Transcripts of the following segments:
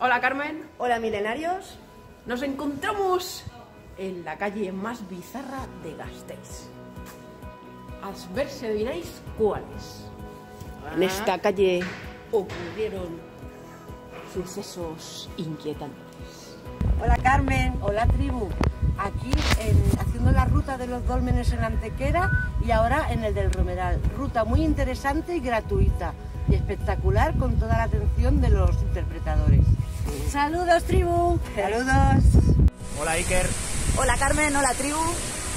Hola Carmen. Hola milenarios. Nos encontramos en la calle más bizarra de Gasteiz. A ver si diréis cuáles. Ah. En esta calle ocurrieron sucesos inquietantes. Hola Carmen, hola tribu. Aquí haciendo la ruta de los dólmenes en Antequera y ahora en el del Romeral. Ruta muy interesante y gratuita espectacular con toda la atención de los interpretadores. Saludos, tribu. Saludos. Hola, Iker. Hola, Carmen. Hola, tribu.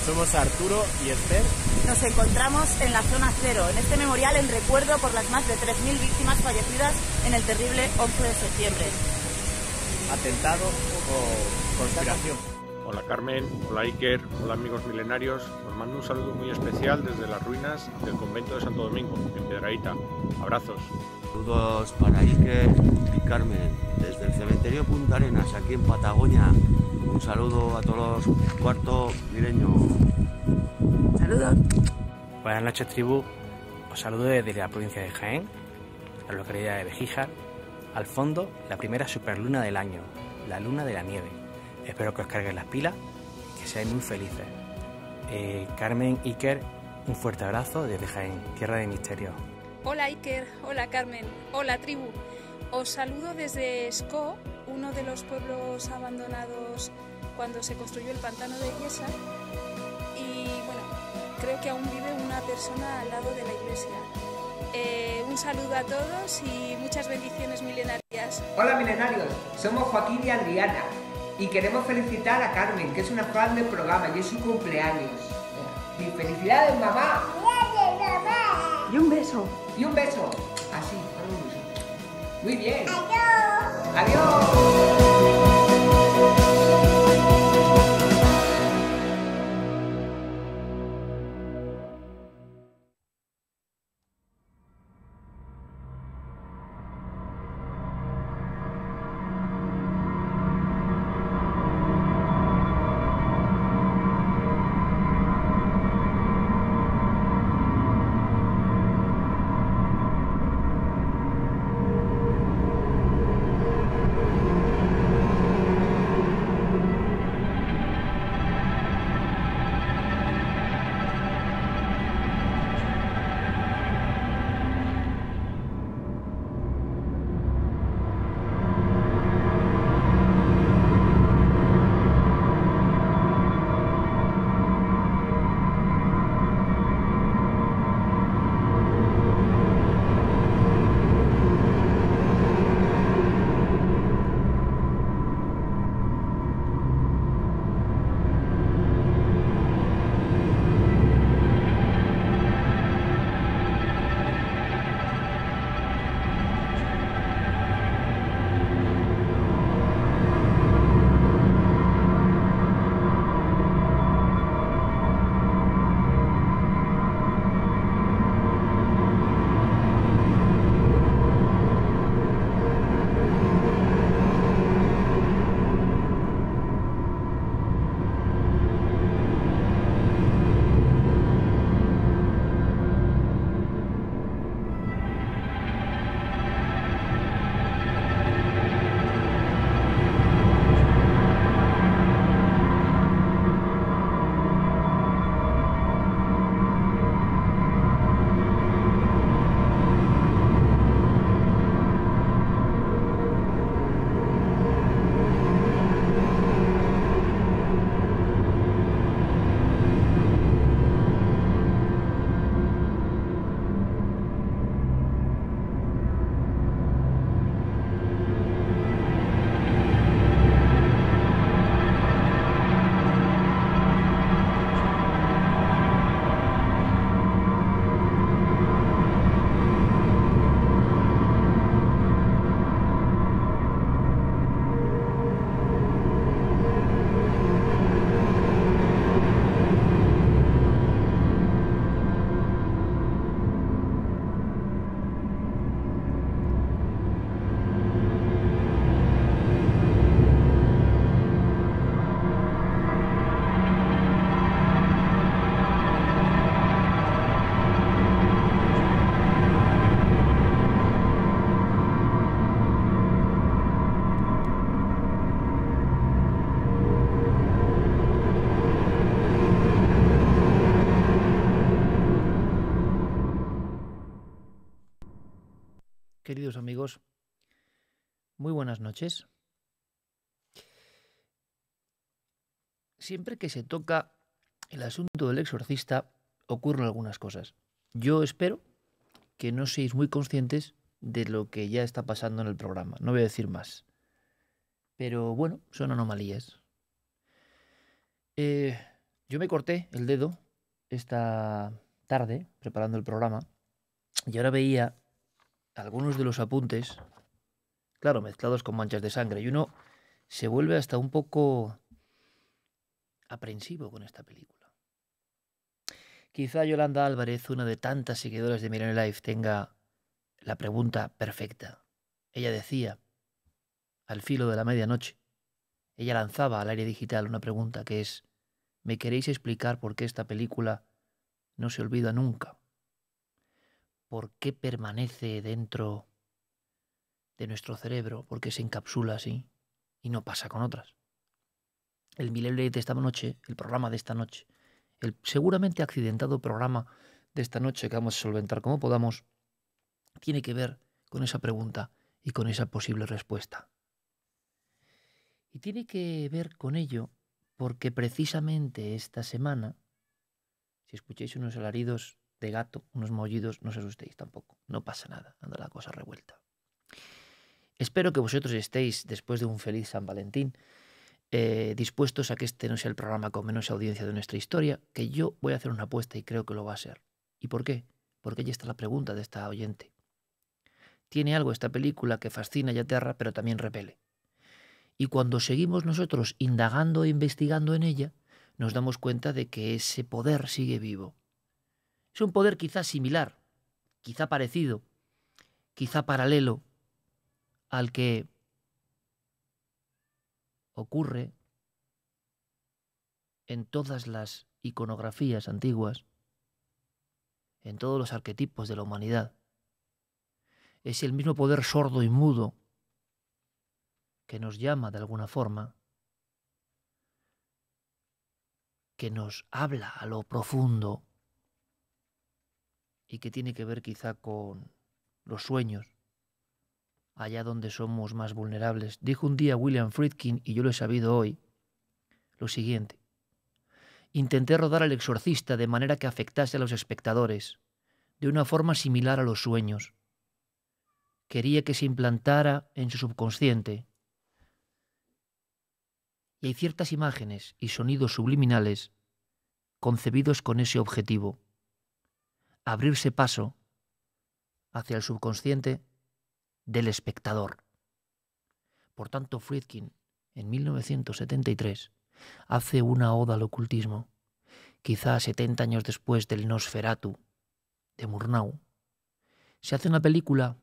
Somos Arturo y Esther. Nos encontramos en la zona cero, en este memorial en recuerdo por las más de 3.000 víctimas fallecidas en el terrible 11 de septiembre. Atentado o conspiración. Hola Carmen, hola Iker, hola amigos milenarios mando un saludo muy especial desde las ruinas del convento de Santo Domingo, en Piedraíta. Abrazos. Saludos para Iker y Carmen, desde el cementerio Punta Arenas, aquí en Patagonia. Un saludo a todos los cuartos mireños. Saludos. Buenas noches, tribu. Os saludo desde la provincia de Jaén, la localidad de Vejijar. Al fondo, la primera superluna del año, la luna de la nieve. Espero que os carguen las pilas y que seáis muy felices. Eh, Carmen Iker, un fuerte abrazo desde Jaén, Tierra de misterio. Hola Iker, hola Carmen, hola tribu. Os saludo desde Esco, uno de los pueblos abandonados cuando se construyó el pantano de Iesa. Y bueno, creo que aún vive una persona al lado de la iglesia. Eh, un saludo a todos y muchas bendiciones milenarias. Hola milenarios, somos Joaquín y Adriana y queremos felicitar a Carmen, que es una fan del programa y es su cumpleaños. Y felicidades, mamá. Y un beso. Y un beso. Así, Muy bien. Adiós. Adiós. amigos, muy buenas noches. Siempre que se toca el asunto del exorcista, ocurren algunas cosas. Yo espero que no seáis muy conscientes de lo que ya está pasando en el programa. No voy a decir más. Pero bueno, son anomalías. Eh, yo me corté el dedo esta tarde preparando el programa y ahora veía algunos de los apuntes, claro, mezclados con manchas de sangre, y uno se vuelve hasta un poco aprensivo con esta película. Quizá Yolanda Álvarez, una de tantas seguidoras de Miranda Life, tenga la pregunta perfecta. Ella decía, al filo de la medianoche, ella lanzaba al aire digital una pregunta que es, ¿me queréis explicar por qué esta película no se olvida nunca? por qué permanece dentro de nuestro cerebro, por qué se encapsula así y no pasa con otras. El mileble de esta noche, el programa de esta noche, el seguramente accidentado programa de esta noche que vamos a solventar como podamos, tiene que ver con esa pregunta y con esa posible respuesta. Y tiene que ver con ello porque precisamente esta semana, si escucháis unos alaridos de gato, unos mollidos, no os asustéis tampoco, no pasa nada, anda la cosa revuelta. Espero que vosotros estéis, después de un feliz San Valentín, eh, dispuestos a que este no sea el programa con menos audiencia de nuestra historia, que yo voy a hacer una apuesta y creo que lo va a ser. ¿Y por qué? Porque ahí está la pregunta de esta oyente. Tiene algo esta película que fascina y aterra, pero también repele. Y cuando seguimos nosotros indagando e investigando en ella, nos damos cuenta de que ese poder sigue vivo, es un poder quizá similar, quizá parecido, quizá paralelo al que ocurre en todas las iconografías antiguas, en todos los arquetipos de la humanidad. Es el mismo poder sordo y mudo que nos llama de alguna forma, que nos habla a lo profundo y que tiene que ver quizá con los sueños, allá donde somos más vulnerables. Dijo un día William Friedkin, y yo lo he sabido hoy, lo siguiente. Intenté rodar al exorcista de manera que afectase a los espectadores, de una forma similar a los sueños. Quería que se implantara en su subconsciente. Y hay ciertas imágenes y sonidos subliminales concebidos con ese objetivo abrirse paso hacia el subconsciente del espectador. Por tanto, Friedkin, en 1973, hace una oda al ocultismo, quizá 70 años después del Nosferatu de Murnau. Se hace una película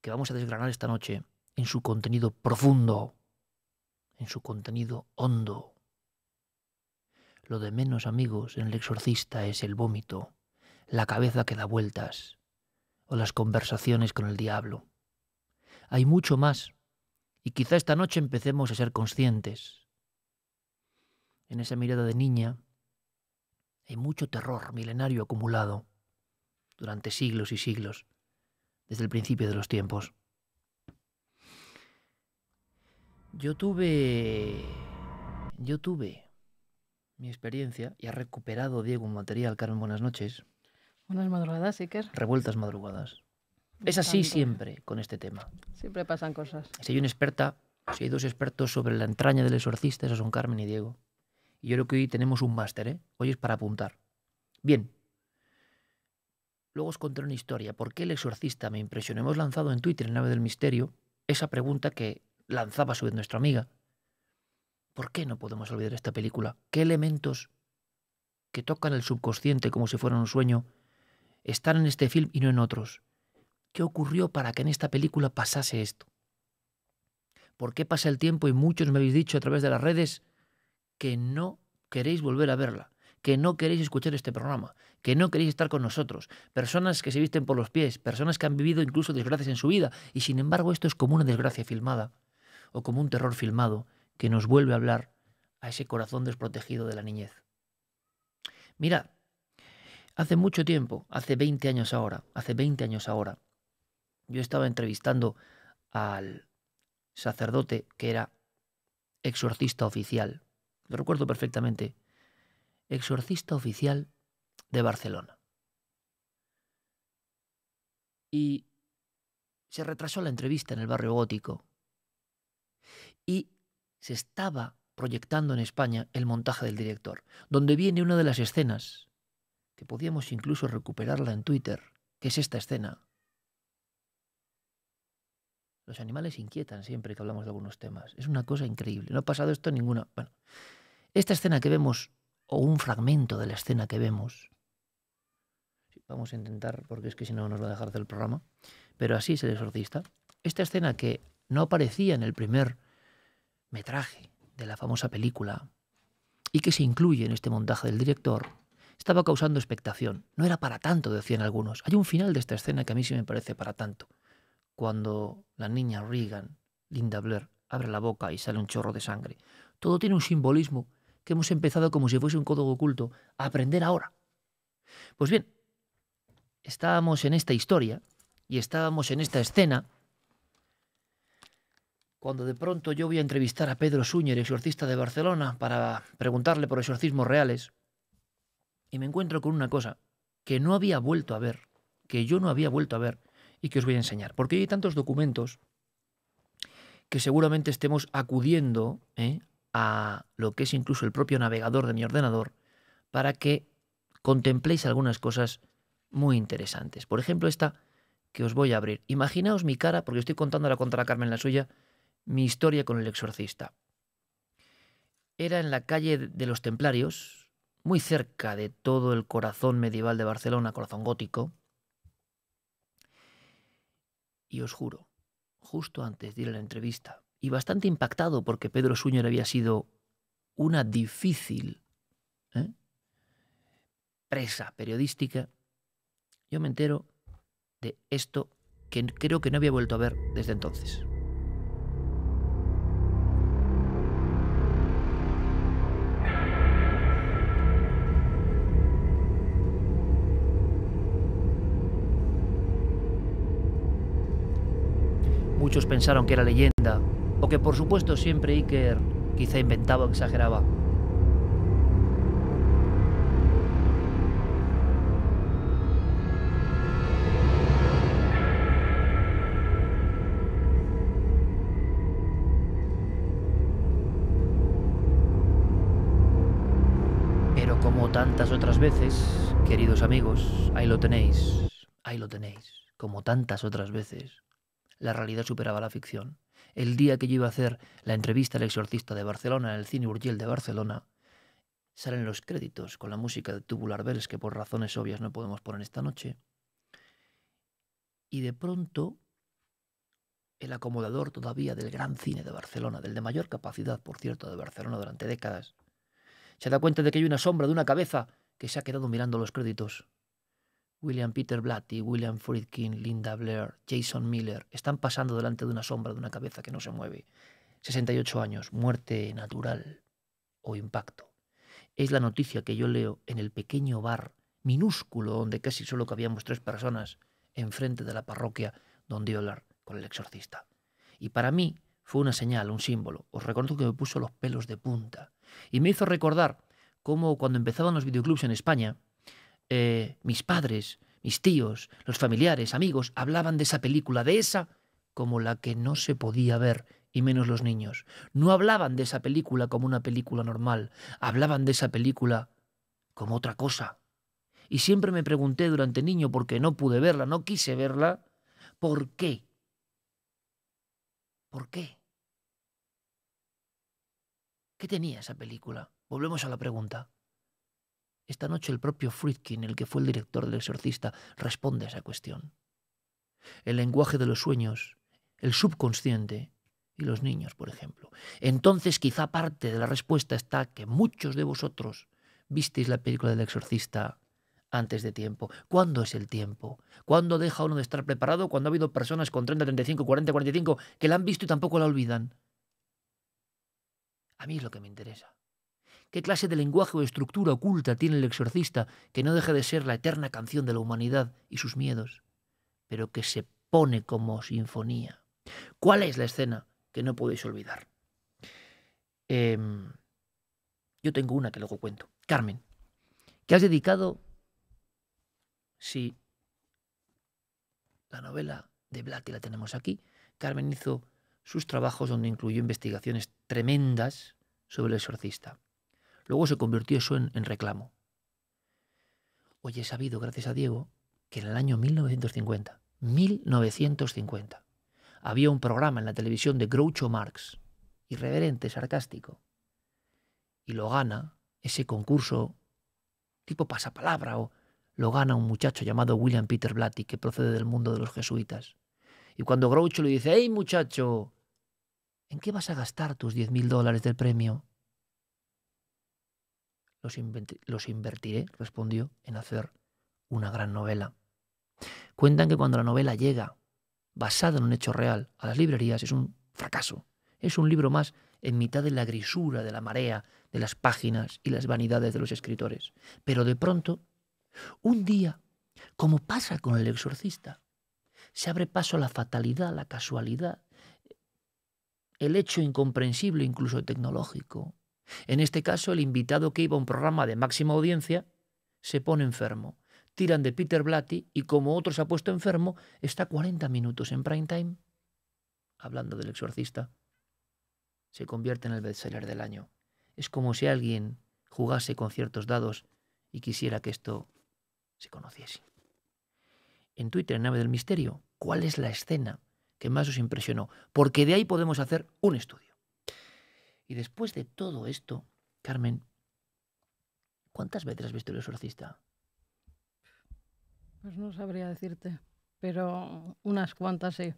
que vamos a desgranar esta noche en su contenido profundo, en su contenido hondo. Lo de menos, amigos, en el exorcista es el vómito la cabeza que da vueltas o las conversaciones con el diablo. Hay mucho más y quizá esta noche empecemos a ser conscientes. En esa mirada de niña hay mucho terror milenario acumulado durante siglos y siglos, desde el principio de los tiempos. Yo tuve... Yo tuve mi experiencia y ha recuperado Diego un material. Carmen, buenas noches. Unas madrugadas, que Revueltas madrugadas. Es así siempre con este tema. Siempre pasan cosas. Si hay una experta, si hay dos expertos sobre la entraña del exorcista, esos son Carmen y Diego. Y yo creo que hoy tenemos un máster, ¿eh? Hoy es para apuntar. Bien. Luego os contaré una historia. ¿Por qué el exorcista me impresiona? Hemos lanzado en Twitter, en Nave del Misterio, esa pregunta que lanzaba a su vez nuestra amiga. ¿Por qué no podemos olvidar esta película? ¿Qué elementos que tocan el subconsciente como si fuera un sueño estar en este film y no en otros? ¿Qué ocurrió para que en esta película pasase esto? ¿Por qué pasa el tiempo y muchos me habéis dicho a través de las redes que no queréis volver a verla, que no queréis escuchar este programa, que no queréis estar con nosotros? Personas que se visten por los pies, personas que han vivido incluso desgracias en su vida y sin embargo esto es como una desgracia filmada o como un terror filmado que nos vuelve a hablar a ese corazón desprotegido de la niñez. Mirad, Hace mucho tiempo, hace 20 años ahora, hace 20 años ahora, yo estaba entrevistando al sacerdote que era exorcista oficial, lo recuerdo perfectamente, exorcista oficial de Barcelona. Y se retrasó la entrevista en el barrio gótico y se estaba proyectando en España el montaje del director, donde viene una de las escenas que podíamos incluso recuperarla en Twitter, que es esta escena. Los animales inquietan siempre que hablamos de algunos temas. Es una cosa increíble. No ha pasado esto en ninguna. Bueno, esta escena que vemos, o un fragmento de la escena que vemos, vamos a intentar, porque es que si no nos va a dejar del programa, pero así es el exorcista. Esta escena que no aparecía en el primer metraje de la famosa película y que se incluye en este montaje del director, estaba causando expectación. No era para tanto, decían algunos. Hay un final de esta escena que a mí sí me parece para tanto. Cuando la niña Regan, Linda Blair, abre la boca y sale un chorro de sangre. Todo tiene un simbolismo que hemos empezado como si fuese un código oculto a aprender ahora. Pues bien, estábamos en esta historia y estábamos en esta escena cuando de pronto yo voy a entrevistar a Pedro Suñer, exorcista de Barcelona, para preguntarle por exorcismos reales, y me encuentro con una cosa que no había vuelto a ver, que yo no había vuelto a ver y que os voy a enseñar. Porque hay tantos documentos que seguramente estemos acudiendo ¿eh? a lo que es incluso el propio navegador de mi ordenador para que contempléis algunas cosas muy interesantes. Por ejemplo, esta que os voy a abrir. Imaginaos mi cara, porque estoy contando la contra la Carmen la suya, mi historia con el exorcista. Era en la calle de los Templarios, muy cerca de todo el corazón medieval de Barcelona, corazón gótico. Y os juro, justo antes de ir a la entrevista, y bastante impactado porque Pedro Suñer había sido una difícil ¿eh? presa periodística, yo me entero de esto que creo que no había vuelto a ver desde entonces. Muchos pensaron que era leyenda, o que por supuesto siempre Iker quizá inventaba o exageraba. Pero como tantas otras veces, queridos amigos, ahí lo tenéis, ahí lo tenéis, como tantas otras veces la realidad superaba la ficción. El día que yo iba a hacer la entrevista al exorcista de Barcelona en el cine Urgell de Barcelona, salen los créditos con la música de Tubular Bells, que por razones obvias no podemos poner esta noche. Y de pronto, el acomodador todavía del gran cine de Barcelona, del de mayor capacidad, por cierto, de Barcelona durante décadas, se da cuenta de que hay una sombra de una cabeza que se ha quedado mirando los créditos. William Peter Blatty, William Friedkin, Linda Blair, Jason Miller, están pasando delante de una sombra, de una cabeza que no se mueve. 68 años, muerte natural o impacto. Es la noticia que yo leo en el pequeño bar minúsculo donde casi solo cabíamos tres personas, enfrente de la parroquia donde iba a hablar con el exorcista. Y para mí fue una señal, un símbolo. Os reconozco que me puso los pelos de punta. Y me hizo recordar cómo cuando empezaban los videoclubs en España, eh, mis padres, mis tíos, los familiares, amigos, hablaban de esa película, de esa como la que no se podía ver, y menos los niños. No hablaban de esa película como una película normal, hablaban de esa película como otra cosa. Y siempre me pregunté durante niño, porque no pude verla, no quise verla, ¿por qué? ¿Por qué? ¿Qué tenía esa película? Volvemos a la pregunta. Esta noche el propio Friedkin, el que fue el director del exorcista, responde a esa cuestión. El lenguaje de los sueños, el subconsciente y los niños, por ejemplo. Entonces quizá parte de la respuesta está que muchos de vosotros visteis la película del exorcista antes de tiempo. ¿Cuándo es el tiempo? ¿Cuándo deja uno de estar preparado? Cuando ha habido personas con 30, 35, 40, 45 que la han visto y tampoco la olvidan. A mí es lo que me interesa. ¿Qué clase de lenguaje o estructura oculta tiene el exorcista que no deja de ser la eterna canción de la humanidad y sus miedos, pero que se pone como sinfonía? ¿Cuál es la escena que no podéis olvidar? Em, yo tengo una que luego cuento. Carmen, que has dedicado, sí, la novela de Black, la tenemos aquí. Carmen hizo sus trabajos donde incluyó investigaciones tremendas sobre el exorcista. Luego se convirtió eso en, reclamo. Hoy he sabido, gracias a Diego, que en el año 1950, 1950, había un programa en la televisión de Groucho Marx, irreverente, sarcástico, y lo gana ese concurso tipo pasapalabra o lo gana un muchacho llamado William Peter Blatty que procede del mundo de los jesuitas. Y cuando Groucho le dice, ¡Ey, muchacho, ¿en qué vas a gastar tus 10.000 dólares del premio? los, invertiré, respondió, en hacer una gran novela. Cuentan que cuando la novela llega, basada en un hecho real, a las librerías es un fracaso. Es un libro más en mitad de la grisura, de la marea, de las páginas y las vanidades de los escritores. Pero de pronto, un día, como pasa con el exorcista, se abre paso a la fatalidad, la casualidad, el hecho incomprensible, incluso tecnológico, en este caso, el invitado que iba a un programa de máxima audiencia se pone enfermo. Tiran de Peter Blatty y como otro se ha puesto enfermo, está 40 minutos en prime time hablando del exorcista. Se convierte en el bestseller del año. Es como si alguien jugase con ciertos dados y quisiera que esto se conociese. En Twitter, en Nave del Misterio, ¿cuál es la escena que más os impresionó? Porque de ahí podemos hacer un estudio. Y después de todo esto, Carmen, ¿cuántas veces has visto el exorcista? Pues no sabría decirte, pero unas cuantas sí,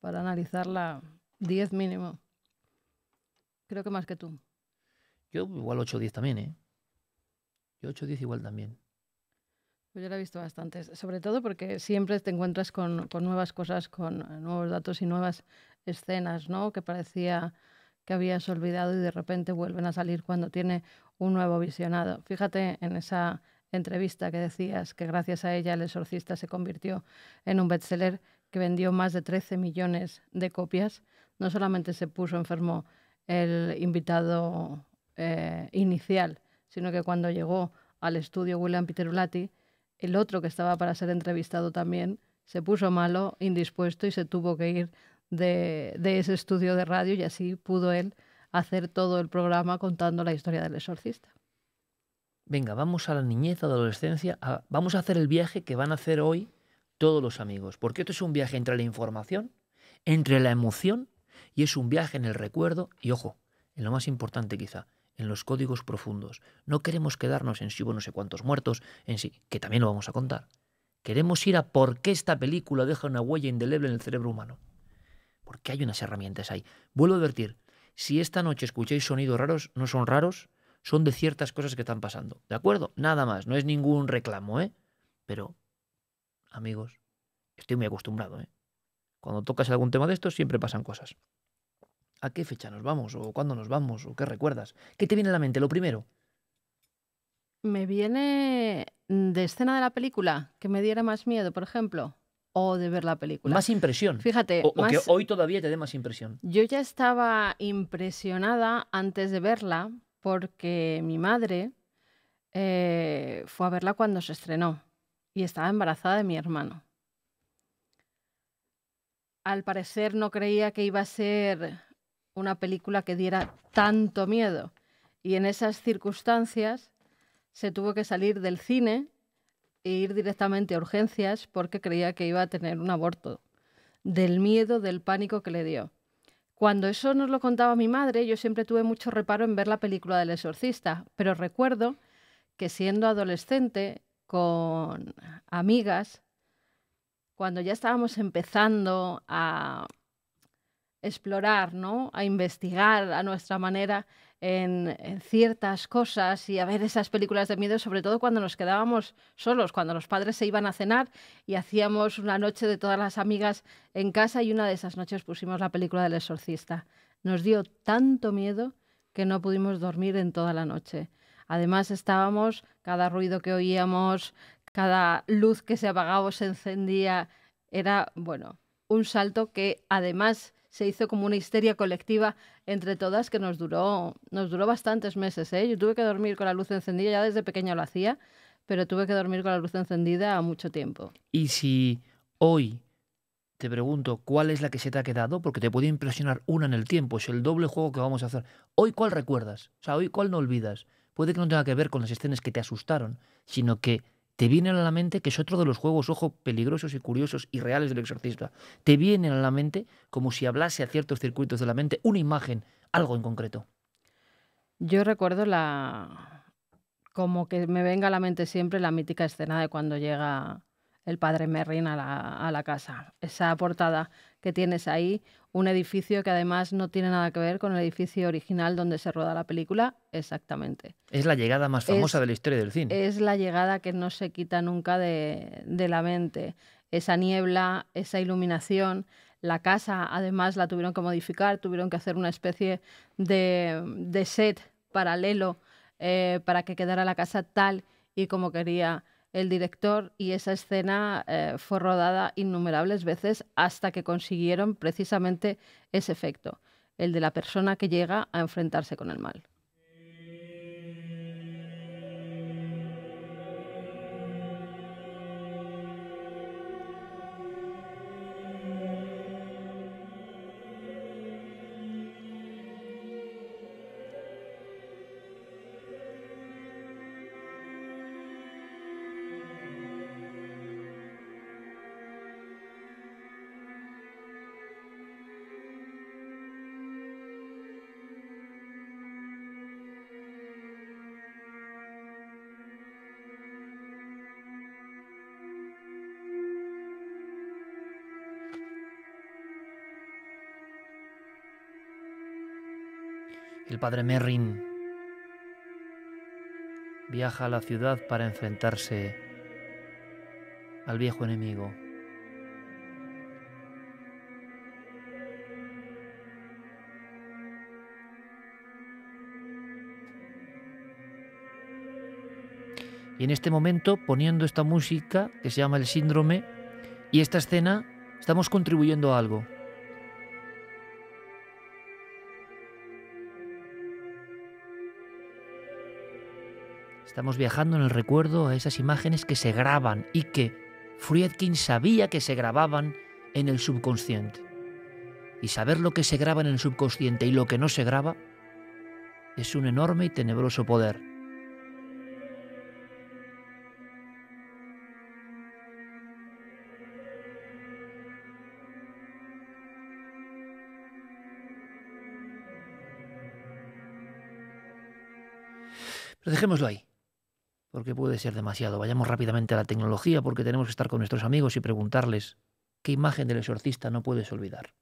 para analizarla, diez mínimo. Creo que más que tú. Yo igual 8 o 10 también, ¿eh? Yo 8 o 10 igual también. Pues yo la he visto bastantes, sobre todo porque siempre te encuentras con, nuevas cosas, con nuevos datos y nuevas escenas, ¿no? Que parecía que habías olvidado y de repente vuelven a salir cuando tiene un nuevo visionado. Fíjate en esa entrevista que decías que gracias a ella El exorcista se convirtió en un bestseller que vendió más de 13 millones de copias. No solamente se puso enfermo el invitado eh, inicial, sino que cuando llegó al estudio William Piterulati, el otro que estaba para ser entrevistado también se puso malo, indispuesto y se tuvo que ir de, ese estudio de radio y así pudo él hacer todo el programa contando la historia del exorcista. Venga, vamos a la niñez, a la adolescencia, vamos a hacer el viaje que van a hacer hoy todos los amigos, porque esto es un viaje entre la información, entre la emoción y es un viaje en el recuerdo y ojo, en lo más importante quizá, en los códigos profundos. No queremos quedarnos en si hubo no sé cuántos muertos, en sí, que también lo vamos a contar. Queremos ir a por qué esta película deja una huella indeleble en el cerebro humano porque hay unas herramientas ahí. Vuelvo a advertir, si esta noche escucháis sonidos raros, no son raros, son de ciertas cosas que están pasando. ¿De acuerdo? Nada más, no es ningún reclamo, ¿eh? Pero, amigos, estoy muy acostumbrado, ¿eh? Cuando tocas algún tema de estos siempre pasan cosas. ¿A qué fecha nos vamos? ¿O cuándo nos vamos? ¿O qué recuerdas? ¿Qué te viene a la mente? Lo primero. Me viene mm, de escena de la película que me diera más miedo, por ejemplo o de ver la película. Más impresión. Fíjate. que hoy todavía te dé más impresión. Yo ya estaba impresionada antes de verla porque mi madre eh, fue a verla cuando se estrenó y estaba embarazada de mi hermano. Al parecer no creía que iba a ser una película que diera tanto miedo y en esas circunstancias se tuvo que salir del cine e ir directamente a urgencias porque creía que iba a tener un aborto, del miedo, del pánico que le dio. Cuando eso nos lo contaba mi madre, yo siempre tuve mucho reparo en ver la película del exorcista, pero recuerdo que siendo adolescente, con amigas, cuando ya estábamos empezando a explorar, ¿no? a investigar a nuestra manera, en, ciertas cosas y a ver esas películas de miedo, sobre todo cuando nos quedábamos solos, cuando los padres se iban a cenar y hacíamos una noche de todas las amigas en casa y una de esas noches pusimos la película del exorcista. Nos dio tanto miedo que no pudimos dormir en toda la noche. Además estábamos, cada ruido que oíamos, cada luz que se apagaba o se encendía, era, bueno, un salto que además se hizo como una histeria colectiva entre todas que nos duró, nos duró bastantes meses. ¿eh? Yo tuve que dormir con la luz encendida, ya desde pequeña lo hacía, pero tuve que dormir con la luz encendida mucho tiempo. Y si hoy te pregunto cuál es la que se te ha quedado, porque te puede impresionar una en el tiempo, es el doble juego que vamos a hacer. Hoy cuál recuerdas, o sea, hoy cuál no olvidas. Puede que no tenga que ver con las escenas que te asustaron, sino que te vienen a la mente, que es otro de los juegos, ojo, peligrosos y curiosos y reales del exorcista, te vienen a la mente como si hablase a ciertos circuitos de la mente una imagen, algo en concreto. Yo recuerdo la... como que me venga a la mente siempre la mítica escena de cuando llega el padre Merrin a la casa. Esa portada que tienes ahí, un edificio que además no tiene nada que ver con el edificio original donde se rueda la película, exactamente. Es la llegada más famosa de la historia del cine. Es la llegada que no se quita nunca de, la mente. Esa niebla, esa iluminación, la casa además la tuvieron que modificar, tuvieron que hacer una especie de, set paralelo eh, para que quedara la casa tal y como quería el director y esa escena eh, fue rodada innumerables veces hasta que consiguieron precisamente ese efecto, el de la persona que llega a enfrentarse con el mal. El padre Merrin viaja a la ciudad para enfrentarse al viejo enemigo. Y en este momento, poniendo esta música que se llama El Síndrome y esta escena, estamos contribuyendo a algo. Estamos viajando en el recuerdo a esas imágenes que se graban y que Friedkin sabía que se grababan en el subconsciente. Y saber lo que se graba en el subconsciente y lo que no se graba es un enorme y tenebroso poder. Pero dejémoslo ahí porque puede ser demasiado. Vayamos rápidamente a la tecnología porque tenemos que estar con nuestros amigos y preguntarles qué imagen del exorcista no puedes olvidar.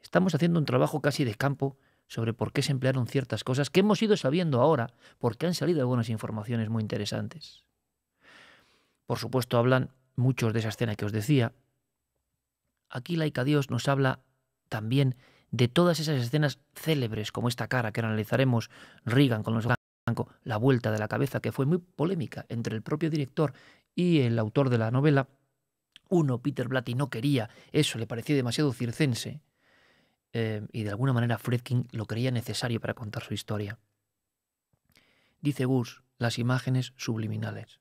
Estamos haciendo un trabajo casi de campo sobre por qué se emplearon ciertas cosas que hemos ido sabiendo ahora porque han salido algunas informaciones muy interesantes. Por supuesto hablan muchos de esa escena que os decía. Aquí Laica Dios nos habla también de todas esas escenas célebres como esta cara que analizaremos Rigan con los la vuelta de la cabeza, que fue muy polémica entre el propio director y el autor de la novela. Uno, Peter Blatty, no quería eso, le parecía demasiado circense. Eh, y de alguna manera Fredkin lo creía necesario para contar su historia. Dice Gus, las imágenes subliminales.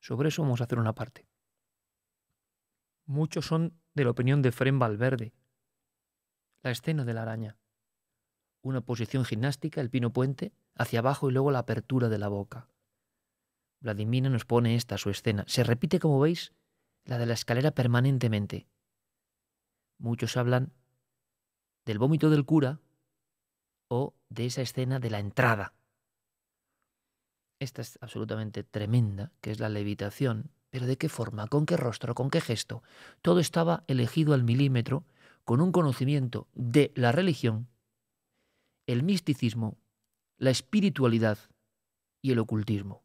Sobre eso vamos a hacer una parte. Muchos son de la opinión de Fren Valverde. La escena de la araña. Una posición gimnástica, el pino puente, hacia abajo y luego la apertura de la boca. Vladimir nos pone esta su escena. Se repite, como veis, la de la escalera permanentemente. Muchos hablan del vómito del cura o de esa escena de la entrada. Esta es absolutamente tremenda, que es la levitación, pero ¿de qué forma? ¿Con qué rostro? ¿Con qué gesto? Todo estaba elegido al milímetro con un conocimiento de la religión, el misticismo la espiritualidad y el ocultismo.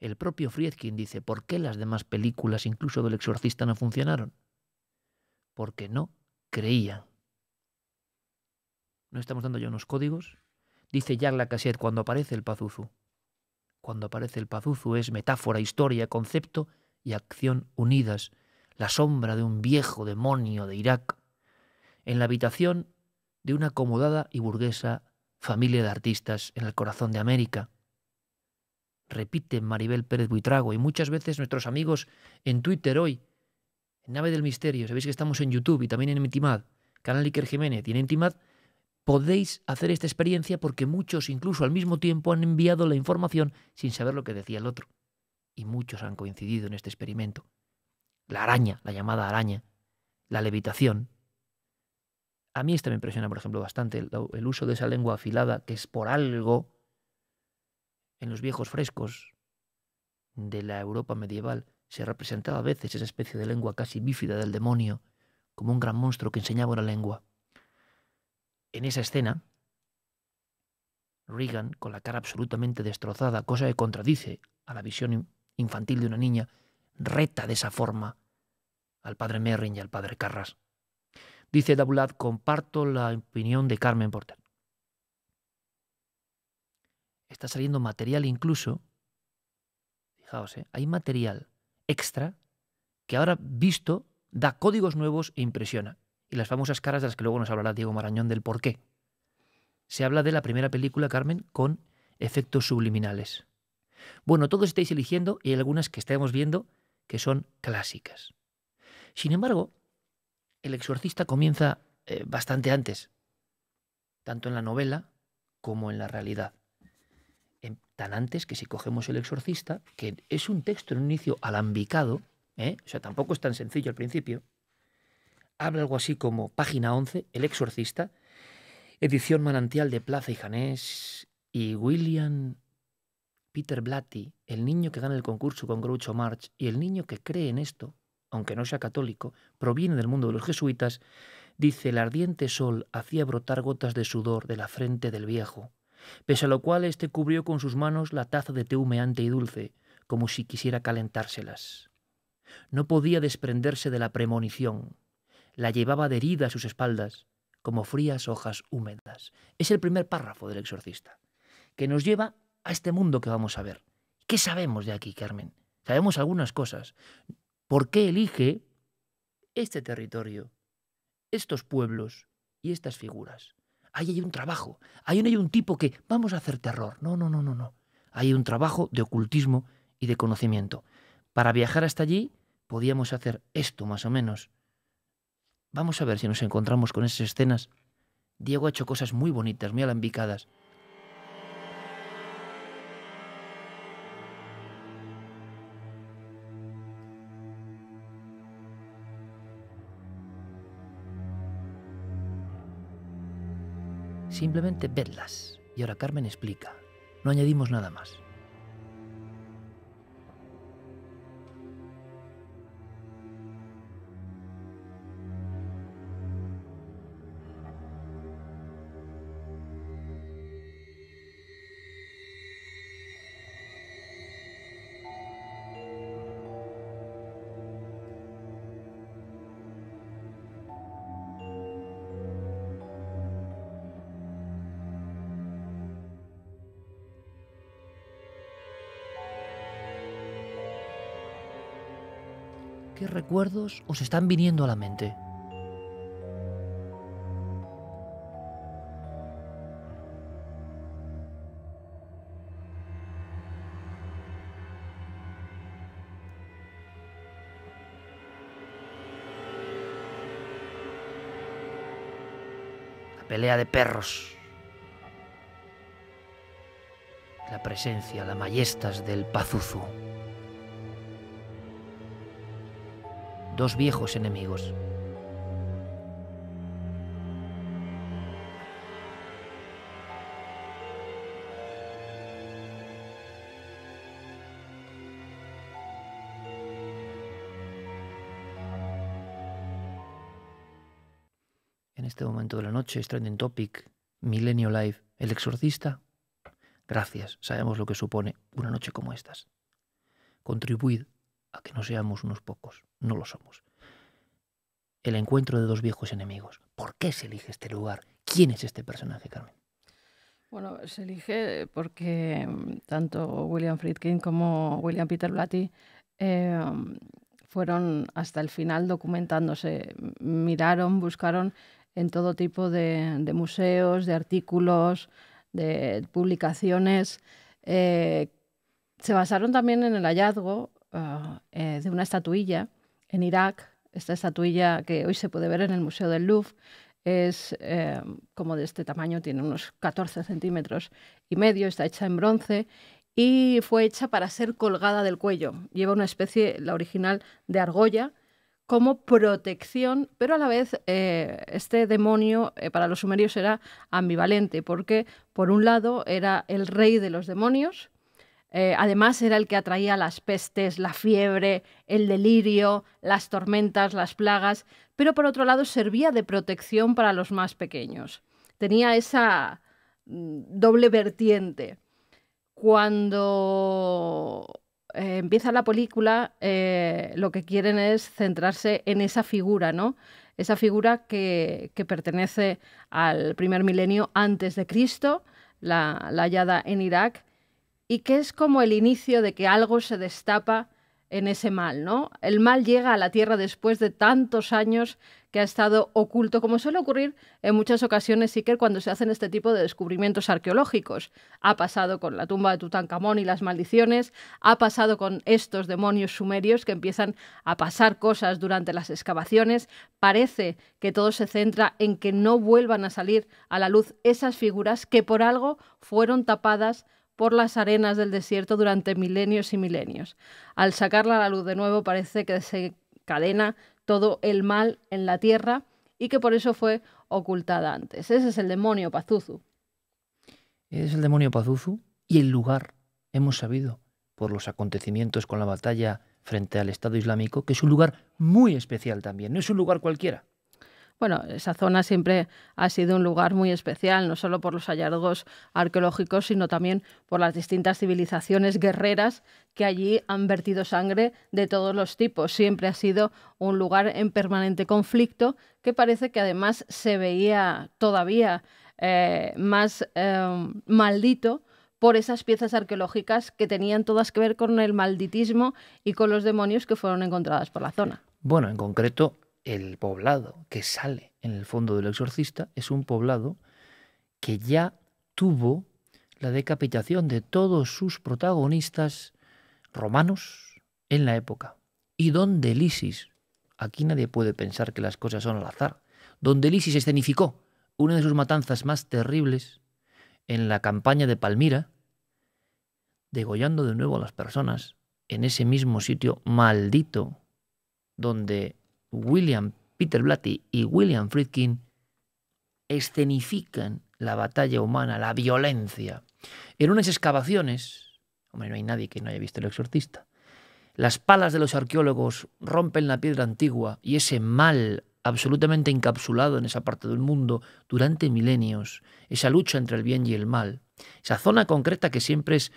El propio Friedkin dice, ¿por qué las demás películas, incluso del exorcista, no funcionaron? Porque no creían. ¿No estamos dando ya unos códigos? Dice Jacques Lacassette cuando aparece el Pazuzu. Cuando aparece el Pazuzu es metáfora, historia, concepto y acción unidas, la sombra de un viejo demonio de Irak, en la habitación de una acomodada y burguesa familia de artistas en el corazón de América. Repite Maribel Pérez Buitrago y muchas veces nuestros amigos en Twitter hoy, en Nave del Misterio, sabéis que estamos en YouTube y también en Intimad, canal Iker Jiménez y en Intimad, podéis hacer esta experiencia porque muchos incluso al mismo tiempo han enviado la información sin saber lo que decía el otro. Y muchos han coincidido en este experimento. La araña, la llamada araña, la levitación, a mí esta me impresiona, por ejemplo, bastante el, uso de esa lengua afilada que es por algo en los viejos frescos de la Europa medieval se representaba a veces esa especie de lengua casi bífida del demonio, como un gran monstruo que enseñaba una lengua. En esa escena, Regan, con la cara absolutamente destrozada, cosa que contradice a la visión infantil de una niña, reta de esa forma al padre Merrin y al padre Carras. Dice Dabulat, comparto la opinión de Carmen Porter. Está saliendo material incluso, fijaos, ¿eh? hay material extra que ahora visto da códigos nuevos e impresiona. Y las famosas caras de las que luego nos hablará Diego Marañón del por qué. Se habla de la primera película, Carmen, con efectos subliminales. Bueno, todos estáis eligiendo y hay algunas que estamos viendo que son clásicas. Sin embargo, el exorcista comienza eh, bastante antes, tanto en la novela como en la realidad. tan antes que si cogemos el exorcista, que es un texto en un inicio alambicado, ¿eh? o sea, tampoco es tan sencillo al principio, habla algo así como página 11, el exorcista, edición manantial de Plaza y Janés, y William Peter Blatty, el niño que gana el concurso con Groucho March, y el niño que cree en esto, aunque no sea católico, proviene del mundo de los jesuitas, dice el ardiente sol hacía brotar gotas de sudor de la frente del viejo, pese a lo cual éste cubrió con sus manos la taza de té humeante y dulce, como si quisiera calentárselas. No podía desprenderse de la premonición, la llevaba adherida a sus espaldas, como frías hojas húmedas. Es el primer párrafo del exorcista, que nos lleva a este mundo que vamos a ver. ¿Qué sabemos de aquí, Carmen? Sabemos algunas cosas. ¿Por qué elige este territorio, estos pueblos y estas figuras? Ahí hay un trabajo, ahí no hay un tipo que vamos a hacer terror. No, no, no, no, no. hay un trabajo de ocultismo y de conocimiento. Para viajar hasta allí podíamos hacer esto más o menos. Vamos a ver si nos encontramos con esas escenas. Diego ha hecho cosas muy bonitas, muy alambicadas. Simplemente vedlas. Y ahora Carmen explica. No añadimos nada más. recuerdos os están viniendo a la mente. La pelea de perros. La presencia, la mayestas del Pazuzu. dos viejos enemigos. En este momento de la noche, Stranding Topic, Milenio Live, El Exorcista. Gracias, sabemos lo que supone una noche como estas. Contribuid a que no seamos unos pocos. No lo somos. El encuentro de dos viejos enemigos. ¿Por qué se elige este lugar? ¿Quién es este personaje, Carmen? Bueno, se elige porque mm, tanto William Friedkin como William Peter Blatty em, fueron hasta el final documentándose, miraron, buscaron en todo tipo de, museos, de artículos, de publicaciones. Eh, se basaron también en el hallazgo Ah, eh, de una estatuilla en Irak. Esta estatuilla que hoy se puede ver en el Museo del Louvre es eh, como de este tamaño, tiene unos 14 centímetros y medio, está hecha en bronce y fue hecha para ser colgada del cuello. Lleva una especie, la original, de argolla como protección, pero a la vez eh, este demonio para los sumerios era ambivalente, porque por un lado era el rey de los demonios, eh, además era el que atraía las pestes, la fiebre, el delirio, las tormentas, las plagas, pero por otro lado servía de protección para los más pequeños. Tenía esa mm, doble vertiente. Cuando eh, empieza la película, eh, lo que quieren es centrarse en esa figura, ¿no? Esa figura que, pertenece al primer milenio antes de Cristo, la hallada en Irak, y que es como el inicio de que algo se destapa en ese mal, ¿no? El mal llega a la Tierra después de tantos años que ha estado oculto, como suele ocurrir en muchas ocasiones, Iker, cuando se hacen este tipo de descubrimientos arqueológicos. Ha pasado con la tumba de Tutankamón y las maldiciones, ha pasado con estos demonios sumerios que empiezan a pasar cosas durante las excavaciones. Parece que todo se centra en que no vuelvan a salir a la luz esas figuras que por algo fueron tapadas por las arenas del desierto durante milenios y milenios. Al sacarla a la luz de nuevo parece que se cadena todo el mal en la tierra y que por eso fue ocultada antes. Ese es el demonio Pazuzu. Es el demonio Pazuzu y el lugar. Hemos sabido por los acontecimientos con la batalla frente al Estado Islámico que es un lugar muy especial también, no es un lugar cualquiera. Bueno, esa zona siempre ha sido un lugar muy especial, no solo por los hallazgos arqueológicos, sino también por las distintas civilizaciones guerreras que allí han vertido sangre de todos los tipos. Siempre ha sido un lugar en permanente conflicto que parece que además se veía todavía eh, más em, maldito por esas piezas arqueológicas que tenían todas que ver con el malditismo y con los demonios que fueron encontradas por la zona. Bueno, en concreto, el poblado que sale en el fondo del exorcista es un poblado que ya tuvo la decapitación de todos sus protagonistas romanos en la época. Y donde Elisis, aquí nadie puede pensar que las cosas son al azar, donde Elisis escenificó una de sus matanzas más terribles en la campaña de Palmira, degollando de nuevo a las personas en ese mismo sitio maldito donde William Peter Blatty y William Friedkin escenifican la batalla humana, la violencia. En unas excavaciones, hombre, no hay nadie que no haya visto el exorcista, las palas de los arqueólogos rompen la piedra antigua y ese mal absolutamente encapsulado en esa parte del mundo durante milenios, esa lucha entre el bien y el mal, esa zona concreta que siempre es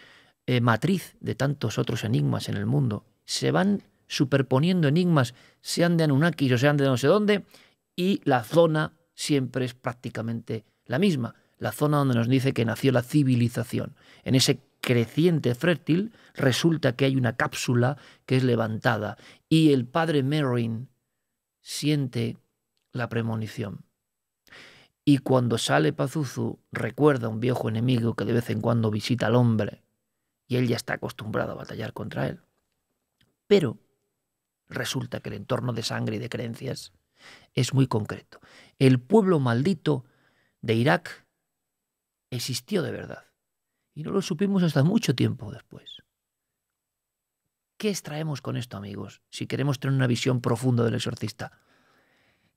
eh, matriz de tantos otros enigmas en el mundo, se van superponiendo enigmas, sean de Anunnakis o sean de no sé dónde, y la zona siempre es prácticamente la misma, la zona donde nos dice que nació la civilización. En ese creciente fértil resulta que hay una cápsula que es levantada y el padre Merrin siente la premonición. Y cuando sale Pazuzu recuerda a un viejo enemigo que de vez en cuando visita al hombre y él ya está acostumbrado a batallar contra él. Pero Resulta que el entorno de sangre y de creencias es muy concreto. El pueblo maldito de Irak existió de verdad. Y no lo supimos hasta mucho tiempo después. ¿Qué extraemos con esto, amigos, si queremos tener una visión profunda del exorcista?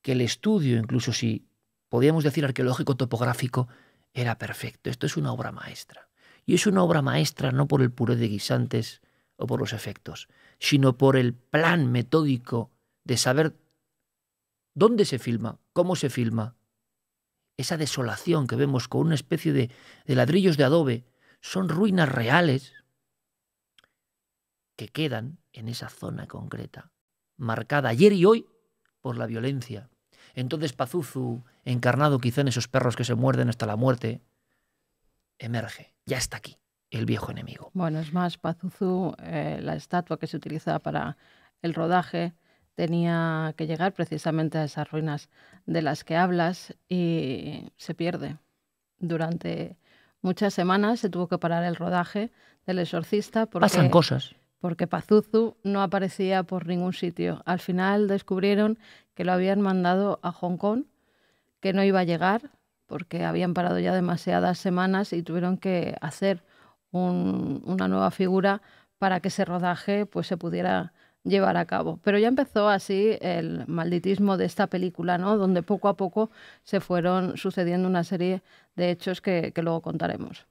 Que el estudio, incluso si podíamos decir arqueológico topográfico, era perfecto. Esto es una obra maestra. Y es una obra maestra no por el puré de guisantes o por los efectos, sino por el plan metódico de saber dónde se filma, cómo se filma. Esa desolación que vemos con una especie de, ladrillos de adobe son ruinas reales que quedan en esa zona concreta, marcada ayer y hoy por la violencia. Entonces Pazuzu, encarnado quizá en esos perros que se muerden hasta la muerte, emerge, ya está aquí el viejo enemigo. Bueno, es más, Pazuzu, eh, la estatua que se utilizaba para el rodaje, tenía que llegar precisamente a esas ruinas de las que hablas y se pierde. Durante muchas semanas se tuvo que parar el rodaje del exorcista porque... Pasan cosas. Porque Pazuzu no aparecía por ningún sitio. Al final descubrieron que lo habían mandado a Hong Kong, que no iba a llegar porque habían parado ya demasiadas semanas y tuvieron que hacer una nueva figura para que ese rodaje pues, se pudiera llevar a cabo. Pero ya empezó así el malditismo de esta película, ¿no? donde poco a poco se fueron sucediendo una serie de hechos que, que luego contaremos.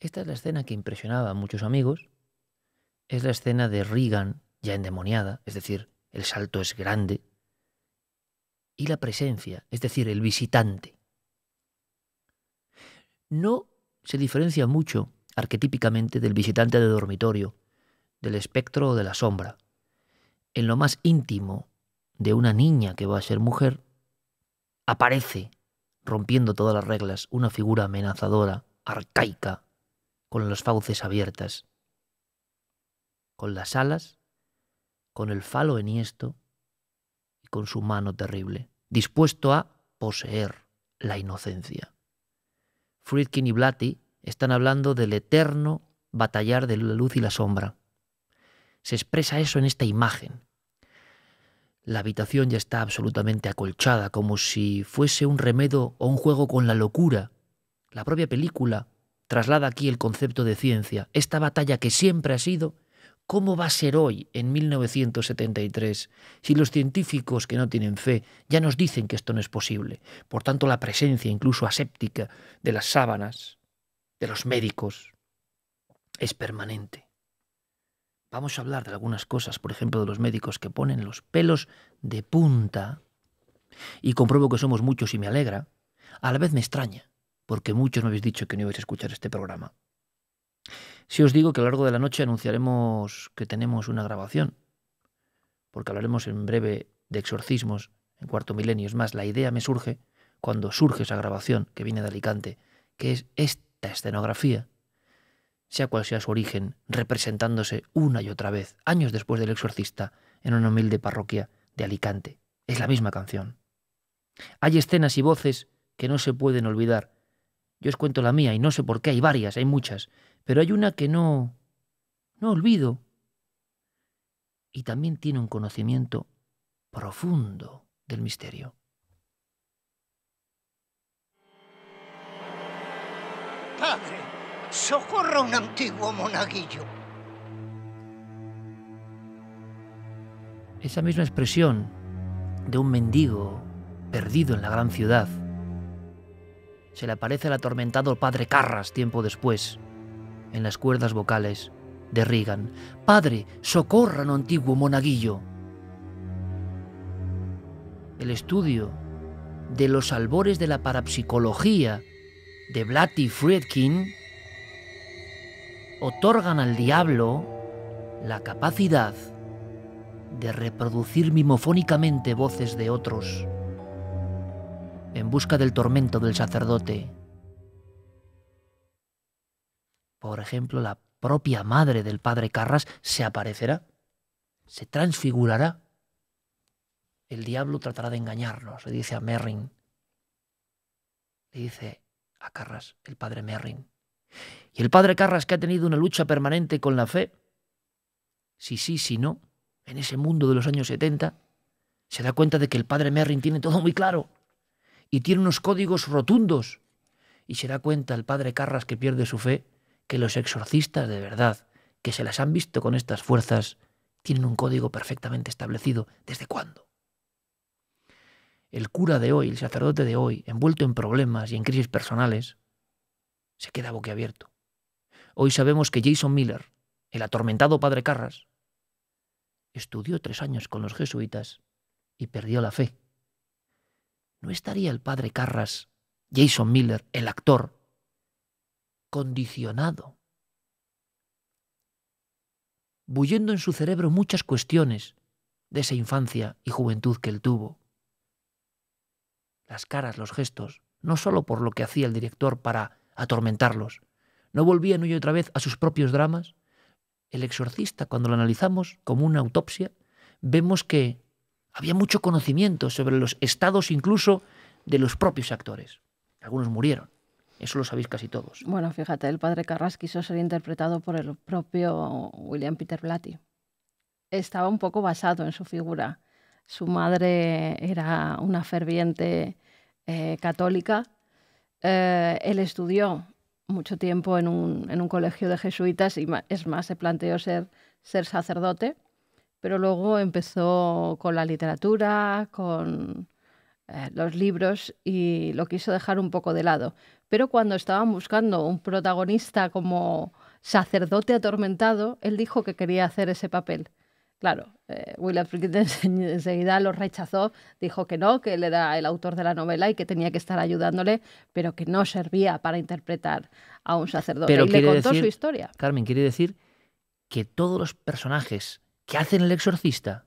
Esta es la escena que impresionaba a muchos amigos. Es la escena de Regan ya endemoniada, es decir, el salto es grande. Y la presencia, es decir, el visitante. No se diferencia mucho, arquetípicamente, del visitante de dormitorio, del espectro o de la sombra. En lo más íntimo de una niña que va a ser mujer, aparece, rompiendo todas las reglas, una figura amenazadora, arcaica, con las fauces abiertas, con las alas, con el falo enhiesto y con su mano terrible, dispuesto a poseer la inocencia. Friedkin y Blatty están hablando del eterno batallar de la luz y la sombra. Se expresa eso en esta imagen. La habitación ya está absolutamente acolchada, como si fuese un remedo o un juego con la locura. La propia película traslada aquí el concepto de ciencia, esta batalla que siempre ha sido ¿Cómo va a ser hoy, en 1973, si los científicos que no tienen fe ya nos dicen que esto no es posible? Por tanto, la presencia incluso aséptica de las sábanas, de los médicos, es permanente. Vamos a hablar de algunas cosas, por ejemplo, de los médicos que ponen los pelos de punta, y compruebo que somos muchos y me alegra, a la vez me extraña, porque muchos me habéis dicho que no ibais a escuchar este programa. Si os digo que a lo largo de la noche anunciaremos que tenemos una grabación, porque hablaremos en breve de exorcismos en cuarto milenio. Es más, la idea me surge cuando surge esa grabación que viene de Alicante, que es esta escenografía, sea cual sea su origen, representándose una y otra vez, años después del exorcista, en una humilde parroquia de Alicante. Es la misma canción. Hay escenas y voces que no se pueden olvidar. Yo os cuento la mía y no sé por qué, hay varias, hay muchas, pero hay una que no, no olvido. Y también tiene un conocimiento profundo del misterio. Padre, socorro un antiguo monaguillo. Esa misma expresión de un mendigo perdido en la gran ciudad se le aparece al atormentado padre Carras tiempo después, en las cuerdas vocales de Reagan. Padre, socorran oh antiguo monaguillo. El estudio de los albores de la parapsicología de Blatty Friedkin otorgan al diablo la capacidad de reproducir mimofónicamente voces de otros en busca del tormento del sacerdote. Por ejemplo, la propia madre del padre Carras se aparecerá, se transfigurará. El diablo tratará de engañarnos, le dice a Merrin. Le dice a Carras, el padre Merrin. Y el padre Carras que ha tenido una lucha permanente con la fe, si sí, si no, en ese mundo de los años 70, se da cuenta de que el padre Merrin tiene todo muy claro y tiene unos códigos rotundos. Y se da cuenta el padre Carras que pierde su fe que los exorcistas de verdad, que se las han visto con estas fuerzas, tienen un código perfectamente establecido. ¿Desde cuándo? El cura de hoy, el sacerdote de hoy, envuelto en problemas y en crisis personales, se queda boquiabierto. Hoy sabemos que Jason Miller, el atormentado padre Carras, estudió tres años con los jesuitas y perdió la fe. ¿No estaría el padre Carras, Jason Miller, el actor, condicionado, bullendo en su cerebro muchas cuestiones de esa infancia y juventud que él tuvo. Las caras, los gestos, no sólo por lo que hacía el director para atormentarlos, no volvían hoy otra vez a sus propios dramas. El exorcista, cuando lo analizamos como una autopsia, vemos que había mucho conocimiento sobre los estados incluso de los propios actores. Algunos murieron, eso lo sabéis casi todos. Bueno, fíjate, el padre Carras quiso ser interpretado por el propio William Peter Blatty. Estaba un poco basado en su figura. Su madre era una ferviente eh, católica. Eh, él estudió mucho tiempo en un, colegio de jesuitas y es más, se planteó ser, sacerdote, pero luego empezó con la literatura, con eh, los libros y lo quiso dejar un poco de lado pero cuando estaban buscando un protagonista como sacerdote atormentado, él dijo que quería hacer ese papel. Claro, eh, William Friedkin enseguida lo rechazó, dijo que no, que él era el autor de la novela y que tenía que estar ayudándole, pero que no servía para interpretar a un sacerdote. Pero y le contó su historia. Carmen, quiere decir que todos los personajes que hacen el exorcista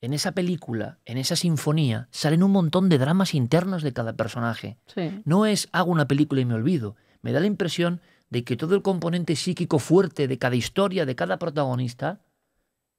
en esa película, en esa sinfonía, salen un montón de dramas internos de cada personaje. No es hago una película y me olvido. Me da la impresión de que todo el componente psíquico fuerte de cada historia, de cada protagonista,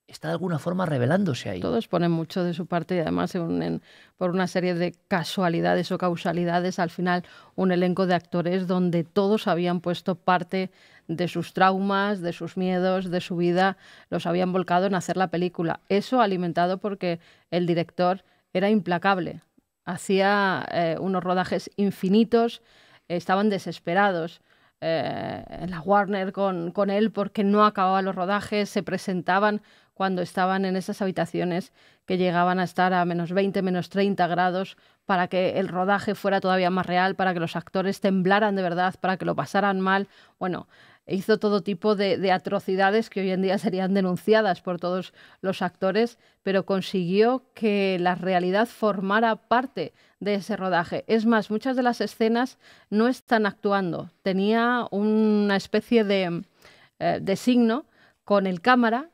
está de alguna forma revelándose ahí. Todos ponen mucho de su parte y además se unen por una serie de casualidades o causalidades al final un elenco de actores donde todos habían puesto parte de sus traumas, de sus miedos, de su vida, los habían volcado en hacer la película. Eso alimentado porque el director era implacable, hacía eh, unos rodajes infinitos, estaban desesperados. Eh, en la Warner con, con él porque no acababa los rodajes, se presentaban cuando estaban en esas habitaciones que llegaban a estar a menos 20, menos 30 grados, para que el rodaje fuera todavía más real, para que los actores temblaran de verdad, para que lo pasaran mal. Bueno, hizo todo tipo de, atrocidades que hoy en día serían denunciadas por todos los actores, pero consiguió que la realidad formara parte de ese rodaje. Es más, muchas de las escenas no están actuando. Tenía una especie de, eh, de signo con el cámara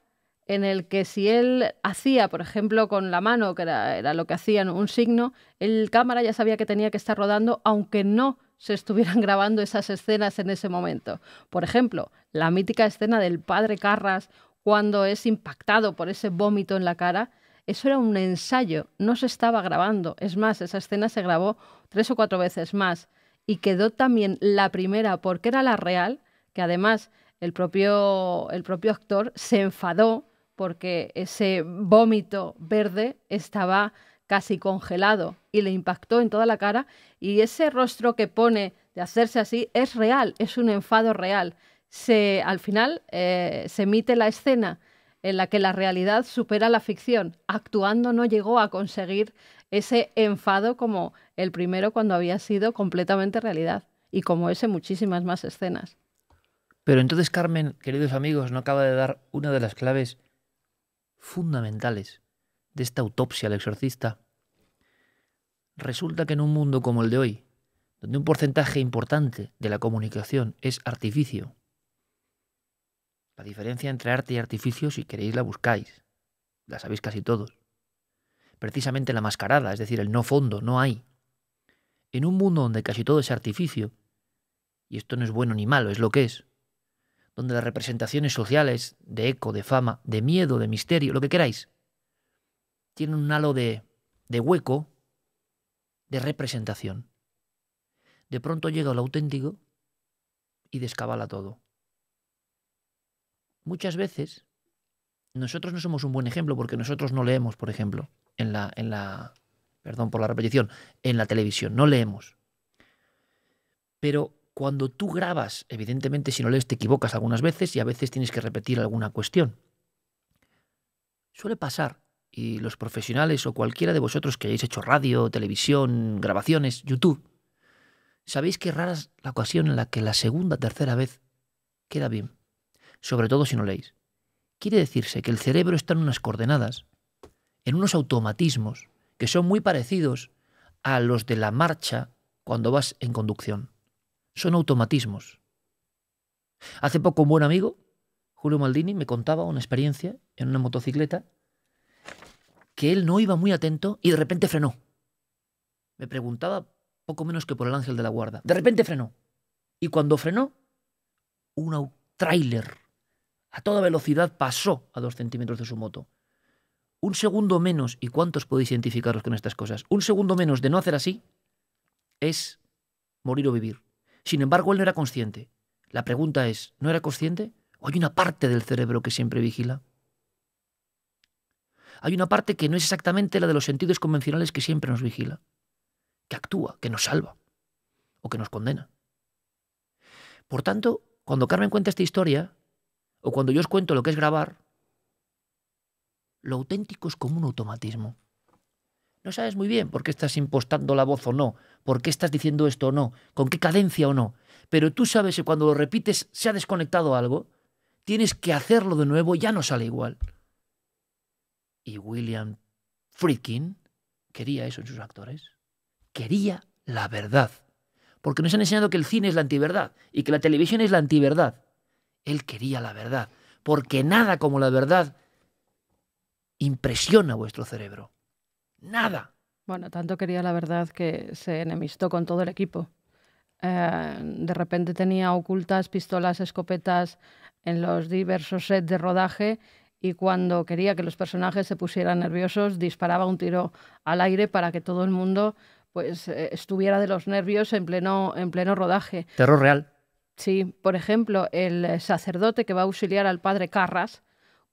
en el que si él hacía, por ejemplo, con la mano, que era, lo que hacían, un signo, el cámara ya sabía que tenía que estar rodando, aunque no se estuvieran grabando esas escenas en ese momento. Por ejemplo, la mítica escena del padre Carras cuando es impactado por ese vómito en la cara, eso era un ensayo, no se estaba grabando. Es más, esa escena se grabó tres o cuatro veces más y quedó también la primera porque era la real, que además el propio, el propio actor se enfadó porque ese vómito verde estaba casi congelado y le impactó en toda la cara y ese rostro que pone de hacerse así es real, es un enfado real. Se, al final eh, se emite la escena en la que la realidad supera la ficción. Actuando no llegó a conseguir ese enfado como el primero cuando había sido completamente realidad y como ese muchísimas más escenas. Pero entonces Carmen, queridos amigos, no acaba de dar una de las claves fundamentales de esta autopsia al exorcista. Resulta que en un mundo como el de hoy, donde un porcentaje importante de la comunicación es artificio, la diferencia entre arte y artificio, si queréis, la buscáis. La sabéis casi todos. Precisamente la mascarada, es decir, el no fondo, no hay. En un mundo donde casi todo es artificio, y esto no es bueno ni malo, es lo que es, donde las representaciones sociales de eco, de fama, de miedo, de misterio, lo que queráis, tienen un halo de, de hueco, de representación. De pronto llega lo auténtico y descabala todo. Muchas veces nosotros no somos un buen ejemplo porque nosotros no leemos, por ejemplo, en la, en la, perdón por la repetición, en la televisión, no leemos. Pero cuando tú grabas, evidentemente si no lees te equivocas algunas veces y a veces tienes que repetir alguna cuestión. Suele pasar, y los profesionales o cualquiera de vosotros que hayáis hecho radio, televisión, grabaciones, YouTube, sabéis que rara es la ocasión en la que la segunda, tercera vez queda bien, sobre todo si no leéis. Quiere decirse que el cerebro está en unas coordenadas, en unos automatismos que son muy parecidos a los de la marcha cuando vas en conducción son automatismos. Hace poco un buen amigo, Julio Maldini, me contaba una experiencia en una motocicleta que él no iba muy atento y de repente frenó. Me preguntaba poco menos que por el ángel de la guarda. De repente frenó. Y cuando frenó, un trailer a toda velocidad pasó a dos centímetros de su moto. Un segundo menos, y cuántos podéis identificaros con estas cosas, un segundo menos de no hacer así es morir o vivir. Sin embargo, él no era consciente. La pregunta es, ¿no era consciente? ¿O hay una parte del cerebro que siempre vigila? Hay una parte que no es exactamente la de los sentidos convencionales que siempre nos vigila, que actúa, que nos salva o que nos condena. Por tanto, cuando Carmen cuenta esta historia, o cuando yo os cuento lo que es grabar, lo auténtico es como un automatismo. No sabes muy bien por qué estás impostando la voz o no, por qué estás diciendo esto o no, con qué cadencia o no. Pero tú sabes que cuando lo repites se ha desconectado algo, tienes que hacerlo de nuevo, ya no sale igual. Y William Freaking quería eso en sus actores. Quería la verdad. Porque nos han enseñado que el cine es la antiverdad y que la televisión es la antiverdad. Él quería la verdad. Porque nada como la verdad impresiona vuestro cerebro. Nada. Bueno, tanto quería la verdad que se enemistó con todo el equipo. Eh, de repente tenía ocultas pistolas, escopetas en los diversos sets de rodaje y cuando quería que los personajes se pusieran nerviosos disparaba un tiro al aire para que todo el mundo pues eh, estuviera de los nervios en pleno, en pleno rodaje. Terror real. Sí, por ejemplo, el sacerdote que va a auxiliar al padre Carras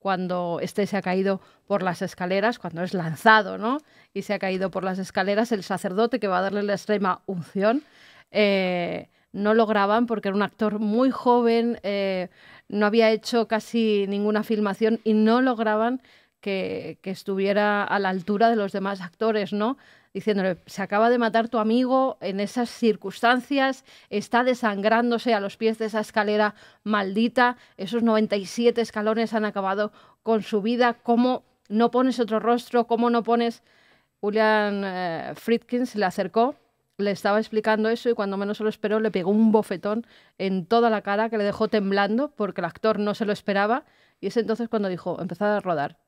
cuando este se ha caído por las escaleras, cuando es lanzado, ¿no? Y se ha caído por las escaleras, el sacerdote que va a darle la extrema unción, eh, no lo graban porque era un actor muy joven, eh, no había hecho casi ninguna filmación y no lograban que, que estuviera a la altura de los demás actores, ¿no? diciéndole, se acaba de matar tu amigo en esas circunstancias, está desangrándose a los pies de esa escalera maldita, esos 97 escalones han acabado con su vida, ¿cómo no pones otro rostro? ¿Cómo no pones... Julian eh, se le acercó, le estaba explicando eso y cuando menos se lo esperó le pegó un bofetón en toda la cara que le dejó temblando porque el actor no se lo esperaba y es entonces cuando dijo, empezad a rodar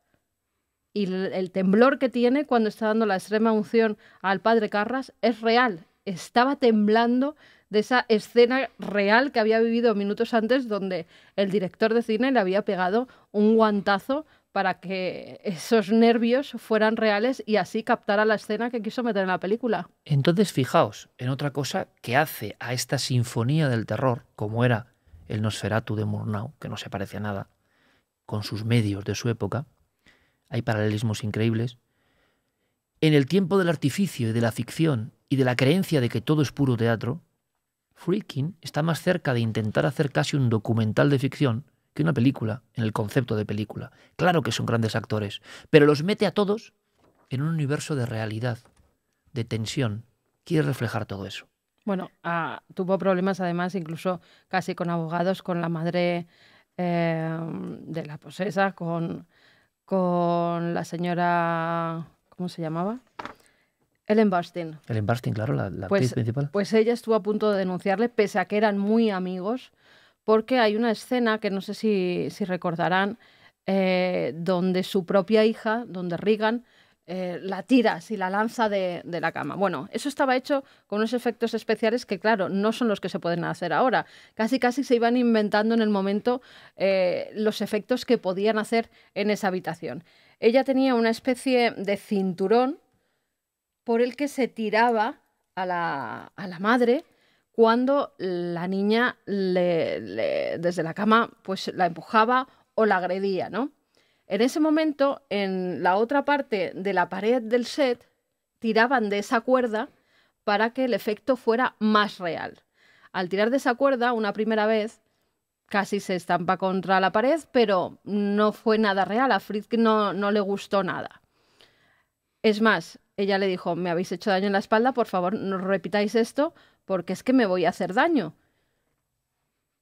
y el, temblor que tiene cuando está dando la extrema unción al padre Carras es real. Estaba temblando de esa escena real que había vivido minutos antes donde el director de cine le había pegado un guantazo para que esos nervios fueran reales y así captara la escena que quiso meter en la película. Entonces fijaos en otra cosa que hace a esta sinfonía del terror, como era el Nosferatu de Murnau, que no se parece a nada, con sus medios de su época, hay paralelismos increíbles, en el tiempo del artificio y de la ficción y de la creencia de que todo es puro teatro, Freaking está más cerca de intentar hacer casi un documental de ficción que una película, en el concepto de película. Claro que son grandes actores, pero los mete a todos en un universo de realidad, de tensión. Quiere reflejar todo eso. Bueno, ah, tuvo problemas además, incluso casi con abogados, con la madre eh, de la posesa, con con la señora, ¿cómo se llamaba? Ellen Burstyn. Ellen Burstyn, claro, la, pues, principal. Pues ella estuvo a punto de denunciarle, pese a que eran muy amigos, porque hay una escena que no sé si, recordarán, eh, donde su propia hija, donde Regan, eh, la tiras y la lanza de, la cama. Bueno, eso estaba hecho con unos efectos especiales que, claro, no son los que se pueden hacer ahora. Casi, casi se iban inventando en el momento eh, los efectos que podían hacer en esa habitación. Ella tenía una especie de cinturón por el que se tiraba a la, a la madre cuando la niña desde la cama pues la empujaba o la agredía, ¿no? En ese momento, en la otra parte de la pared del set, tiraban de esa cuerda para que el efecto fuera más real. Al tirar de esa cuerda una primera vez, casi se estampa contra la pared, pero no fue nada real. A Fritz no, no le gustó nada. Es más, ella le dijo, me habéis hecho daño en la espalda, por favor no repitáis esto porque es que me voy a hacer daño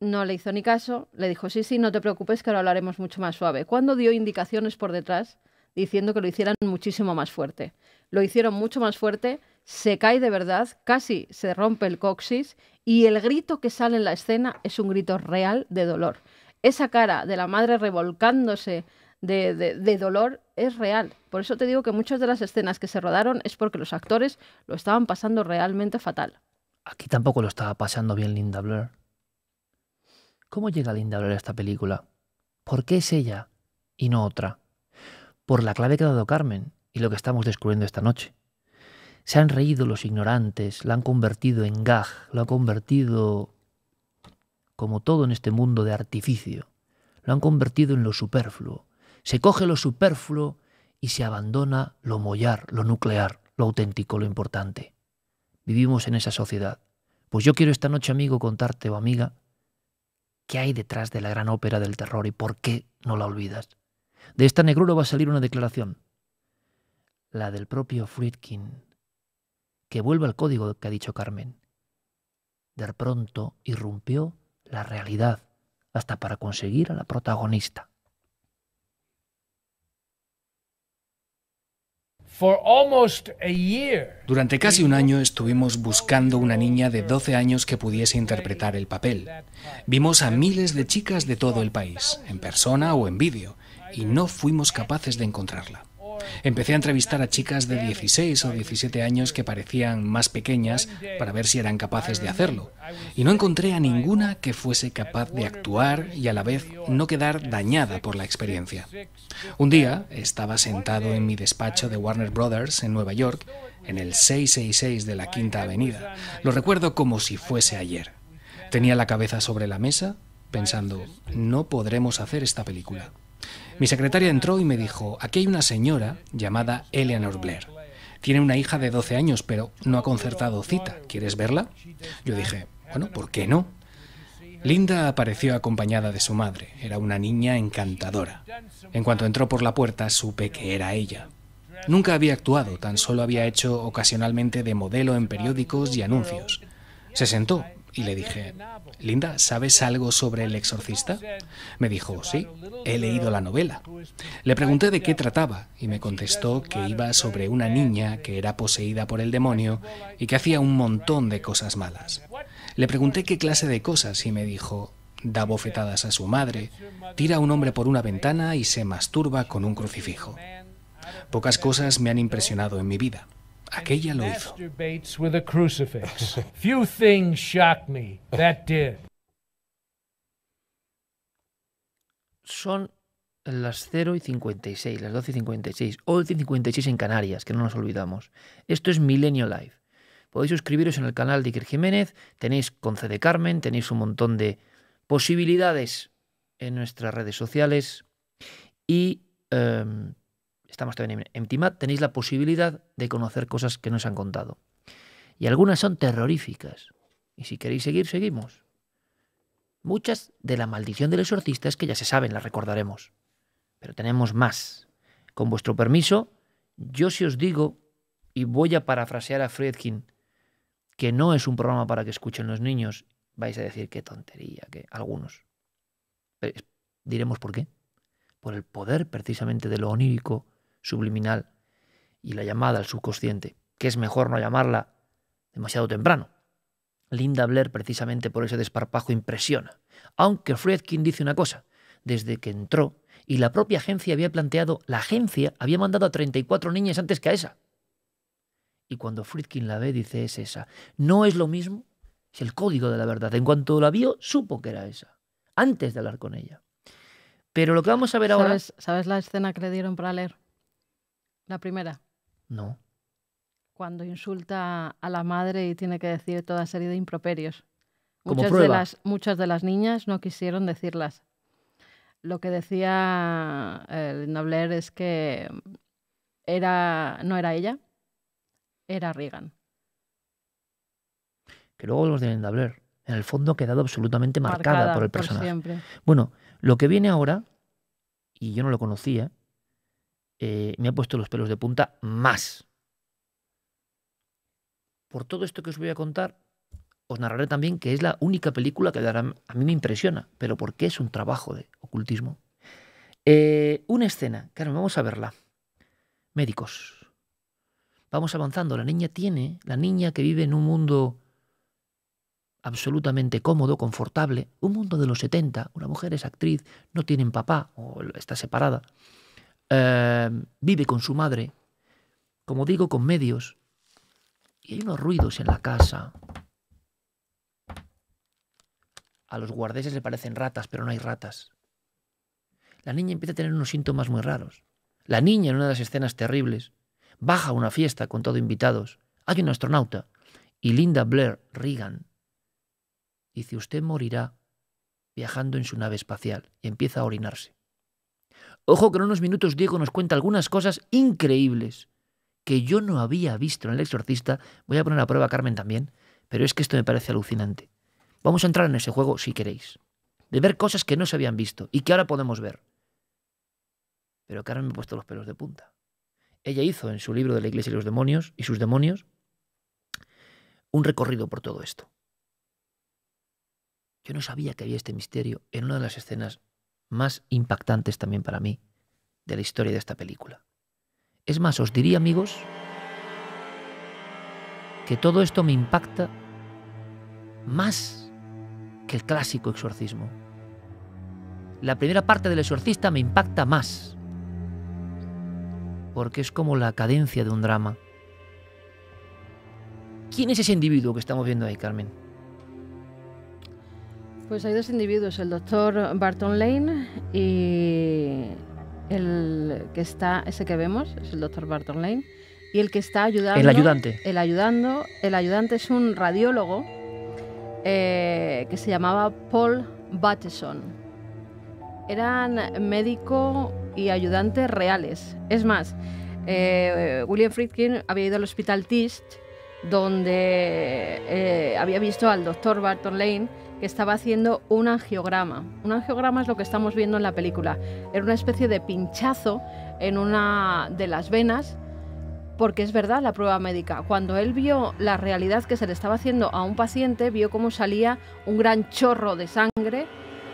no le hizo ni caso, le dijo, sí, sí, no te preocupes que ahora lo hablaremos mucho más suave. Cuando dio indicaciones por detrás diciendo que lo hicieran muchísimo más fuerte. Lo hicieron mucho más fuerte, se cae de verdad, casi se rompe el coxis y el grito que sale en la escena es un grito real de dolor. Esa cara de la madre revolcándose de, de, dolor es real. Por eso te digo que muchas de las escenas que se rodaron es porque los actores lo estaban pasando realmente fatal. Aquí tampoco lo estaba pasando bien Linda Blair. ¿Cómo llega Linda a ver esta película? ¿Por qué es ella y no otra? Por la clave que ha dado Carmen y lo que estamos descubriendo esta noche. Se han reído los ignorantes, la han convertido en gag, lo han convertido, como todo en este mundo de artificio, lo han convertido en lo superfluo. Se coge lo superfluo y se abandona lo mollar, lo nuclear, lo auténtico, lo importante. Vivimos en esa sociedad. Pues yo quiero esta noche, amigo, contarte o amiga, ¿Qué hay detrás de la gran ópera del terror y por qué no la olvidas? De esta negrura va a salir una declaración, la del propio Friedkin, que vuelva al código que ha dicho Carmen. De pronto irrumpió la realidad hasta para conseguir a la protagonista. Durante casi un año estuvimos buscando una niña de 12 años que pudiese interpretar el papel. Vimos a miles de chicas de todo el país, en persona o en vídeo, y no fuimos capaces de encontrarla. Empecé a entrevistar a chicas de 16 o 17 años que parecían más pequeñas para ver si eran capaces de hacerlo. Y no encontré a ninguna que fuese capaz de actuar y a la vez no quedar dañada por la experiencia. Un día estaba sentado en mi despacho de Warner Brothers en Nueva York, en el 666 de la Quinta Avenida. Lo recuerdo como si fuese ayer. Tenía la cabeza sobre la mesa pensando, no podremos hacer esta película. Mi secretaria entró y me dijo, aquí hay una señora llamada Eleanor Blair. Tiene una hija de 12 años, pero no ha concertado cita. ¿Quieres verla? Yo dije, bueno, ¿por qué no? Linda apareció acompañada de su madre. Era una niña encantadora. En cuanto entró por la puerta, supe que era ella. Nunca había actuado, tan solo había hecho ocasionalmente de modelo en periódicos y anuncios. Se sentó y le dije, Linda, ¿sabes algo sobre el exorcista? Me dijo, sí, he leído la novela. Le pregunté de qué trataba y me contestó que iba sobre una niña que era poseída por el demonio y que hacía un montón de cosas malas. Le pregunté qué clase de cosas y me dijo, da bofetadas a su madre, tira a un hombre por una ventana y se masturba con un crucifijo. Pocas cosas me han impresionado en mi vida aquella lo Son las 0 y 56, las 12 y 56, 11 y 56 en Canarias, que no nos olvidamos. Esto es Milenio Live. Podéis suscribiros en el canal de Iker Jiménez, tenéis con de Carmen, tenéis un montón de posibilidades en nuestras redes sociales y em, estamos también en Emptimat, tenéis la posibilidad de conocer cosas que no os han contado. Y algunas son terroríficas. Y si queréis seguir, seguimos. Muchas de la maldición del exorcista es que ya se saben, las recordaremos. Pero tenemos más. Con vuestro permiso, yo si os digo, y voy a parafrasear a Friedkin, que no es un programa para que escuchen los niños, vais a decir qué tontería, que algunos. Eh, diremos por qué. Por el poder precisamente de lo onírico subliminal y la llamada al subconsciente, que es mejor no llamarla demasiado temprano. Linda Blair precisamente por ese desparpajo impresiona, aunque Friedkin dice una cosa, desde que entró y la propia agencia había planteado, la agencia había mandado a 34 niñas antes que a esa. Y cuando Friedkin la ve dice es esa. No es lo mismo, es el código de la verdad. En cuanto la vio, supo que era esa, antes de hablar con ella. Pero lo que vamos a ver ahora... ¿Sabes la escena que le dieron para leer? La primera. No. Cuando insulta a la madre y tiene que decir toda serie de improperios. muchas de las muchas de las niñas no quisieron decirlas. Lo que decía el eh, Nobler es que era no era ella, era Reagan. Que luego los de hablar. en el fondo ha quedado absolutamente marcada, por el personaje. bueno, lo que viene ahora, y yo no lo conocía, eh, me ha puesto los pelos de punta más. Por todo esto que os voy a contar, os narraré también que es la única película que a mí me impresiona, pero porque es un trabajo de ocultismo. Eh, una escena, claro, vamos a verla. Médicos. Vamos avanzando. La niña tiene, la niña que vive en un mundo absolutamente cómodo, confortable, un mundo de los 70, una mujer es actriz, no tienen papá o está separada. Em, vive con su madre, como digo, con medios, y hay unos ruidos en la casa. A los guardeses le parecen ratas, pero no hay ratas. La niña empieza a tener unos síntomas muy raros. La niña, en una de las escenas terribles, baja a una fiesta con todo invitados. Hay un astronauta. Y Linda Blair Reagan dice, usted morirá viajando en su nave espacial. Y empieza a orinarse. Ojo que en unos minutos Diego nos cuenta algunas cosas increíbles que yo no había visto en El Exorcista. Voy a poner a prueba a Carmen también, pero es que esto me parece alucinante. Vamos a entrar en ese juego si queréis, de ver cosas que no se habían visto y que ahora podemos ver. Pero Carmen me ha puesto los pelos de punta. Ella hizo en su libro de la Iglesia y los demonios y sus demonios un recorrido por todo esto. Yo no sabía que había este misterio en una de las escenas más impactantes también para mí de la historia de esta película. Es más, os diría amigos que todo esto me impacta más que el clásico exorcismo. La primera parte del exorcista me impacta más, porque es como la cadencia de un drama. ¿Quién es ese individuo que estamos viendo ahí, Carmen? Pues hay dos individuos, el doctor Barton Lane y el que está, ese que vemos, es el doctor Barton Lane, y el que está ayudando. El ayudante. El ayudando. El ayudante es un radiólogo eh, que se llamaba Paul Bateson. Eran médico y ayudante reales. Es más, eh, William Friedkin había ido al hospital Tisch donde eh, había visto al doctor Barton Lane que estaba haciendo un angiograma. Un angiograma es lo que estamos viendo en la película. Era una especie de pinchazo en una de las venas, porque es verdad la prueba médica. Cuando él vio la realidad que se le estaba haciendo a un paciente, vio cómo salía un gran chorro de sangre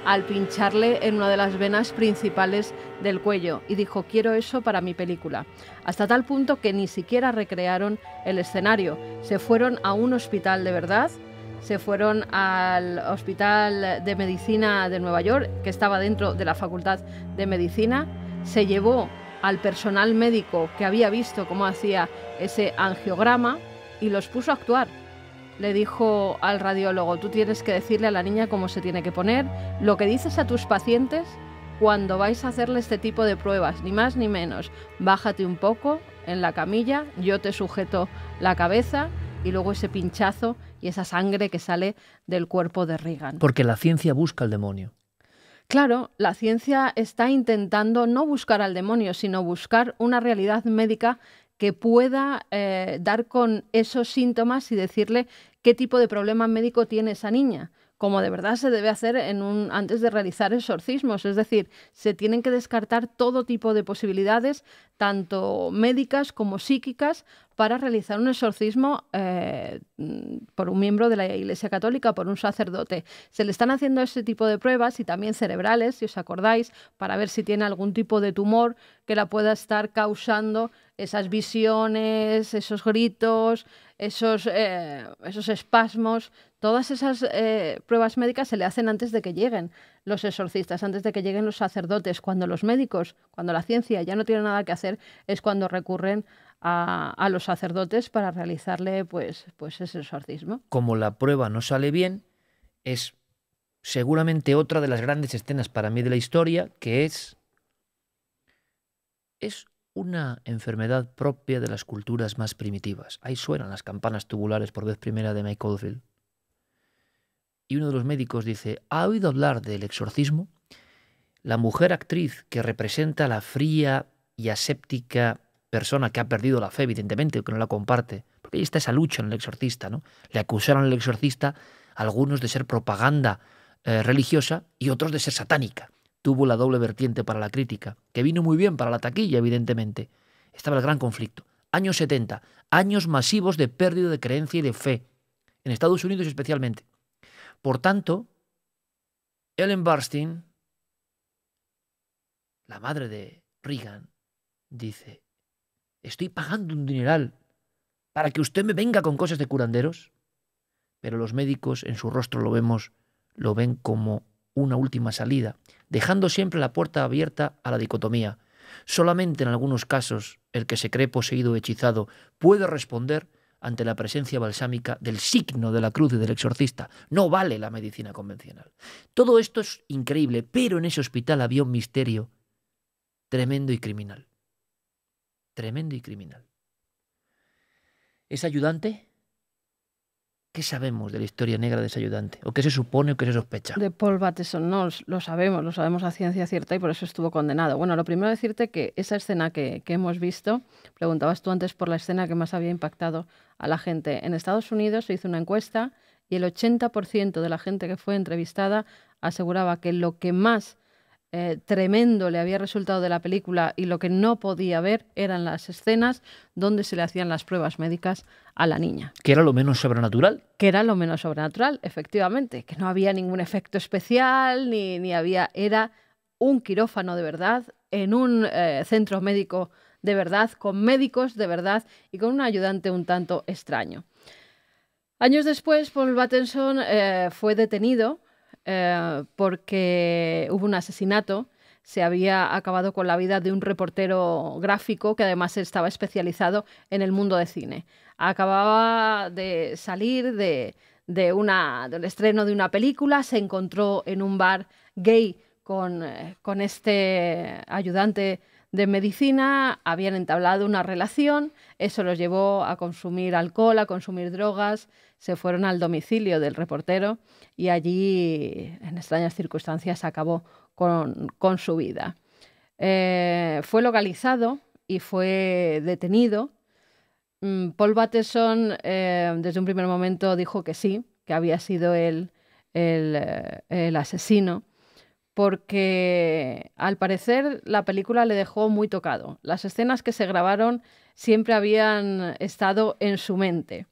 al pincharle en una de las venas principales del cuello y dijo quiero eso para mi película. Hasta tal punto que ni siquiera recrearon el escenario. Se fueron a un hospital de verdad, se fueron al Hospital de Medicina de Nueva York, que estaba dentro de la Facultad de Medicina, se llevó al personal médico que había visto cómo hacía ese angiograma y los puso a actuar le dijo al radiólogo, tú tienes que decirle a la niña cómo se tiene que poner, lo que dices a tus pacientes cuando vais a hacerle este tipo de pruebas, ni más ni menos. Bájate un poco en la camilla, yo te sujeto la cabeza y luego ese pinchazo y esa sangre que sale del cuerpo de Reagan. Porque la ciencia busca al demonio. Claro, la ciencia está intentando no buscar al demonio, sino buscar una realidad médica que pueda eh, dar con esos síntomas y decirle qué tipo de problema médico tiene esa niña como de verdad se debe hacer en un, antes de realizar exorcismos. Es decir, se tienen que descartar todo tipo de posibilidades, tanto médicas como psíquicas, para realizar un exorcismo eh, por un miembro de la Iglesia Católica, por un sacerdote. Se le están haciendo ese tipo de pruebas y también cerebrales, si os acordáis, para ver si tiene algún tipo de tumor que la pueda estar causando esas visiones, esos gritos, esos, eh, esos espasmos, todas esas eh, pruebas médicas se le hacen antes de que lleguen los exorcistas, antes de que lleguen los sacerdotes, cuando los médicos, cuando la ciencia ya no tiene nada que hacer, es cuando recurren a, los sacerdotes para realizarle pues, pues ese exorcismo. Como la prueba no sale bien, es seguramente otra de las grandes escenas para mí de la historia, que es... Es una enfermedad propia de las culturas más primitivas. Ahí suenan las campanas tubulares por vez primera de Mike Oldfield. Y uno de los médicos dice, ¿ha oído hablar del exorcismo? La mujer actriz que representa la fría y aséptica persona que ha perdido la fe, evidentemente, o que no la comparte, porque ahí está esa lucha en el exorcista, ¿no? Le acusaron al exorcista algunos de ser propaganda eh, religiosa y otros de ser satánica. Tuvo la doble vertiente para la crítica, que vino muy bien para la taquilla, evidentemente. Estaba el gran conflicto. Años 70, años masivos de pérdida de creencia y de fe, en Estados Unidos especialmente. Por tanto, Ellen Barstein, la madre de Reagan, dice, estoy pagando un dineral para que usted me venga con cosas de curanderos. Pero los médicos en su rostro lo vemos, lo ven como una última salida, dejando siempre la puerta abierta a la dicotomía. Solamente en algunos casos el que se cree poseído o hechizado puede responder ante la presencia balsámica del signo de la cruz y del exorcista. No vale la medicina convencional. Todo esto es increíble, pero en ese hospital había un misterio tremendo y criminal tremendo y criminal. ¿Es ayudante, ¿qué sabemos de la historia negra de ese ayudante? ¿O qué se supone o qué se sospecha? De Paul Bateson, no, lo sabemos, lo sabemos a ciencia cierta y por eso estuvo condenado. Bueno, lo primero decirte que esa escena que, que hemos visto, preguntabas tú antes por la escena que más había impactado a la gente. En Estados Unidos se hizo una encuesta y el 80% de la gente que fue entrevistada aseguraba que lo que más eh, tremendo le había resultado de la película y lo que no podía ver eran las escenas donde se le hacían las pruebas médicas a la niña. ¿Que era lo menos sobrenatural? Que era lo menos sobrenatural, efectivamente, que no había ningún efecto especial, ni, había, era un quirófano de verdad en un eh, centro médico de verdad, con médicos de verdad y con un ayudante un tanto extraño. Años después, Paul Battenson eh, fue detenido eh, porque hubo un asesinato. Se había acabado con la vida de un reportero gráfico que además estaba especializado en el mundo de cine. Acababa de salir de, del estreno de una película, se encontró en un bar gay con, eh, con este ayudante de medicina, habían entablado una relación, eso los llevó a consumir alcohol, a consumir drogas, se fueron al domicilio del reportero y allí, en extrañas circunstancias, acabó con, su vida. Eh, fue localizado y fue detenido. Mm, Paul Bateson eh, desde un primer momento dijo que sí, que había sido él eh, el asesino porque al parecer la película le dejó muy tocado. Las escenas que se grabaron siempre habían estado en su mente.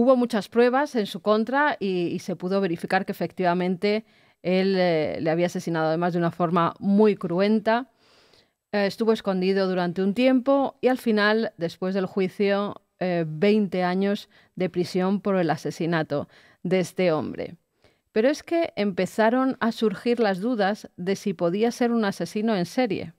Hubo muchas pruebas en su contra y, se pudo verificar que efectivamente él eh, le había asesinado además de una forma muy cruenta. Eh, estuvo escondido durante un tiempo y al final, después del juicio, 20 eh, años de prisión por el asesinato de este hombre. Pero es que empezaron a surgir las dudas de si podía ser un asesino en serie.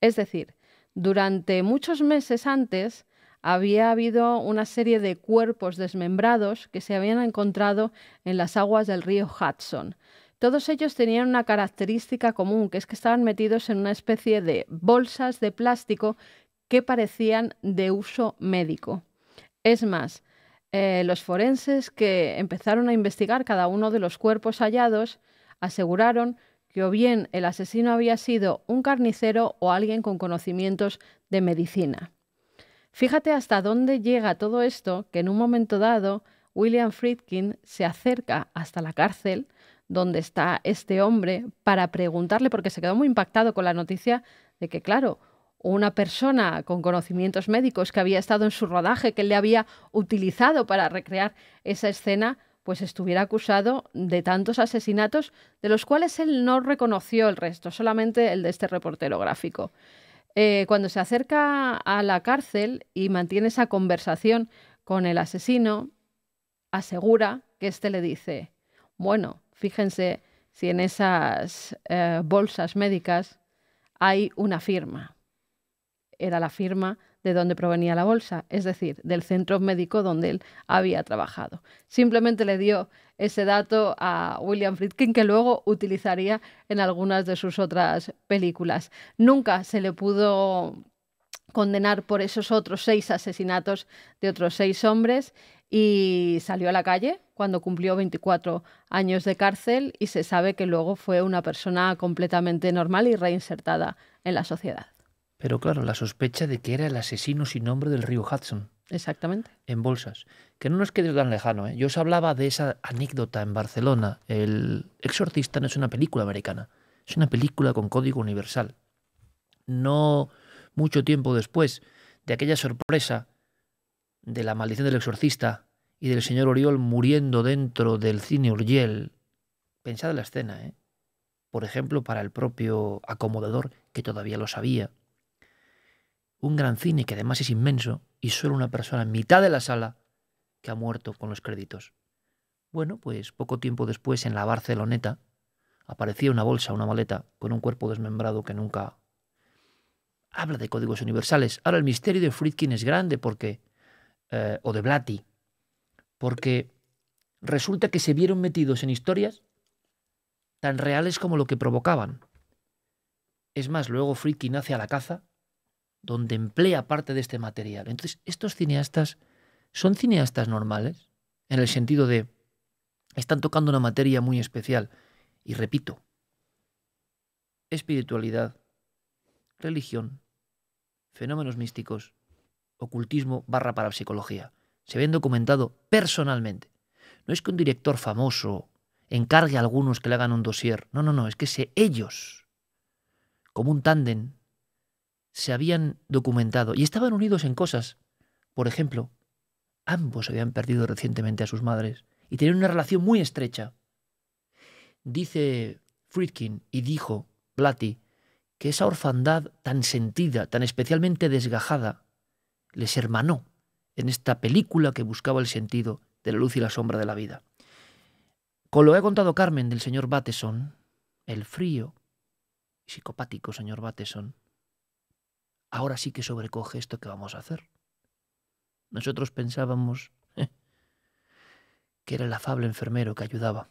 Es decir, durante muchos meses antes había habido una serie de cuerpos desmembrados que se habían encontrado en las aguas del río Hudson. Todos ellos tenían una característica común, que es que estaban metidos en una especie de bolsas de plástico que parecían de uso médico. Es más, eh, los forenses que empezaron a investigar cada uno de los cuerpos hallados aseguraron que o bien el asesino había sido un carnicero o alguien con conocimientos de medicina. Fíjate hasta dónde llega todo esto que en un momento dado William Friedkin se acerca hasta la cárcel donde está este hombre para preguntarle, porque se quedó muy impactado con la noticia de que, claro, una persona con conocimientos médicos que había estado en su rodaje, que él le había utilizado para recrear esa escena, pues estuviera acusado de tantos asesinatos, de los cuales él no reconoció el resto, solamente el de este reportero gráfico. Eh, cuando se acerca a la cárcel y mantiene esa conversación con el asesino, asegura que éste le dice, bueno, fíjense si en esas eh, bolsas médicas hay una firma. Era la firma de dónde provenía la bolsa, es decir, del centro médico donde él había trabajado. Simplemente le dio ese dato a William Friedkin que luego utilizaría en algunas de sus otras películas. Nunca se le pudo condenar por esos otros seis asesinatos de otros seis hombres y salió a la calle cuando cumplió 24 años de cárcel y se sabe que luego fue una persona completamente normal y reinsertada en la sociedad. Pero claro, la sospecha de que era el asesino sin nombre del río Hudson. Exactamente. En bolsas. Que no nos quede tan lejano. ¿eh? Yo os hablaba de esa anécdota en Barcelona. El Exorcista no es una película americana. Es una película con código universal. No mucho tiempo después de aquella sorpresa de la maldición del exorcista y del señor Oriol muriendo dentro del cine Urgel. Pensad en la escena, ¿eh? Por ejemplo, para el propio acomodador, que todavía lo sabía, un gran cine que además es inmenso y solo una persona en mitad de la sala que ha muerto con los créditos. Bueno, pues poco tiempo después en la Barceloneta aparecía una bolsa, una maleta, con un cuerpo desmembrado que nunca... Habla de códigos universales. Ahora el misterio de Friedkin es grande porque... Eh, o de Blatty. Porque resulta que se vieron metidos en historias tan reales como lo que provocaban. Es más, luego Friedkin nace a la caza donde emplea parte de este material. Entonces, estos cineastas son cineastas normales, en el sentido de están tocando una materia muy especial. Y repito, espiritualidad, religión, fenómenos místicos, ocultismo barra parapsicología. Se ven documentado personalmente. No es que un director famoso encargue a algunos que le hagan un dossier. No, no, no, es que se ellos, como un tándem, se habían documentado y estaban unidos en cosas. Por ejemplo, ambos habían perdido recientemente a sus madres y tenían una relación muy estrecha. Dice Friedkin y dijo Blatty que esa orfandad tan sentida, tan especialmente desgajada, les hermanó en esta película que buscaba el sentido de la luz y la sombra de la vida. Con lo que ha contado Carmen del señor Bateson, el frío, y psicopático señor Bateson, ahora sí que sobrecoge esto que vamos a hacer. Nosotros pensábamos eh, que era el afable enfermero que ayudaba.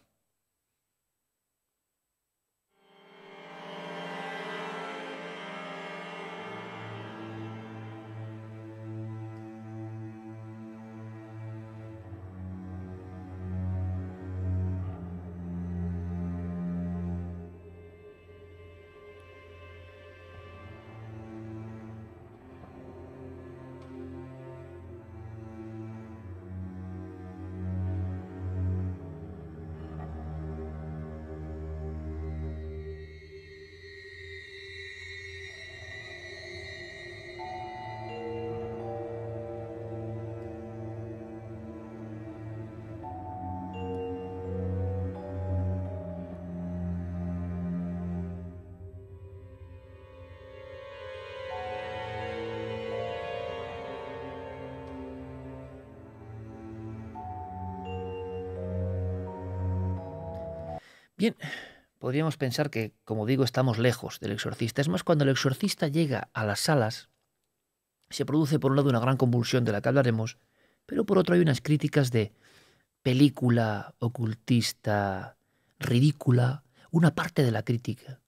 podríamos pensar que, como digo, estamos lejos del exorcista. Es más, cuando el exorcista llega a las salas, se produce por un lado una gran convulsión de la que hablaremos, pero por otro hay unas críticas de película ocultista, ridícula, una parte de la crítica.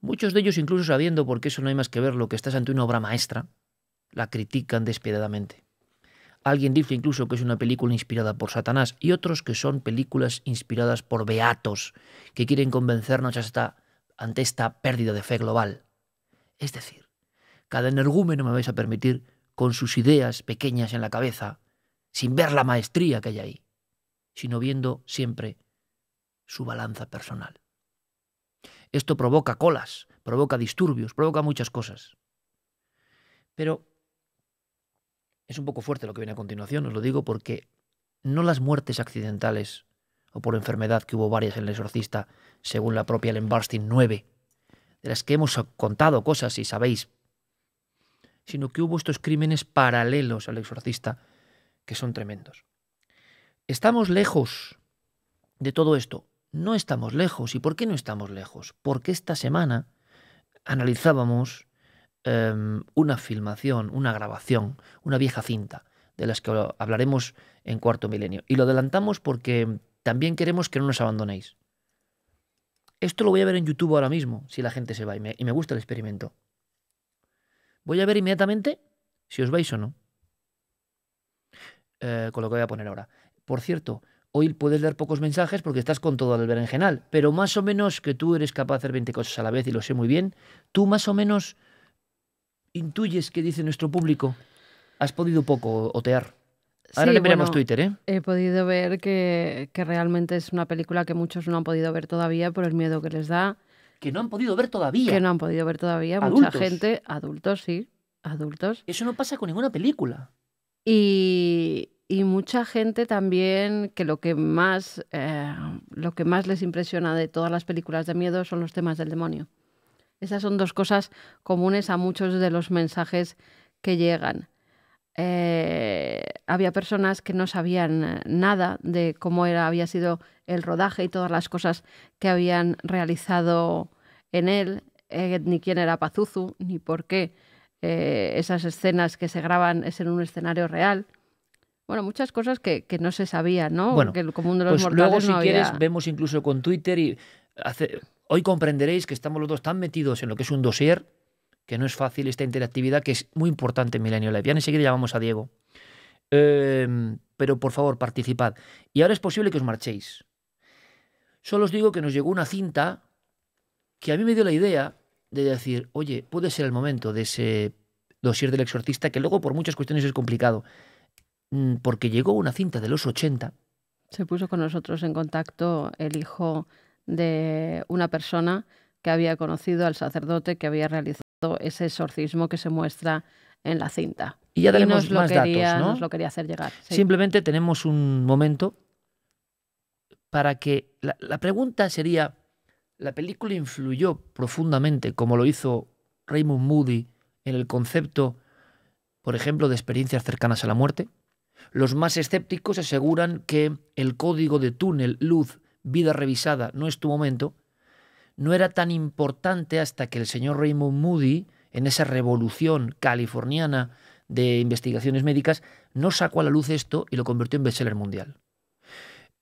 Muchos de ellos, incluso sabiendo, porque eso no hay más que ver, lo que estás ante una obra maestra, la critican despiadadamente. Alguien dice incluso que es una película inspirada por Satanás y otros que son películas inspiradas por beatos que quieren convencernos hasta ante esta pérdida de fe global. Es decir, cada energúmeno me vais a permitir con sus ideas pequeñas en la cabeza, sin ver la maestría que hay ahí, sino viendo siempre su balanza personal. Esto provoca colas, provoca disturbios, provoca muchas cosas. Pero es un poco fuerte lo que viene a continuación, os lo digo porque no las muertes accidentales o por enfermedad, que hubo varias en el exorcista, según la propia Lembarstin 9, de las que hemos contado cosas y sabéis, sino que hubo estos crímenes paralelos al exorcista, que son tremendos. Estamos lejos de todo esto. No estamos lejos. ¿Y por qué no estamos lejos? Porque esta semana analizábamos Em, una filmación, una grabación, una vieja cinta, de las que hablaremos en cuarto milenio. Y lo adelantamos porque también queremos que no nos abandonéis. Esto lo voy a ver en YouTube ahora mismo, si la gente se va y me, gusta el experimento. Voy a ver inmediatamente si os vais o no. Eh, con lo que voy a poner ahora. Por cierto, hoy puedes dar pocos mensajes porque estás con todo el berenjenal, pero más o menos que tú eres capaz de hacer 20 cosas a la vez y lo sé muy bien, tú más o menos intuyes que dice nuestro público? Has podido poco otear. Ahora le veremos Twitter, ¿eh? He podido ver que, realmente es una película que muchos no han podido ver todavía por el miedo que les da. Que no han podido ver todavía. Que no han podido ver todavía. Mucha gente, adultos, sí, adultos. Eso no pasa con ninguna película. Y, mucha gente también que lo que más eh, lo que más les impresiona de todas las películas de miedo son los temas del demonio. Esas son dos cosas comunes a muchos de los mensajes que llegan. Eh, había personas que no sabían eh, nada de cómo había sido el rodaje y todas las cosas que habían realizado en él, eh, ni quién era Pazuzu, ni por qué esas escenas que se graban es en un escenario real. Bueno, muchas cosas que, no se sabían, ¿no? Bueno, de los pues Luego, si quieres, vemos incluso con Twitter y hace, Hoy comprenderéis que estamos los dos tan metidos en lo que es un dossier que no es fácil esta interactividad que es muy importante en Milenio Life. Ya enseguida llamamos a Diego. Em, pero por favor, participad. Y ahora es posible que os marchéis. Solo os digo que nos llegó una cinta que a mí me dio la idea de decir, oye, puede ser el momento de ese dosier del exorcista, que luego por muchas cuestiones es complicado, mm, porque llegó una cinta de los 80. Se puso con nosotros en contacto el hijo de una persona que había conocido al sacerdote que había realizado ese exorcismo que se muestra en la cinta. Y ya tenemos más lo datos, ¿no? lo quería hacer llegar. Simplemente tenemos un momento para que la, la, pregunta sería, ¿la película influyó profundamente, como lo hizo Raymond Moody, en el concepto, por ejemplo, de experiencias cercanas a la muerte? Los más escépticos aseguran que el código de túnel, luz vida revisada no es tu momento, no era tan importante hasta que el señor Raymond Moody, en esa revolución californiana de investigaciones médicas, no sacó a la luz esto y lo convirtió en bestseller mundial.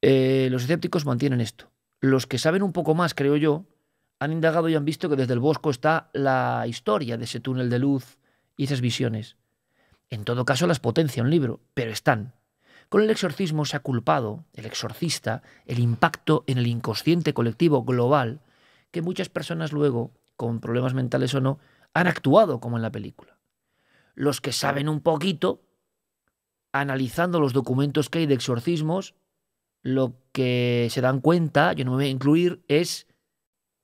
Eh, los escépticos mantienen esto. Los que saben un poco más, creo yo, han indagado y han visto que desde el bosco está la historia de ese túnel de luz y esas visiones. En todo caso las potencia un libro, pero están. Con el exorcismo se ha culpado, el exorcista, el impacto en el inconsciente colectivo global que muchas personas luego, con problemas mentales o no, han actuado como en la película. Los que saben un poquito, analizando los documentos que hay de exorcismos, lo que se dan cuenta, yo no me voy a incluir, es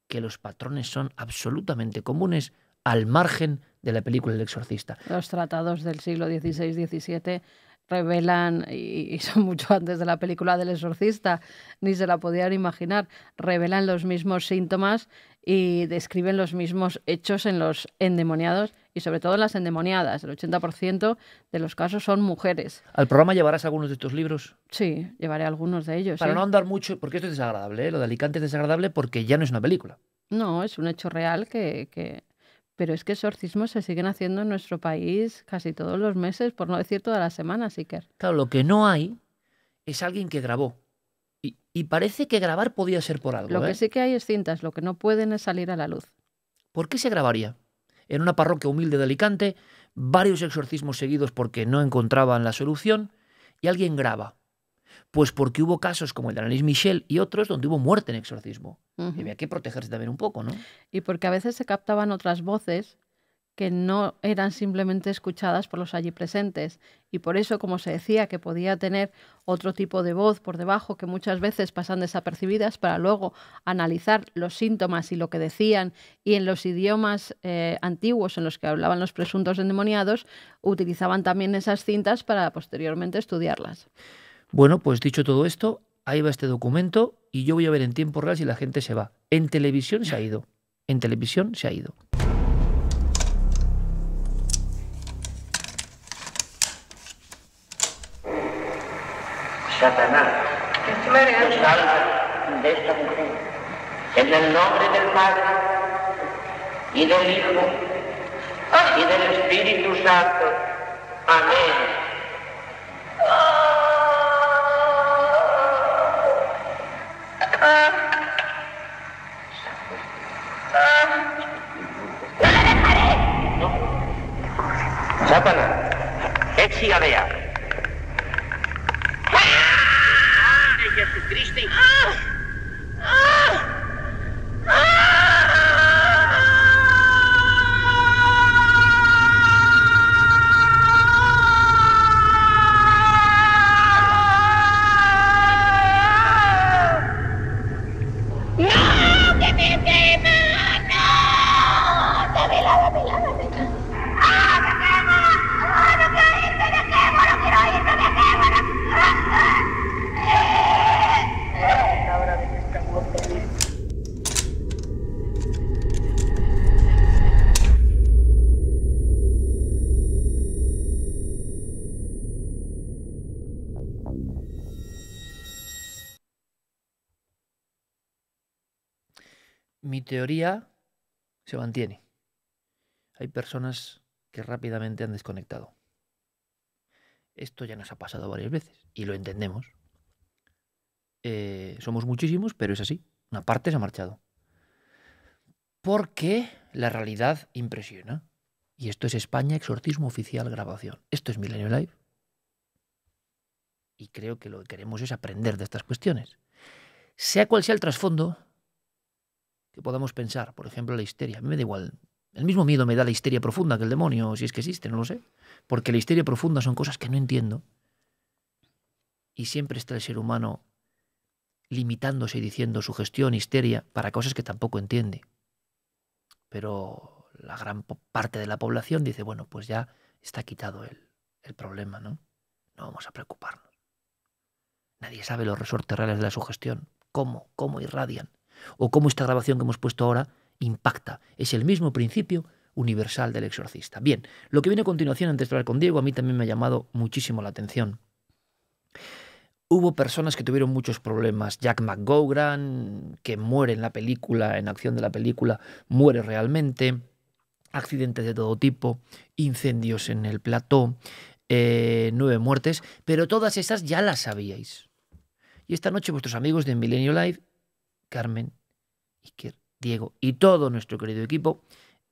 que los patrones son absolutamente comunes al margen de la película El Exorcista. Los tratados del siglo XVI-XVII revelan, y son mucho antes de la película del exorcista, ni se la podían imaginar, revelan los mismos síntomas y describen los mismos hechos en los endemoniados y sobre todo en las endemoniadas. El 80% de los casos son mujeres. ¿Al programa llevarás algunos de tus libros? Sí, llevaré algunos de ellos. Para no andar mucho, porque esto es desagradable, ¿eh? lo de Alicante es desagradable porque ya no es una película. No, es un hecho real que, que pero es que exorcismos se siguen haciendo en nuestro país casi todos los meses, por no decir todas las semanas, Iker. Claro, lo que no hay es alguien que grabó. Y, parece que grabar podía ser por algo. Lo que ¿eh? sí que hay es cintas, lo que no pueden es salir a la luz. ¿Por qué se grabaría? En una parroquia humilde de Alicante, varios exorcismos seguidos porque no encontraban la solución, y alguien graba. Pues porque hubo casos como el de Annalise Michel y otros donde hubo muerte en exorcismo. Y había que protegerse también un poco, ¿no? Y porque a veces se captaban otras voces que no eran simplemente escuchadas por los allí presentes. Y por eso, como se decía, que podía tener otro tipo de voz por debajo que muchas veces pasan desapercibidas para luego analizar los síntomas y lo que decían y en los idiomas eh, antiguos en los que hablaban los presuntos endemoniados, utilizaban también esas cintas para posteriormente estudiarlas. Bueno, pues dicho todo esto, ahí va este documento y yo voy a ver en tiempo real si la gente se va. En televisión se ha ido. En televisión se ha ido. Satanás, que te de esta mujer, en el nombre del Padre y del Hijo y del Espíritu Santo. Amén. 잠깐만. 엑시가 돼야. teoría se mantiene. Hay personas que rápidamente han desconectado. Esto ya nos ha pasado varias veces y lo entendemos. Eh, somos muchísimos, pero es así. Una parte se ha marchado. Porque la realidad impresiona. Y esto es España, exorcismo oficial, grabación. Esto es Milenio Live. Y creo que lo que queremos es aprender de estas cuestiones. Sea cual sea el trasfondo, que podamos pensar. Por ejemplo, la histeria. A mí me da igual. El mismo miedo me da la histeria profunda que el demonio, si es que existe, no lo sé. Porque la histeria profunda son cosas que no entiendo. Y siempre está el ser humano limitándose y diciendo su gestión, histeria, para cosas que tampoco entiende. Pero la gran parte de la población dice, bueno, pues ya está quitado el, el problema, ¿no? No vamos a preocuparnos. Nadie sabe los resortes reales de la sugestión, cómo, cómo irradian o cómo esta grabación que hemos puesto ahora impacta. Es el mismo principio universal del exorcista. Bien, lo que viene a continuación, antes de hablar con Diego, a mí también me ha llamado muchísimo la atención. Hubo personas que tuvieron muchos problemas. Jack McGowran, que muere en la película, en acción de la película, muere realmente. Accidentes de todo tipo, incendios en el plató, eh, nueve muertes, pero todas esas ya las sabíais. Y esta noche vuestros amigos de Millennial Live Carmen, Iker, Diego y todo nuestro querido equipo,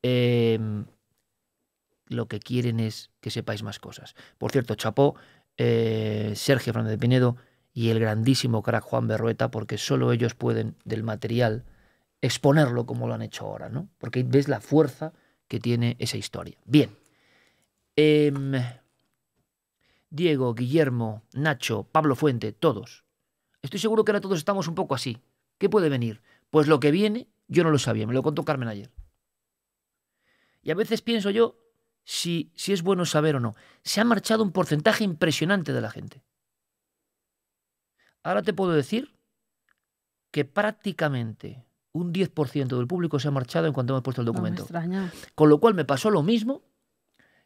em, lo que quieren es que sepáis más cosas. Por cierto, chapó eh, Sergio Fernández de Pinedo y el grandísimo crack Juan Berrueta, porque solo ellos pueden del material exponerlo como lo han hecho ahora, ¿no? Porque ves la fuerza que tiene esa historia. Bien. Em, Diego, Guillermo, Nacho, Pablo Fuente, todos. Estoy seguro que ahora todos estamos un poco así. ¿Qué puede venir? Pues lo que viene, yo no lo sabía, me lo contó Carmen ayer. Y a veces pienso yo si, si es bueno saber o no. Se ha marchado un porcentaje impresionante de la gente. Ahora te puedo decir que prácticamente un 10% del público se ha marchado en cuanto hemos puesto el documento. Con lo cual me pasó lo mismo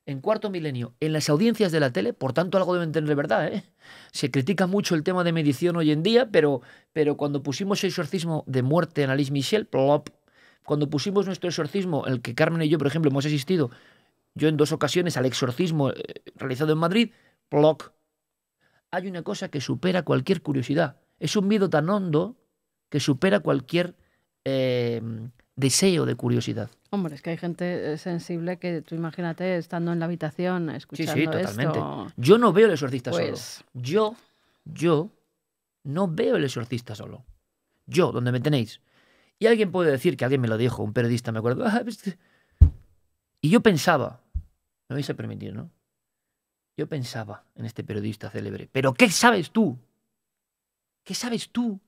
en cuarto milenio, en las audiencias de la tele, por tanto algo deben tener de verdad. ¿eh? Se critica mucho el tema de medición hoy en día, pero, pero cuando pusimos el exorcismo de muerte en Alice Michel, plop, cuando pusimos nuestro exorcismo, el que Carmen y yo, por ejemplo, hemos asistido, yo en dos ocasiones al exorcismo eh, realizado en Madrid, plop, hay una cosa que supera cualquier curiosidad. Es un miedo tan hondo que supera cualquier eh, deseo de curiosidad. Hombre, es que hay gente eh, sensible que tú imagínate estando en la habitación escuchando Sí, sí, totalmente. Yo no veo el exorcista solo. Pues yo, yo no veo el exorcista solo. Yo, donde me tenéis. Y alguien puede decir que alguien me lo dijo, un periodista, me acuerdo. Ah, y yo pensaba, me vais a permitir, ¿no? Yo pensaba en este periodista célebre. Pero ¿qué sabes tú? ¿Qué sabes tú?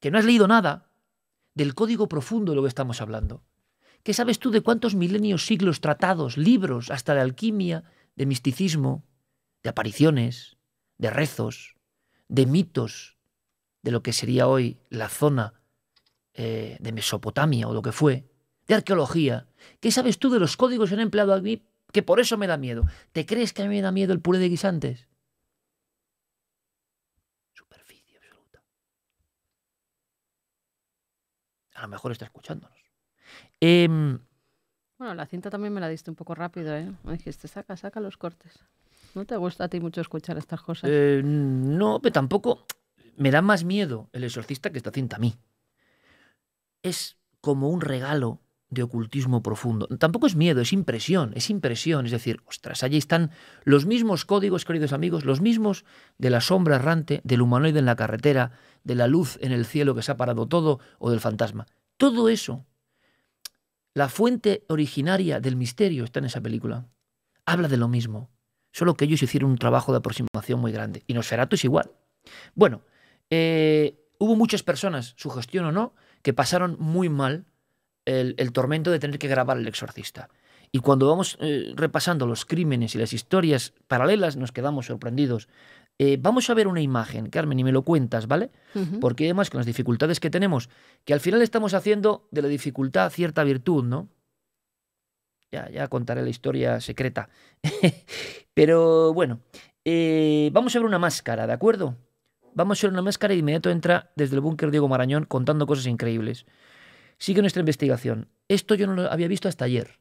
Que no has leído nada del código profundo de lo que estamos hablando. ¿Qué sabes tú de cuántos milenios, siglos, tratados, libros, hasta de alquimia, de misticismo, de apariciones, de rezos, de mitos, de lo que sería hoy la zona eh, de Mesopotamia o lo que fue, de arqueología? ¿Qué sabes tú de los códigos que han empleado a mí que por eso me da miedo? ¿Te crees que a mí me da miedo el puré de guisantes? Superficie absoluta. A lo mejor está escuchándonos. Em, bueno, la cinta también me la diste un poco rápido, ¿eh? Me dijiste, saca, saca los cortes. ¿No te gusta a ti mucho escuchar estas cosas? Eh, no, pero tampoco me da más miedo el exorcista que esta cinta a mí. Es como un regalo de ocultismo profundo. Tampoco es miedo, es impresión, es impresión. Es decir, ostras, allí están los mismos códigos, queridos amigos, los mismos de la sombra errante, del humanoide en la carretera, de la luz en el cielo que se ha parado todo o del fantasma. Todo eso la fuente originaria del misterio está en esa película. Habla de lo mismo, solo que ellos hicieron un trabajo de aproximación muy grande. Y Nosferatu es igual. Bueno, eh, hubo muchas personas, sugestión o no, que pasaron muy mal el, tormento de tener que grabar El Exorcista. Y cuando vamos eh, repasando los crímenes y las historias paralelas, nos quedamos sorprendidos eh, vamos a ver una imagen, Carmen, y me lo cuentas, ¿vale? Porque además con las dificultades que tenemos, que al final estamos haciendo de la dificultad cierta virtud, ¿no? Ya, ya contaré la historia secreta. Pero bueno, eh, vamos a ver una máscara, ¿de acuerdo? Vamos a ver una máscara y de inmediato entra desde el búnker Diego Marañón contando cosas increíbles. Sigue nuestra investigación. Esto yo no lo había visto hasta ayer.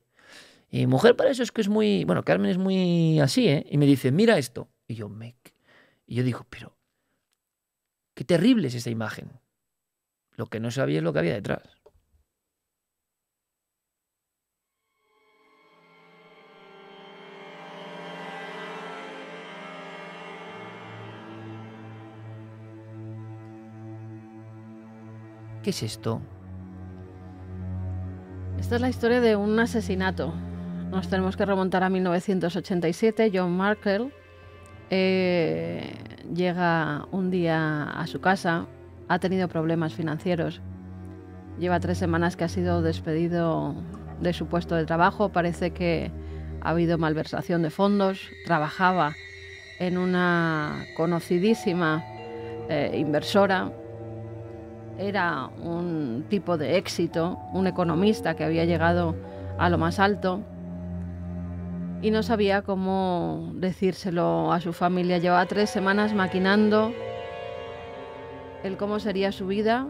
Y mujer para eso es que es muy... Bueno, Carmen es muy así, ¿eh? Y me dice, mira esto. Y yo me y yo digo, pero qué terrible es esa imagen. Lo que no sabía es lo que había detrás. ¿Qué es esto? Esta es la historia de un asesinato. Nos tenemos que remontar a 1987. John Markle eh, llega un día a su casa, ha tenido problemas financieros, lleva tres semanas que ha sido despedido de su puesto de trabajo, parece que ha habido malversación de fondos, trabajaba en una conocidísima eh, inversora, era un tipo de éxito, un economista que había llegado a lo más alto y no sabía cómo decírselo a su familia. Llevaba tres semanas maquinando el cómo sería su vida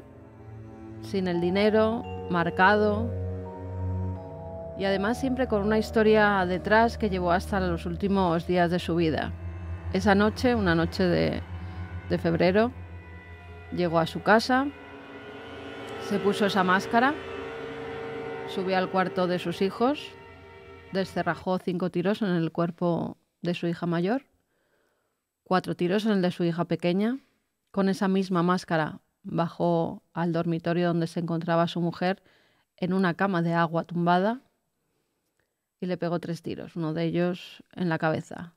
sin el dinero, marcado y además siempre con una historia detrás que llevó hasta los últimos días de su vida. Esa noche, una noche de, de febrero, llegó a su casa, se puso esa máscara, subió al cuarto de sus hijos, descerrajó cinco tiros en el cuerpo de su hija mayor, cuatro tiros en el de su hija pequeña. Con esa misma máscara bajó al dormitorio donde se encontraba su mujer en una cama de agua tumbada y le pegó tres tiros, uno de ellos en la cabeza.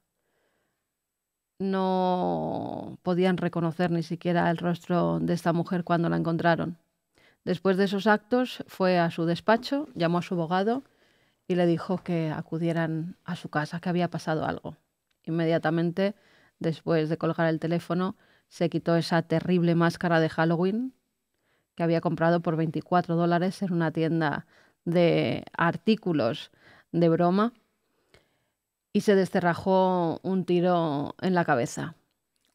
No podían reconocer ni siquiera el rostro de esta mujer cuando la encontraron. Después de esos actos fue a su despacho, llamó a su abogado y le dijo que acudieran a su casa, que había pasado algo. Inmediatamente, después de colgar el teléfono, se quitó esa terrible máscara de Halloween que había comprado por 24 dólares en una tienda de artículos de broma y se desterrajó un tiro en la cabeza.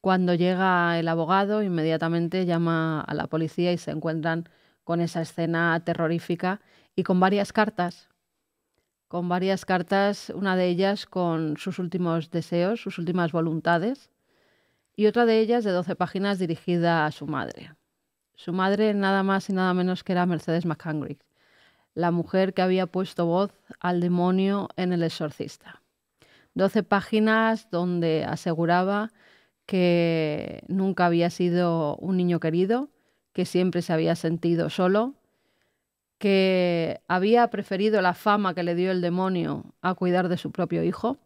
Cuando llega el abogado, inmediatamente llama a la policía y se encuentran con esa escena terrorífica y con varias cartas con varias cartas, una de ellas con sus últimos deseos, sus últimas voluntades, y otra de ellas de 12 páginas dirigida a su madre. Su madre nada más y nada menos que era Mercedes McCangrick, la mujer que había puesto voz al demonio en El Exorcista. 12 páginas donde aseguraba que nunca había sido un niño querido, que siempre se había sentido solo, que había preferido la fama que le dio el demonio a cuidar de su propio hijo,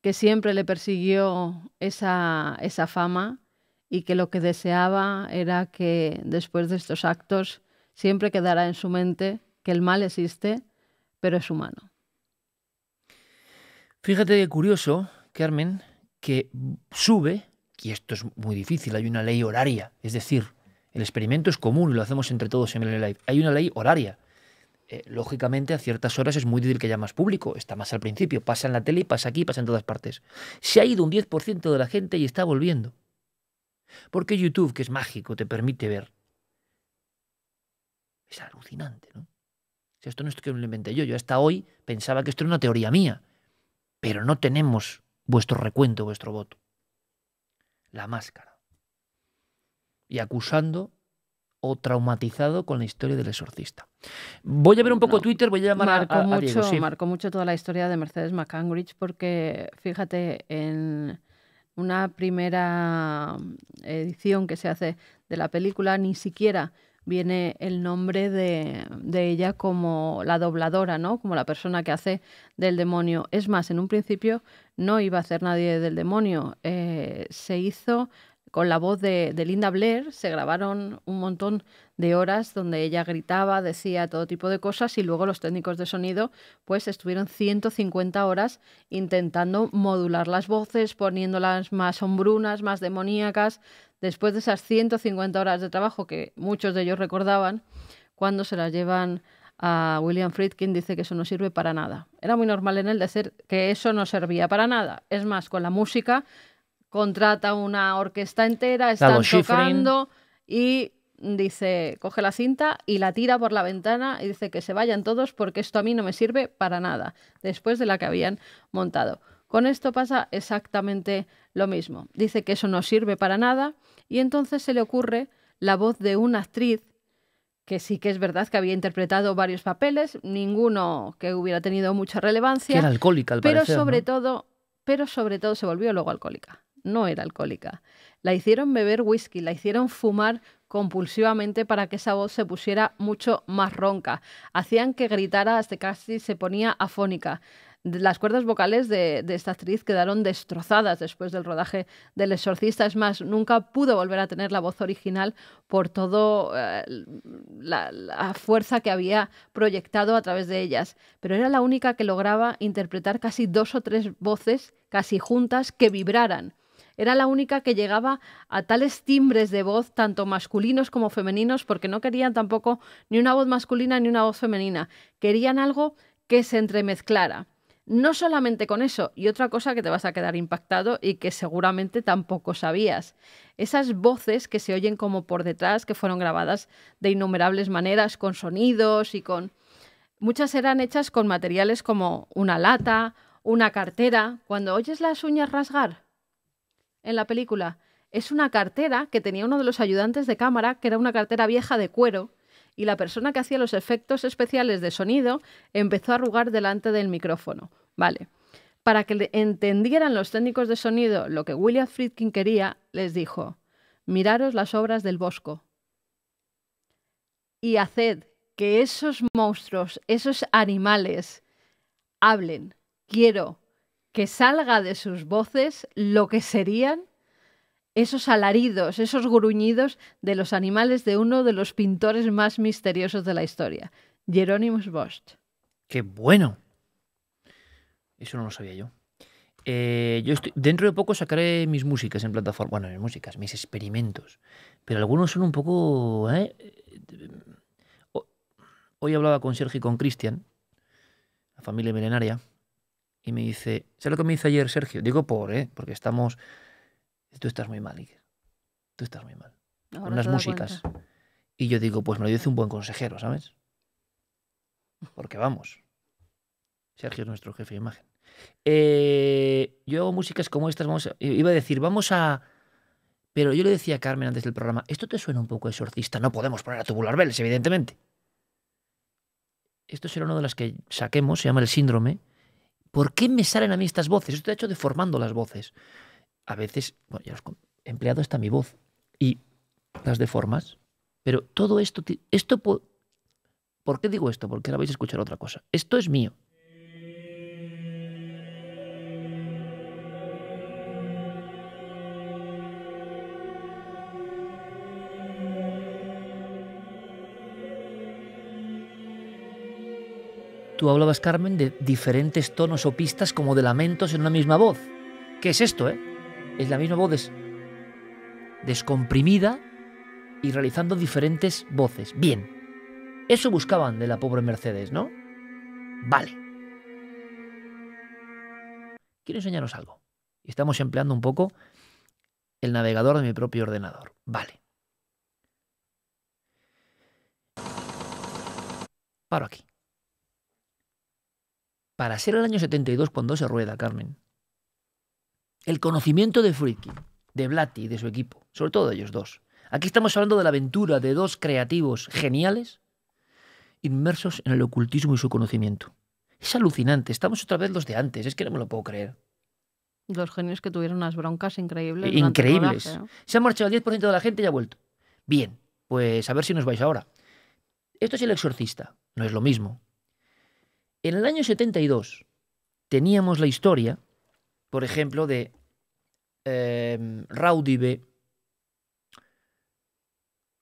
que siempre le persiguió esa, esa fama y que lo que deseaba era que después de estos actos siempre quedara en su mente que el mal existe, pero es humano. Fíjate que curioso, Carmen, que sube, y esto es muy difícil, hay una ley horaria, es decir, el experimento es común, y lo hacemos entre todos en el Live. Hay una ley horaria. Eh, lógicamente, a ciertas horas es muy difícil que haya más público, está más al principio, pasa en la tele, pasa aquí, pasa en todas partes. Se ha ido un 10% de la gente y está volviendo. Porque YouTube, que es mágico, te permite ver. Es alucinante, ¿no? Si esto no es que lo inventé yo, yo hasta hoy pensaba que esto era una teoría mía, pero no tenemos vuestro recuento, vuestro voto. La máscara y acusando o traumatizado con la historia del exorcista. Voy a ver un poco Twitter, voy a llamar a, mucho, Marcó mucho toda la historia de Mercedes McCambridge porque, fíjate, en una primera mm, edición que se hace de la película ni siquiera viene el nombre de, ella como la dobladora, ¿no? Como la persona que hace del demonio. Es más, en un principio no iba a hacer nadie del demonio. Eh, se hizo con la voz de, Linda Blair se grabaron un montón de horas donde ella gritaba, decía todo tipo de cosas y luego los técnicos de sonido pues estuvieron 150 horas intentando modular las voces, poniéndolas más sombrunas, más demoníacas. Después de esas 150 horas de trabajo que muchos de ellos recordaban, cuando se las llevan a William Friedkin dice que eso no sirve para nada. Era muy normal en él decir que eso no servía para nada. Es más, con la música contrata una orquesta entera, están tocando y dice, coge la cinta y la tira por la ventana y dice que se vayan todos porque esto a mí no me sirve para nada, después de la que habían montado. Con esto pasa exactamente lo mismo. Dice que eso no sirve para nada y entonces se le ocurre la voz de una actriz que sí que es verdad que había interpretado varios papeles, ninguno que hubiera tenido mucha relevancia. era alcohólica, al pero sobre todo, pero sobre todo se volvió luego alcohólica no era alcohólica. La hicieron beber whisky, la hicieron fumar compulsivamente para que esa voz se pusiera mucho más ronca. Hacían que gritara hasta casi se ponía afónica. Las cuerdas vocales de, esta actriz quedaron destrozadas después del rodaje del exorcista. Es más, nunca pudo volver a tener la voz original por toda eh, la fuerza que había proyectado a través de ellas. Pero era la única que lograba interpretar casi dos o tres voces casi juntas que vibraran era la única que llegaba a tales timbres de voz, tanto masculinos como femeninos, porque no querían tampoco ni una voz masculina ni una voz femenina. Querían algo que se entremezclara. No solamente con eso, y otra cosa que te vas a quedar impactado y que seguramente tampoco sabías. Esas voces que se oyen como por detrás, que fueron grabadas de innumerables maneras, con sonidos y con... Muchas eran hechas con materiales como una lata, una cartera. Cuando oyes las uñas rasgar, en la película es una cartera que tenía uno de los ayudantes de cámara, que era una cartera vieja de cuero, y la persona que hacía los efectos especiales de sonido empezó a arrugar delante del micrófono. Vale. Para que entendieran los técnicos de sonido lo que William Friedkin quería, les dijo, miraros las obras del Bosco y haced que esos monstruos, esos animales, hablen. Quiero que salga de sus voces lo que serían esos alaridos, esos gruñidos de los animales de uno de los pintores más misteriosos de la historia, Jerónimos Bosch. ¡Qué bueno! Eso no lo sabía yo. Eh, yo dentro de poco sacaré mis músicas en plataforma, bueno, mis músicas, mis experimentos, pero algunos son un poco... ¿eh? Eh, hoy hablaba con Sergio y con Cristian, la familia milenaria, y me dice, ¿sabes lo que me dice ayer Sergio? Digo por, ¿eh? Porque estamos... Tú estás muy mal, Iker. Tú estás muy mal. con unas músicas. Y yo digo, pues me lo dice un buen consejero, ¿sabes? Porque vamos. Sergio es nuestro jefe de imagen. Eh, yo hago músicas como estas, vamos iba a decir, vamos a... Pero yo le decía a Carmen antes del programa, esto te suena un poco exorcista, no podemos poner a Tubular vélez evidentemente. Esto será una de las que saquemos, se llama el síndrome, ¿Por qué me salen a mí estas voces? Esto te ha hecho deformando las voces. A veces, bueno, ya empleado está mi voz y las deformas. Pero todo esto, esto ¿por qué digo esto? Porque ahora vais a escuchar otra cosa. Esto es mío. Tú hablabas, Carmen, de diferentes tonos o pistas como de lamentos en una misma voz. ¿Qué es esto, eh? Es la misma voz descomprimida y realizando diferentes voces. Bien. Eso buscaban de la pobre Mercedes, ¿no? Vale. Quiero enseñaros algo. Estamos empleando un poco el navegador de mi propio ordenador. Vale. Paro aquí para ser el año 72 cuando se rueda, Carmen. El conocimiento de Friedkin, de Blatty y de su equipo, sobre todo de ellos dos. Aquí estamos hablando de la aventura de dos creativos geniales inmersos en el ocultismo y su conocimiento. Es alucinante, estamos otra vez los de antes, es que no me lo puedo creer. Los genios que tuvieron unas broncas increíbles. Eh, increíbles. Se ha marchado el 10% de la gente y ha vuelto. Bien, pues a ver si nos vais ahora. Esto es el exorcista, no es lo mismo. En el año 72 teníamos la historia, por ejemplo, de eh, em, Raudive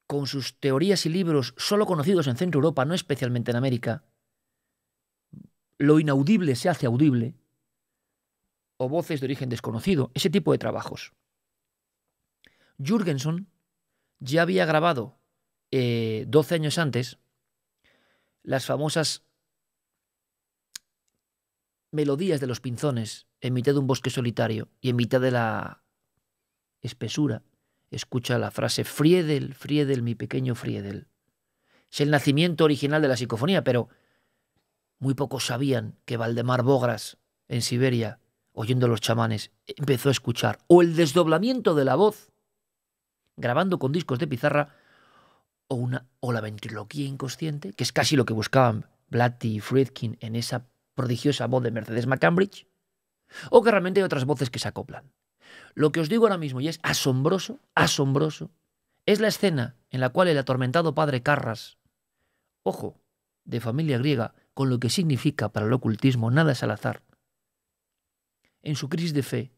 con sus teorías y libros solo conocidos en Centro Europa, no especialmente en América. Lo inaudible se hace audible. O voces de origen desconocido, ese tipo de trabajos. Jürgenson ya había grabado 12 eh, años antes las famosas melodías de los pinzones en mitad de un bosque solitario y en mitad de la espesura, escucha la frase Friedel, Friedel, mi pequeño Friedel. Es el nacimiento original de la psicofonía, pero muy pocos sabían que Valdemar Bogras, en Siberia, oyendo a los chamanes, empezó a escuchar o el desdoblamiento de la voz, grabando con discos de pizarra, o, una, o la ventriloquía inconsciente, que es casi lo que buscaban Blatty y Friedkin en esa prodigiosa voz de Mercedes McCambridge, o que realmente hay otras voces que se acoplan. Lo que os digo ahora mismo, y es asombroso, asombroso, es la escena en la cual el atormentado padre Carras, ojo, de familia griega, con lo que significa para el ocultismo nada es al azar, en su crisis de fe,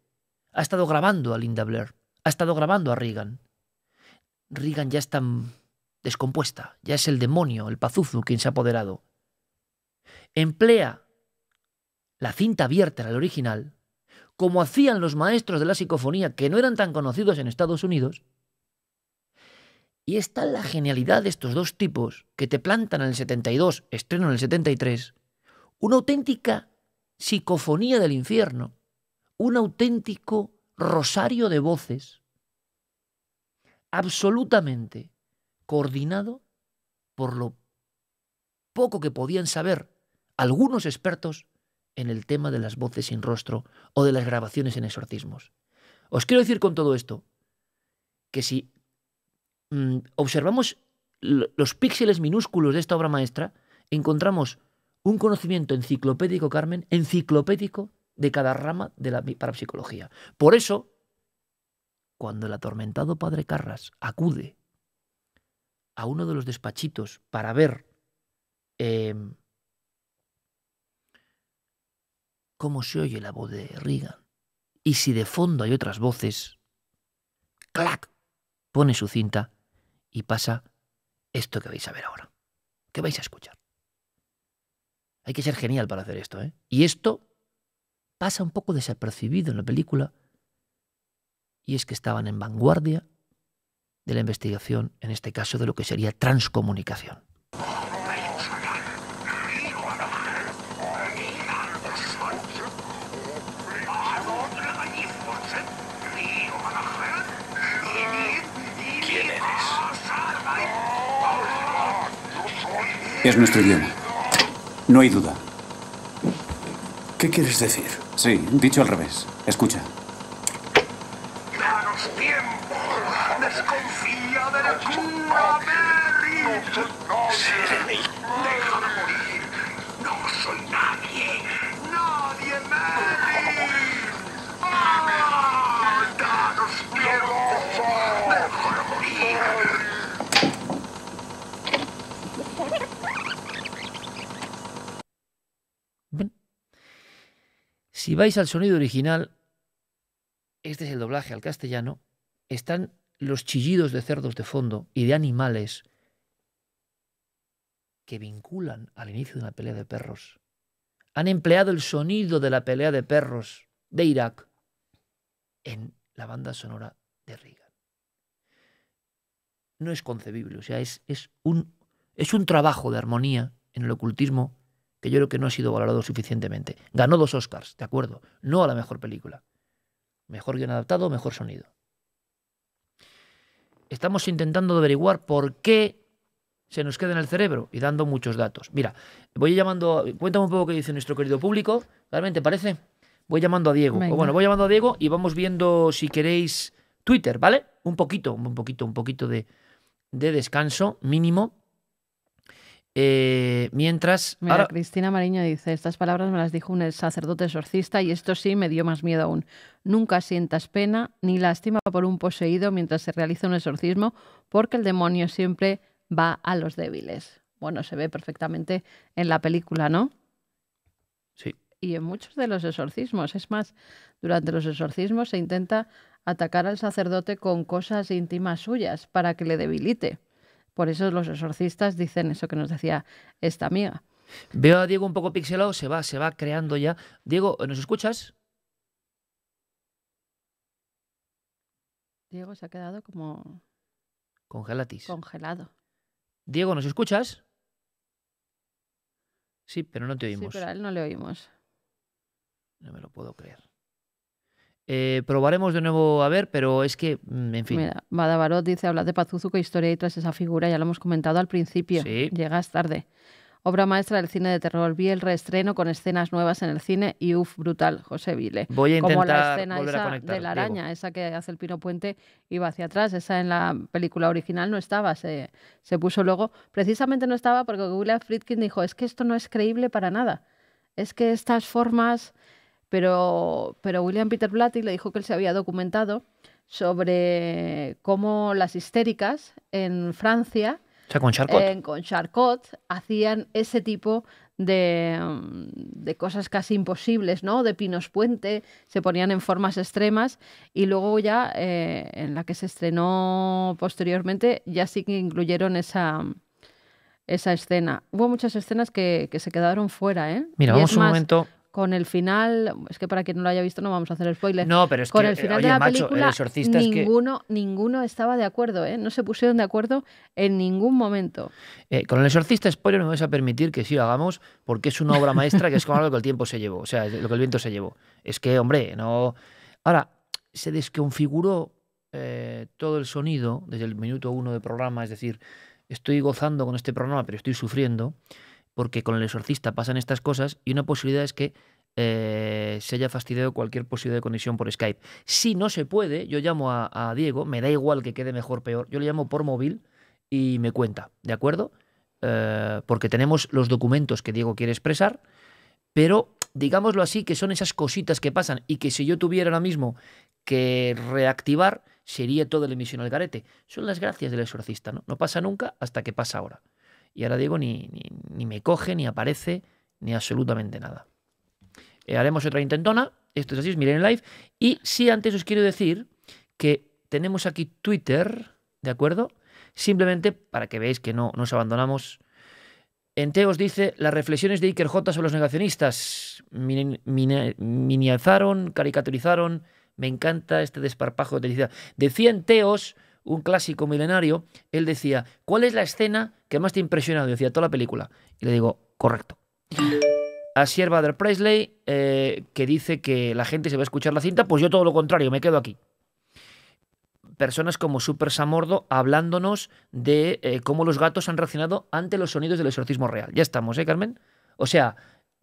ha estado grabando a Linda Blair, ha estado grabando a Reagan. Reagan ya está descompuesta, ya es el demonio, el pazuzu quien se ha apoderado. Emplea la cinta abierta era el original, como hacían los maestros de la psicofonía que no eran tan conocidos en Estados Unidos. Y está la genialidad de estos dos tipos que te plantan en el 72, estreno en el 73, una auténtica psicofonía del infierno, un auténtico rosario de voces, absolutamente coordinado por lo poco que podían saber algunos expertos en el tema de las voces sin rostro o de las grabaciones en exorcismos. Os quiero decir con todo esto que si mm, observamos los píxeles minúsculos de esta obra maestra, encontramos un conocimiento enciclopédico, Carmen, enciclopédico de cada rama de la parapsicología. Por eso, cuando el atormentado padre Carras acude a uno de los despachitos para ver em, cómo se oye la voz de Reagan, Y si de fondo hay otras voces, clac, pone su cinta y pasa esto que vais a ver ahora, que vais a escuchar. Hay que ser genial para hacer esto, ¿eh? Y esto pasa un poco desapercibido en la película, y es que estaban en vanguardia de la investigación, en este caso, de lo que sería transcomunicación. Es nuestro idioma. No hay duda. ¿Qué quieres decir? Sí, dicho al revés. Escucha. Danos tiempo. Desconfía de Si vais al sonido original, este es el doblaje al castellano, están los chillidos de cerdos de fondo y de animales que vinculan al inicio de una pelea de perros. Han empleado el sonido de la pelea de perros de Irak en la banda sonora de Reagan. No es concebible, o sea, es, es, un, es un trabajo de armonía en el ocultismo que yo creo que no ha sido valorado suficientemente. Ganó dos Oscars, de acuerdo, no a la mejor película. Mejor guión adaptado, mejor sonido. Estamos intentando averiguar por qué se nos queda en el cerebro y dando muchos datos. Mira, voy llamando, cuéntame un poco qué dice nuestro querido público, ¿realmente parece? Voy llamando a Diego. bueno, voy llamando a Diego y vamos viendo si queréis Twitter, ¿vale? Un poquito, un poquito, un poquito de, de descanso mínimo eh, mientras. Cristina Mariño dice: Estas palabras me las dijo un sacerdote exorcista y esto sí me dio más miedo aún. Nunca sientas pena ni lástima por un poseído mientras se realiza un exorcismo, porque el demonio siempre va a los débiles. Bueno, se ve perfectamente en la película, ¿no? Sí. Y en muchos de los exorcismos. Es más, durante los exorcismos se intenta atacar al sacerdote con cosas íntimas suyas para que le debilite. Por eso los exorcistas dicen eso que nos decía esta amiga. Veo a Diego un poco pixelado, se va, se va creando ya. Diego, ¿nos escuchas? Diego se ha quedado como... Congelatis. Congelado. Diego, ¿nos escuchas? Sí, pero no te oímos. Sí, pero él no le oímos. No me lo puedo creer. Eh, probaremos de nuevo a ver, pero es que, mm, en fin. Mira, Badabarot dice, habla de pazuzuco historia y tras esa figura, ya lo hemos comentado al principio. Llegas tarde. Obra maestra del cine de terror. Vi el reestreno con escenas nuevas en el cine y uff, brutal, José Vile. Voy a intentar Como la escena esa de la araña, esa que hace el Pino Puente y va hacia atrás. Esa en la película original no estaba, se, se puso luego. Precisamente no estaba porque William Friedkin dijo, es que esto no es creíble para nada. Es que estas formas pero, pero William Peter Blatty le dijo que él se había documentado sobre cómo las histéricas en Francia, o sea, con, Charcot. con Charcot, hacían ese tipo mm, de, cosas casi imposibles, ¿no? De pinos puente, se ponían en formas extremas y luego ya eh, en la que se estrenó posteriormente ya sí que incluyeron esa, mm, esa escena. Hubo muchas escenas que, se quedaron fuera, ¿eh? Mira, vamos un momento con el final, es que para quien no lo haya visto no vamos a hacer el No, pero es con que, el final eh, de la película, el exorcista ninguno, es que... ninguno estaba de acuerdo, ¿eh? no se pusieron de acuerdo en ningún momento. Eh, con el exorcista spoiler no me vais a permitir que sí lo hagamos porque es una obra maestra que es como algo que el tiempo se llevó, o sea, lo que el viento se llevó. Es que, hombre, no... Ahora, se desconfiguró eh, todo el sonido desde el minuto uno de programa, es decir, estoy gozando con este programa, pero estoy sufriendo porque con el exorcista pasan estas cosas y una posibilidad es que eh, se haya fastidiado cualquier posibilidad de conexión por Skype. Si no se puede, yo llamo a, Diego, me da igual que quede mejor o peor, yo le llamo por móvil y me cuenta, ¿de acuerdo? Eh, porque tenemos los documentos que Diego quiere expresar, pero digámoslo así, que son esas cositas que pasan y que si yo tuviera ahora mismo que reactivar, sería toda la emisión al garete. Son las gracias del exorcista, ¿no? No pasa nunca hasta que pasa ahora. Y ahora digo, ni, me coge, ni aparece, ni absolutamente nada. Eh, haremos otra intentona. Esto es así, es Miren Live. Y sí, antes os quiero decir que tenemos aquí Twitter, ¿de acuerdo? Simplemente para que veáis que no nos abandonamos. enteos dice las reflexiones de Iker J sobre los negacionistas. Miren, caricaturizaron. Me encanta este desparpajo de felicidad. Decía Enteos un clásico milenario, él decía, ¿cuál es la escena que más te ha impresionado? Y decía, toda la película. Y le digo, correcto. A Siervader Presley, eh, que dice que la gente se va a escuchar la cinta, pues yo todo lo contrario, me quedo aquí. Personas como Super Samordo hablándonos de eh, cómo los gatos han reaccionado ante los sonidos del exorcismo real. Ya estamos, ¿eh, Carmen? O sea,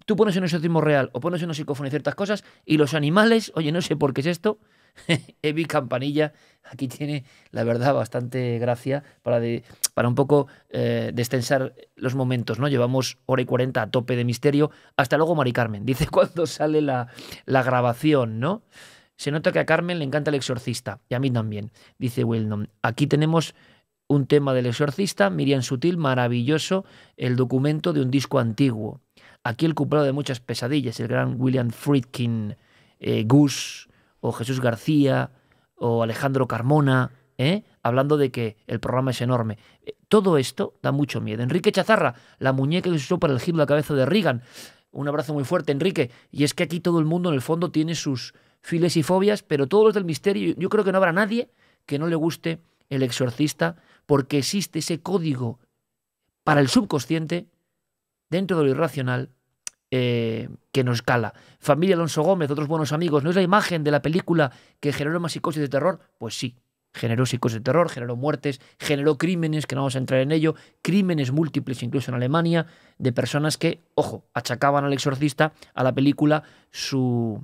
tú pones un exorcismo real o pones un psicofonía y ciertas cosas y los animales, oye, no sé por qué es esto, Evi Campanilla aquí tiene, la verdad, bastante gracia para, para un poco eh, destensar los momentos, ¿no? Llevamos hora y cuarenta a tope de misterio. Hasta luego, Mari Carmen. Dice cuando sale la, la, grabación, ¿no? Se nota que a Carmen le encanta el exorcista, y a mí también, dice Wilnom. Aquí tenemos un tema del exorcista, Miriam Sutil, maravilloso, el documento de un disco antiguo. Aquí el culpable de muchas pesadillas, el gran William Friedkin, eh, Goose, o Jesús García, o Alejandro Carmona, ¿eh? hablando de que el programa es enorme. Eh, todo esto da mucho miedo. Enrique Chazarra, la muñeca que se usó para elegir la cabeza de Reagan. Un abrazo muy fuerte, Enrique. Y es que aquí todo el mundo, en el fondo, tiene sus files y fobias, pero todos los del misterio, yo creo que no habrá nadie que no le guste el exorcista, porque existe ese código para el subconsciente, dentro de lo irracional, eh, que nos cala. Familia Alonso Gómez, otros buenos amigos, ¿no es la imagen de la película que generó más psicosis de terror? Pues sí, generó psicosis de terror, generó muertes, generó crímenes, que no vamos a entrar en ello, crímenes múltiples incluso en Alemania, de personas que, ojo, achacaban al exorcista, a la película, su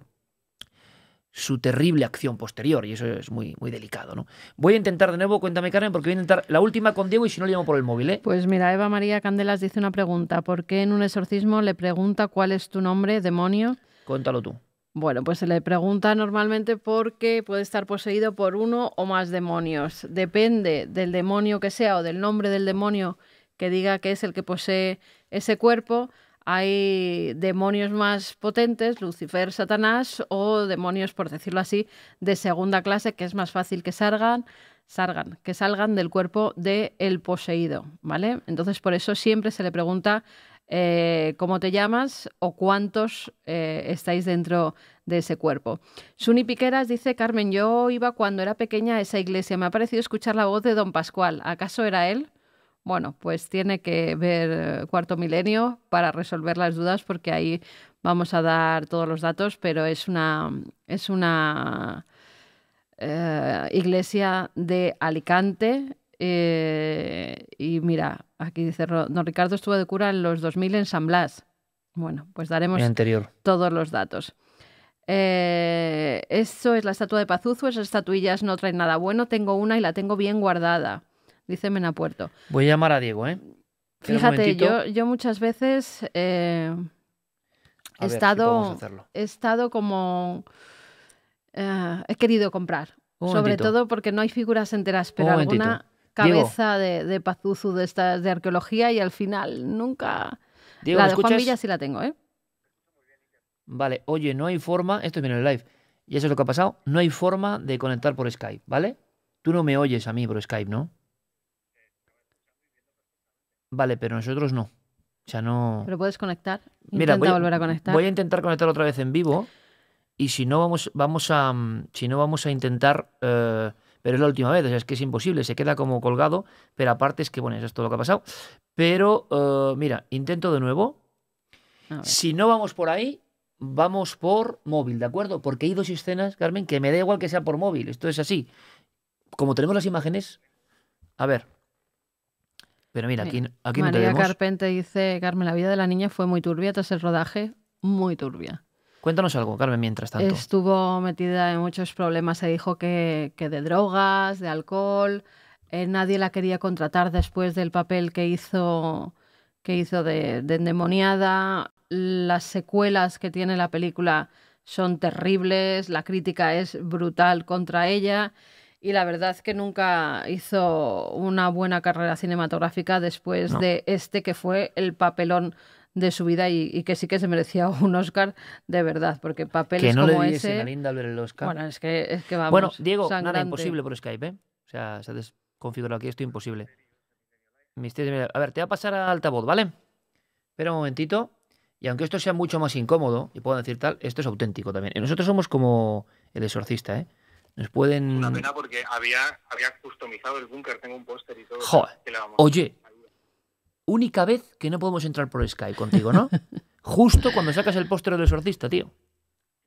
su terrible acción posterior, y eso es muy, muy delicado. ¿no? Voy a intentar de nuevo, cuéntame Carmen, porque voy a intentar la última con Diego y si no le llamo por el móvil. ¿eh? Pues mira, Eva María Candelas dice una pregunta, ¿por qué en un exorcismo le pregunta cuál es tu nombre, demonio? Cuéntalo tú. Bueno, pues se le pregunta normalmente porque puede estar poseído por uno o más demonios. Depende del demonio que sea o del nombre del demonio que diga que es el que posee ese cuerpo, hay demonios más potentes, Lucifer, Satanás, o demonios, por decirlo así, de segunda clase, que es más fácil que salgan, salgan, que salgan del cuerpo del el poseído, ¿vale? Entonces, por eso siempre se le pregunta eh, cómo te llamas o cuántos eh, estáis dentro de ese cuerpo. Suni Piqueras dice, Carmen, yo iba cuando era pequeña a esa iglesia, me ha parecido escuchar la voz de don Pascual, ¿acaso era él? Bueno, pues tiene que ver eh, Cuarto Milenio para resolver las dudas porque ahí vamos a dar todos los datos, pero es una, es una eh, iglesia de Alicante. Eh, y mira, aquí dice, don Ricardo estuvo de cura en los 2000 en San Blas. Bueno, pues daremos todos los datos. eso es la estatua de Pazuzu, esas estatuillas no traen nada bueno, tengo una y la tengo bien guardada dice Menapuerto. Voy a llamar a Diego, ¿eh? Fíjate, yo, yo muchas veces he, eh, estado, he estado como... Eh, he querido comprar, sobre todo porque no hay figuras enteras, pero alguna cabeza de, de Pazuzu de, estas, de arqueología y al final nunca... Diego, la de Juan Villa sí la tengo, ¿eh? Vale, oye, no hay forma, esto viene en el live, y eso es lo que ha pasado, no hay forma de conectar por Skype, ¿vale? Tú no me oyes a mí por Skype, ¿no? Vale, pero nosotros no. O sea, no. Pero puedes conectar. Intenta Mira, volver a conectar. Voy a intentar conectar otra vez en vivo. Y si no, vamos, vamos a. Mm, si no, vamos a intentar. Eh, pero es la última vez, o sea, es que es imposible, se queda como colgado, pero aparte es que, bueno, eso es todo lo que ha pasado. Pero, eh, mira, intento de nuevo. Si no vamos por ahí, vamos por móvil, ¿de acuerdo? Porque hay dos escenas, Carmen, que me da igual que sea por móvil, esto es así. Como tenemos las imágenes, a ver. Pero mira, aquí, aquí María Carpente dice, Carmen, la vida de la niña fue muy turbia tras el rodaje, muy turbia. Cuéntanos algo, Carmen, mientras tanto. Estuvo metida en muchos problemas, se dijo que, de drogas, de alcohol, eh, nadie la quería contratar después del papel que hizo, que hizo de, de endemoniada, las secuelas que tiene la película son terribles, la crítica es brutal contra ella y la verdad es que nunca hizo una buena carrera cinematográfica después de este que fue el papelón de su vida y, que sí que se merecía un Oscar de verdad, porque papeles que no le ese... a Linda el Oscar. Bueno, es que, es que vamos, Bueno, Diego, nada, imposible por Skype, ¿eh? O sea, se ha desconfigurado aquí, esto imposible. A ver, te va a pasar a altavoz, ¿vale? Espera un momentito. Y aunque esto sea mucho más incómodo, y puedo decir tal, esto es auténtico también. Y nosotros somos como el exorcista, ¿eh? Nos pueden... Una pena porque había, customizado el búnker, tengo un póster y todo. Oye, única vez que no podemos entrar por Sky contigo, ¿no? Justo cuando sacas el póster del exorcista, tío.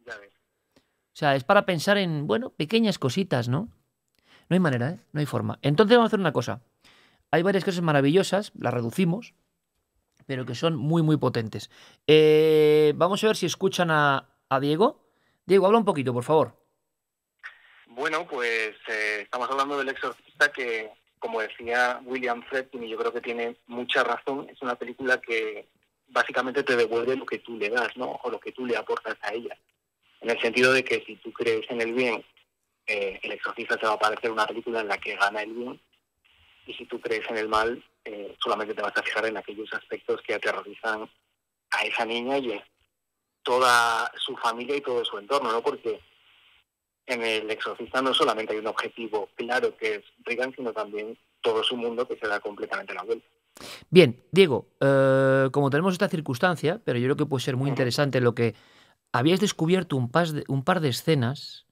Ya ves. O sea, es para pensar en, bueno, pequeñas cositas, ¿no? No hay manera, ¿eh? No hay forma. Entonces vamos a hacer una cosa. Hay varias cosas maravillosas, las reducimos, pero que son muy, muy potentes. Eh, vamos a ver si escuchan a, a Diego. Diego, habla un poquito, por favor. Bueno, pues eh, estamos hablando del exorcista que, como decía William Fred, y yo creo que tiene mucha razón, es una película que básicamente te devuelve lo que tú le das, ¿no? O lo que tú le aportas a ella. En el sentido de que si tú crees en el bien, eh, El exorcista te va a parecer una película en la que gana el bien. Y si tú crees en el mal, eh, solamente te vas a fijar en aquellos aspectos que aterrorizan a esa niña y a toda su familia y todo su entorno, ¿no? Porque en El Exorcista no solamente hay un objetivo claro que es Reagan, sino también todo su mundo que se da completamente la vuelta. Bien, Diego, eh, como tenemos esta circunstancia, pero yo creo que puede ser muy interesante lo que habías descubierto un, par de escenas.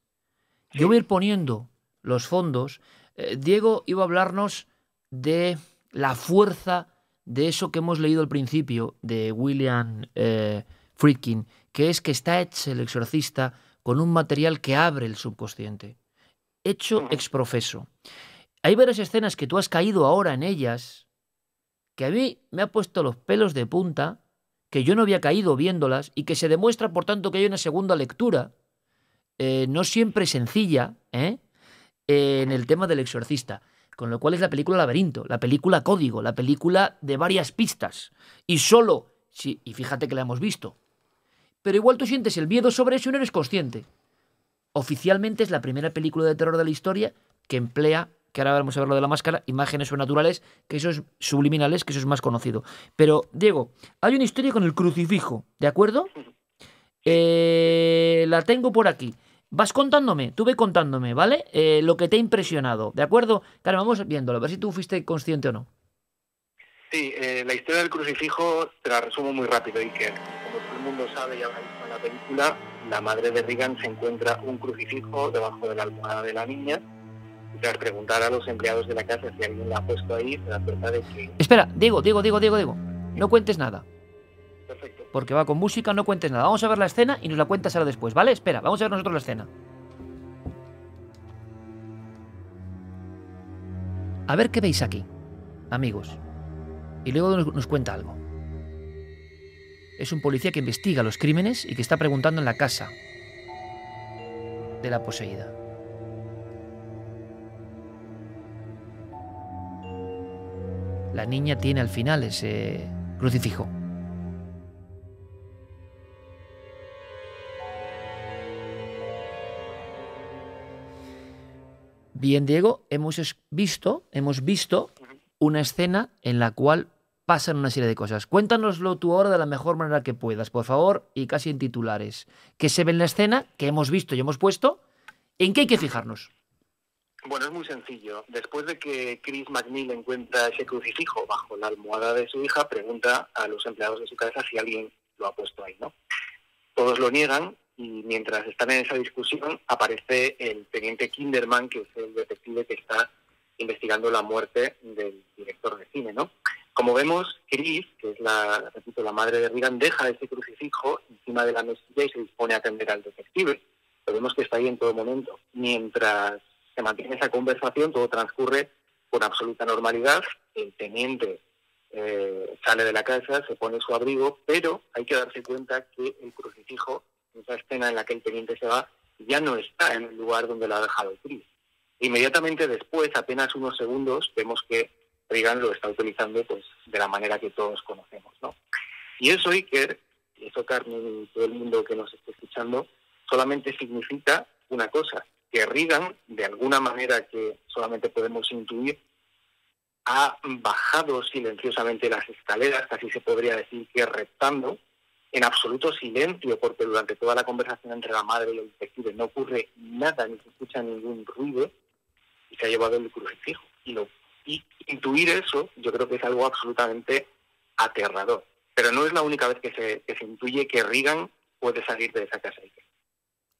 Yo voy a ir poniendo los fondos. Eh, Diego iba a hablarnos de la fuerza de eso que hemos leído al principio de William eh, Friedkin, que es que está hecho el exorcista con un material que abre el subconsciente, hecho exprofeso. Hay varias escenas que tú has caído ahora en ellas, que a mí me ha puesto los pelos de punta, que yo no había caído viéndolas y que se demuestra, por tanto, que hay una segunda lectura, eh, no siempre sencilla, ¿eh? en el tema del exorcista. Con lo cual es la película Laberinto, la película Código, la película de varias pistas. Y solo, si, y fíjate que la hemos visto, pero igual tú sientes el miedo sobre eso y no eres consciente. Oficialmente es la primera película de terror de la historia que emplea, que ahora vamos a ver lo de la máscara, imágenes sobrenaturales, que eso es subliminales, que eso es más conocido. Pero, Diego, hay una historia con el crucifijo, ¿de acuerdo? Eh, la tengo por aquí. Vas contándome, tú ve contándome, ¿vale? Eh, lo que te ha impresionado, ¿de acuerdo? Claro, vamos viéndolo, a ver si tú fuiste consciente o no. Sí, eh, la historia del crucifijo te la resumo muy rápido, que mundo sabe y habrá visto la película, la madre de Regan se encuentra un crucifijo debajo de la almohada de la niña. Y tras preguntar a los empleados de la casa si alguien la ha puesto ahí, se da cuenta de que. Espera, Diego, Diego, Diego, Diego, Diego. No cuentes nada. Perfecto. Porque va con música, no cuentes nada. Vamos a ver la escena y nos la cuentas ahora después, ¿vale? Espera, vamos a ver nosotros la escena. A ver qué veis aquí, amigos. Y luego nos cuenta algo es un policía que investiga los crímenes y que está preguntando en la casa de la poseída. La niña tiene al final ese crucifijo. Bien, Diego, hemos visto, hemos visto una escena en la cual pasan una serie de cosas. Cuéntanoslo tú ahora de la mejor manera que puedas, por favor, y casi en titulares. ¿Qué se ve en la escena, que hemos visto y hemos puesto? ¿En qué hay que fijarnos? Bueno, es muy sencillo. Después de que Chris McNeil encuentra ese crucifijo bajo la almohada de su hija, pregunta a los empleados de su casa si alguien lo ha puesto ahí, ¿no? Todos lo niegan y mientras están en esa discusión aparece el teniente Kinderman, que es el detective que está investigando la muerte del director de cine, ¿no? Como vemos, Cris, que es la, repito, la madre de Ryan, deja ese crucifijo encima de la mesilla y se dispone a atender al detective. Pero vemos que está ahí en todo momento. Mientras se mantiene esa conversación, todo transcurre con absoluta normalidad. El teniente eh, sale de la casa, se pone su abrigo, pero hay que darse cuenta que el crucifijo, esa escena en la que el teniente se va, ya no está en el lugar donde lo ha dejado Cris. Inmediatamente después, apenas unos segundos, vemos que Reagan lo está utilizando pues de la manera que todos conocemos, ¿no? Y eso, Iker, y eso Carmen y todo el mundo que nos está escuchando, solamente significa una cosa, que Reagan, de alguna manera que solamente podemos intuir, ha bajado silenciosamente las escaleras, casi se podría decir que reptando, en absoluto silencio, porque durante toda la conversación entre la madre y los detectives no ocurre nada, ni se escucha ningún ruido, y se ha llevado el crucifijo. Y lo y intuir eso, yo creo que es algo absolutamente aterrador. Pero no es la única vez que se, intuye que Reagan puede salir de esa casa.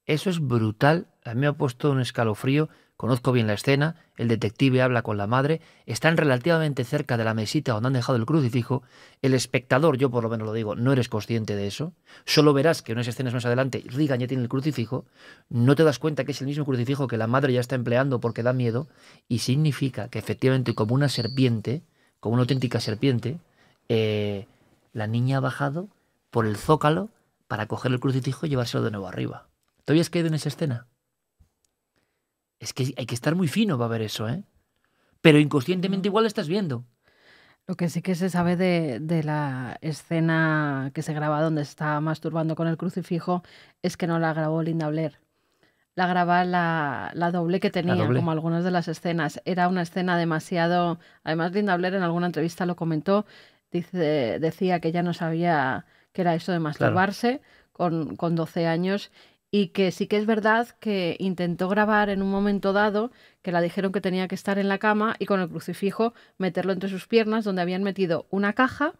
Eso es brutal. A mí me ha puesto un escalofrío Conozco bien la escena, el detective habla con la madre, están relativamente cerca de la mesita donde han dejado el crucifijo, el espectador, yo por lo menos lo digo, no eres consciente de eso, solo verás que en unas escenas más adelante Riga ya tiene el crucifijo, no te das cuenta que es el mismo crucifijo que la madre ya está empleando porque da miedo, y significa que efectivamente como una serpiente, como una auténtica serpiente, eh, la niña ha bajado por el zócalo para coger el crucifijo y llevárselo de nuevo arriba. ¿Te habías caído en esa escena? Es que hay que estar muy fino para ver eso, ¿eh? Pero inconscientemente mm. igual lo estás viendo. Lo que sí que se sabe de, la escena que se graba donde está masturbando con el crucifijo es que no la grabó Linda Blair. La graba la, doble que tenía, como algunas de las escenas. Era una escena demasiado... Además, Linda Blair en alguna entrevista lo comentó, dice, decía que ya no sabía que era eso de masturbarse con, con 12 años y que sí que es verdad que intentó grabar en un momento dado que la dijeron que tenía que estar en la cama y con el crucifijo meterlo entre sus piernas donde habían metido una caja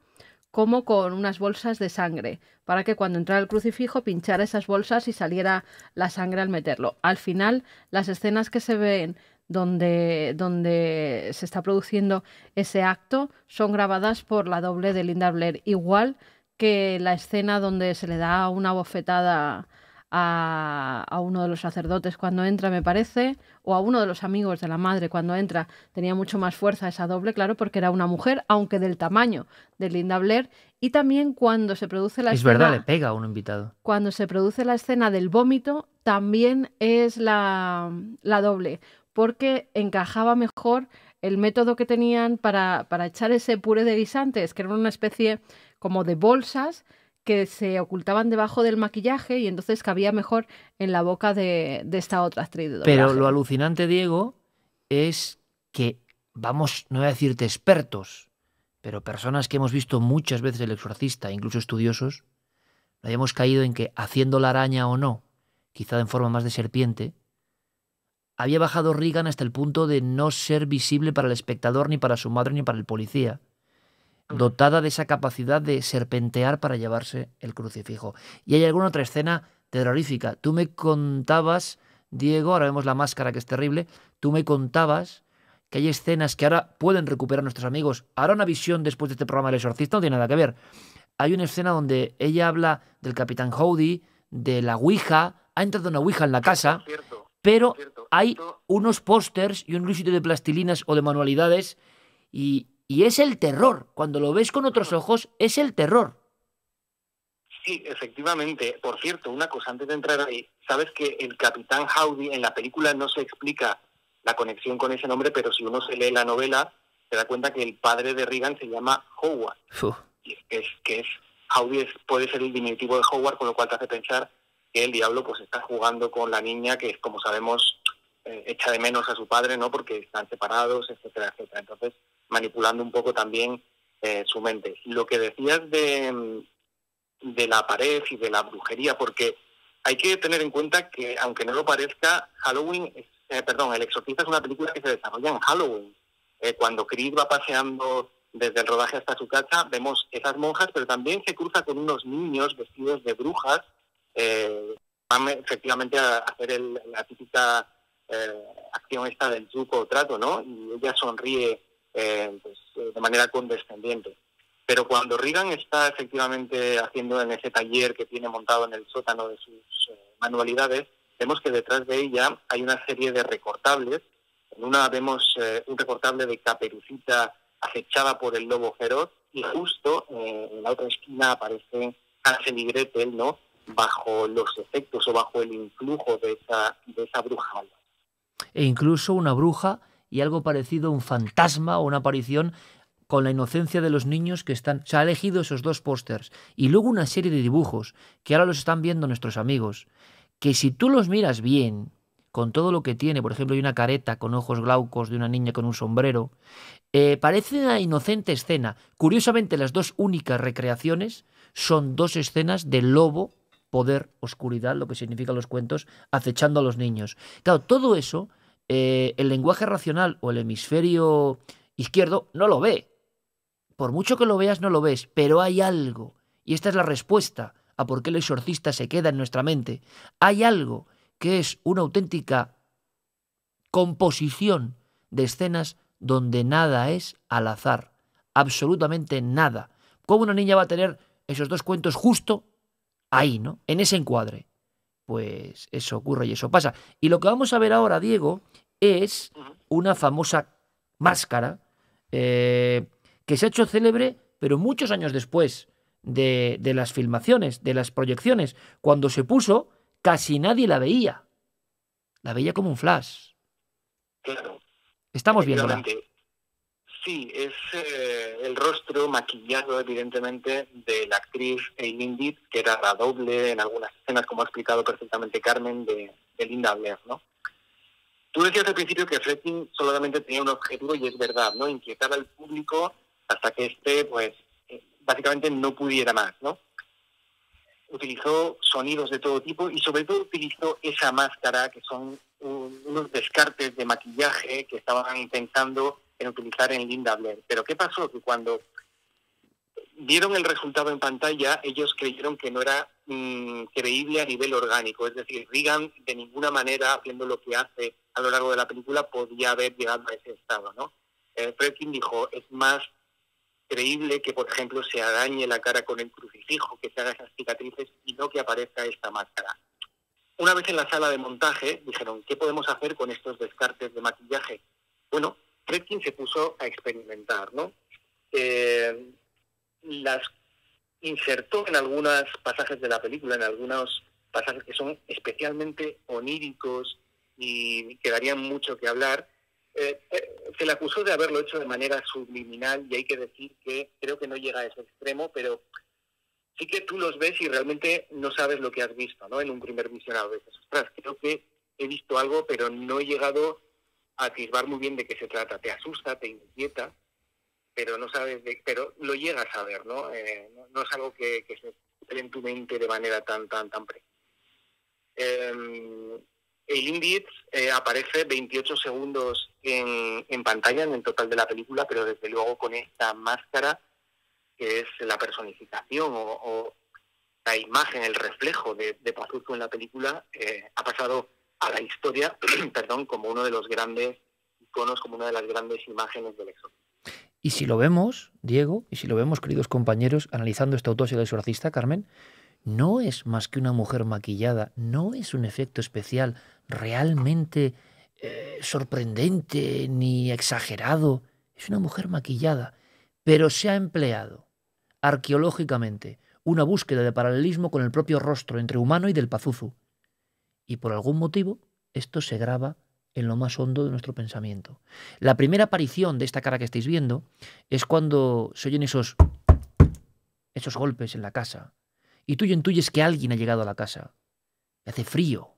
como con unas bolsas de sangre, para que cuando entrara el crucifijo pinchara esas bolsas y saliera la sangre al meterlo. Al final, las escenas que se ven donde, donde se está produciendo ese acto son grabadas por la doble de Linda Blair, igual que la escena donde se le da una bofetada a, uno de los sacerdotes cuando entra, me parece, o a uno de los amigos de la madre cuando entra. Tenía mucho más fuerza esa doble, claro, porque era una mujer, aunque del tamaño de Linda Blair. Y también cuando se produce la escena... verdad, le pega a un invitado. Cuando se produce la escena del vómito, también es la, la doble, porque encajaba mejor el método que tenían para, para echar ese puré de guisantes, que era una especie como de bolsas que se ocultaban debajo del maquillaje y entonces cabía mejor en la boca de, esta otra actriz Pero lo alucinante, Diego, es que vamos, no voy a decirte expertos, pero personas que hemos visto muchas veces el exorcista, incluso estudiosos, habíamos caído en que haciendo la araña o no, quizá en forma más de serpiente, había bajado Reagan hasta el punto de no ser visible para el espectador, ni para su madre, ni para el policía. Mm. dotada de esa capacidad de serpentear para llevarse el crucifijo. Y hay alguna otra escena terrorífica. Tú me contabas, Diego, ahora vemos la máscara que es terrible, tú me contabas que hay escenas que ahora pueden recuperar nuestros amigos. Ahora una visión después de este programa El Exorcista no tiene nada que ver. Hay una escena donde ella habla del Capitán Howdy, de la Ouija, ha entrado una Ouija en la casa, pero hay unos pósters y un grisito de plastilinas o de manualidades y, y es el terror. Cuando lo ves con otros ojos, es el terror. Sí, efectivamente. Por cierto, una cosa antes de entrar ahí, sabes que el capitán Howdy en la película no se explica la conexión con ese nombre, pero si uno se lee la novela, se da cuenta que el padre de Reagan se llama Howard. Que es, que es, Howdy puede ser el diminutivo de Howard, con lo cual te hace pensar que el diablo pues está jugando con la niña, que es como sabemos, eh, echa de menos a su padre, ¿no? Porque están separados, etcétera, etcétera. Entonces, manipulando un poco también eh, su mente. Lo que decías de, de la pared y de la brujería, porque hay que tener en cuenta que, aunque no lo parezca, Halloween, eh, perdón, El Exorcista es una película que se desarrolla en Halloween. Eh, cuando Chris va paseando desde el rodaje hasta su casa, vemos esas monjas, pero también se cruza con unos niños vestidos de brujas. van efectivamente a hacer la típica acción esta del truco o trato, ¿no? Y ella sonríe eh, pues, eh, de manera condescendiente. Pero cuando Rigan está efectivamente haciendo en ese taller que tiene montado en el sótano de sus eh, manualidades, vemos que detrás de ella hay una serie de recortables. En una vemos un recortable de caperucita acechada por el lobo feroz y justo en la otra esquina aparece Hansel y Gretel, ¿no? bajo los efectos o bajo el influjo de esa, bruja E incluso una bruja y algo parecido a un fantasma o una aparición con la inocencia de los niños que están... Se ha elegido esos dos pósters y luego una serie de dibujos que ahora los están viendo nuestros amigos, que si tú los miras bien, con todo lo que tiene, por ejemplo, hay una careta con ojos glaucos de una niña con un sombrero, eh, parece una inocente escena. Curiosamente, las dos únicas recreaciones son dos escenas de lobo, poder, oscuridad, lo que significan los cuentos, acechando a los niños. Claro, todo eso eh, el lenguaje racional o el hemisferio izquierdo no lo ve. Por mucho que lo veas, no lo ves, pero hay algo. Y esta es la respuesta a por qué el exorcista se queda en nuestra mente. Hay algo que es una auténtica composición de escenas donde nada es al azar, absolutamente nada. ¿Cómo una niña va a tener esos dos cuentos justo ahí, ¿no? En ese encuadre pues eso ocurre y eso pasa. Y lo que vamos a ver ahora, Diego, es una famosa máscara eh, que se ha hecho célebre, pero muchos años después de, las filmaciones, de las proyecciones. Cuando se puso, casi nadie la veía. La veía como un flash. Claro. Estamos viéndola. Sí, es eh, el rostro maquillado, evidentemente, de la actriz Eileen Deed, que era la doble en algunas escenas, como ha explicado perfectamente Carmen, de, Linda Blair, ¿no? Tú decías al principio que Fretting solamente tenía un objetivo, y es verdad, ¿no? Inquietar al público hasta que este, pues, eh, básicamente no pudiera más, ¿no? Utilizó sonidos de todo tipo y sobre todo utilizó esa máscara, que son unos descartes de maquillaje que estaban intentando en utilizar en Linda Blair. Pero ¿qué pasó? Que cuando vieron el resultado en pantalla, ellos creyeron que no era mm, creíble a nivel orgánico. Es decir, Reagan de ninguna manera, haciendo lo que hace a lo largo de la película, podía haber llegado a ese estado. ¿no? Eh, dijo, es más creíble que, por ejemplo, se agañe la cara con el crucifijo, que se haga esas cicatrices y no que aparezca esta máscara. Una vez en la sala de montaje, dijeron, ¿qué podemos hacer con estos descartes de maquillaje? Bueno, ...Fredkin se puso a experimentar, ¿no? Eh, las insertó en algunos pasajes de la película, en algunos pasajes que son especialmente oníricos y que darían mucho que hablar. Eh, eh, se le acusó de haberlo hecho de manera subliminal y hay que decir que creo que no llega a ese extremo, pero sí que tú los ves y realmente no sabes lo que has visto, ¿no? En un primer visionado. ostras, creo que he visto algo, pero no he llegado atisbar muy bien de qué se trata. Te asusta, te inquieta, pero no sabes pero lo llegas a ver, ¿no? Eh, no, es algo que, se esté en tu mente de manera tan, tan, tan pre. Em, el Indie eh, aparece 28 segundos en, pantalla, en el total de la película, pero desde luego con esta máscara que es la personificación o, la imagen, el reflejo de, de en la película, eh, ha pasado a la historia, perdón, como uno de los grandes iconos, como una de las grandes imágenes del exorcismo. Y si lo vemos, Diego, y si lo vemos, queridos compañeros, analizando esta autopsia del exorcista, Carmen, no es más que una mujer maquillada, no es un efecto especial realmente eh, sorprendente ni exagerado, es una mujer maquillada, pero se ha empleado arqueológicamente una búsqueda de paralelismo con el propio rostro entre humano y del Pazuzu y por algún motivo, esto se graba en lo más hondo de nuestro pensamiento. La primera aparición de esta cara que estáis viendo es cuando se oyen esos, esos golpes en la casa. Y tú intuyes que alguien ha llegado a la casa. hace frío.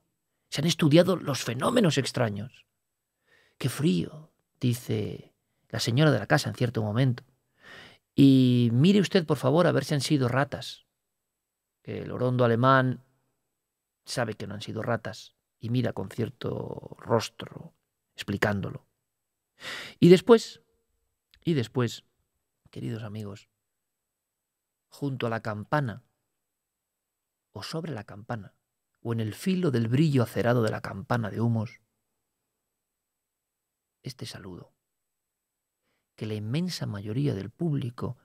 Se han estudiado los fenómenos extraños. ¡Qué frío! dice la señora de la casa en cierto momento. Y mire usted, por favor, a ver si han sido ratas. el orondo alemán sabe que no han sido ratas y mira con cierto rostro, explicándolo. Y después, y después, queridos amigos, junto a la campana, o sobre la campana, o en el filo del brillo acerado de la campana de humos, este saludo, que la inmensa mayoría del público,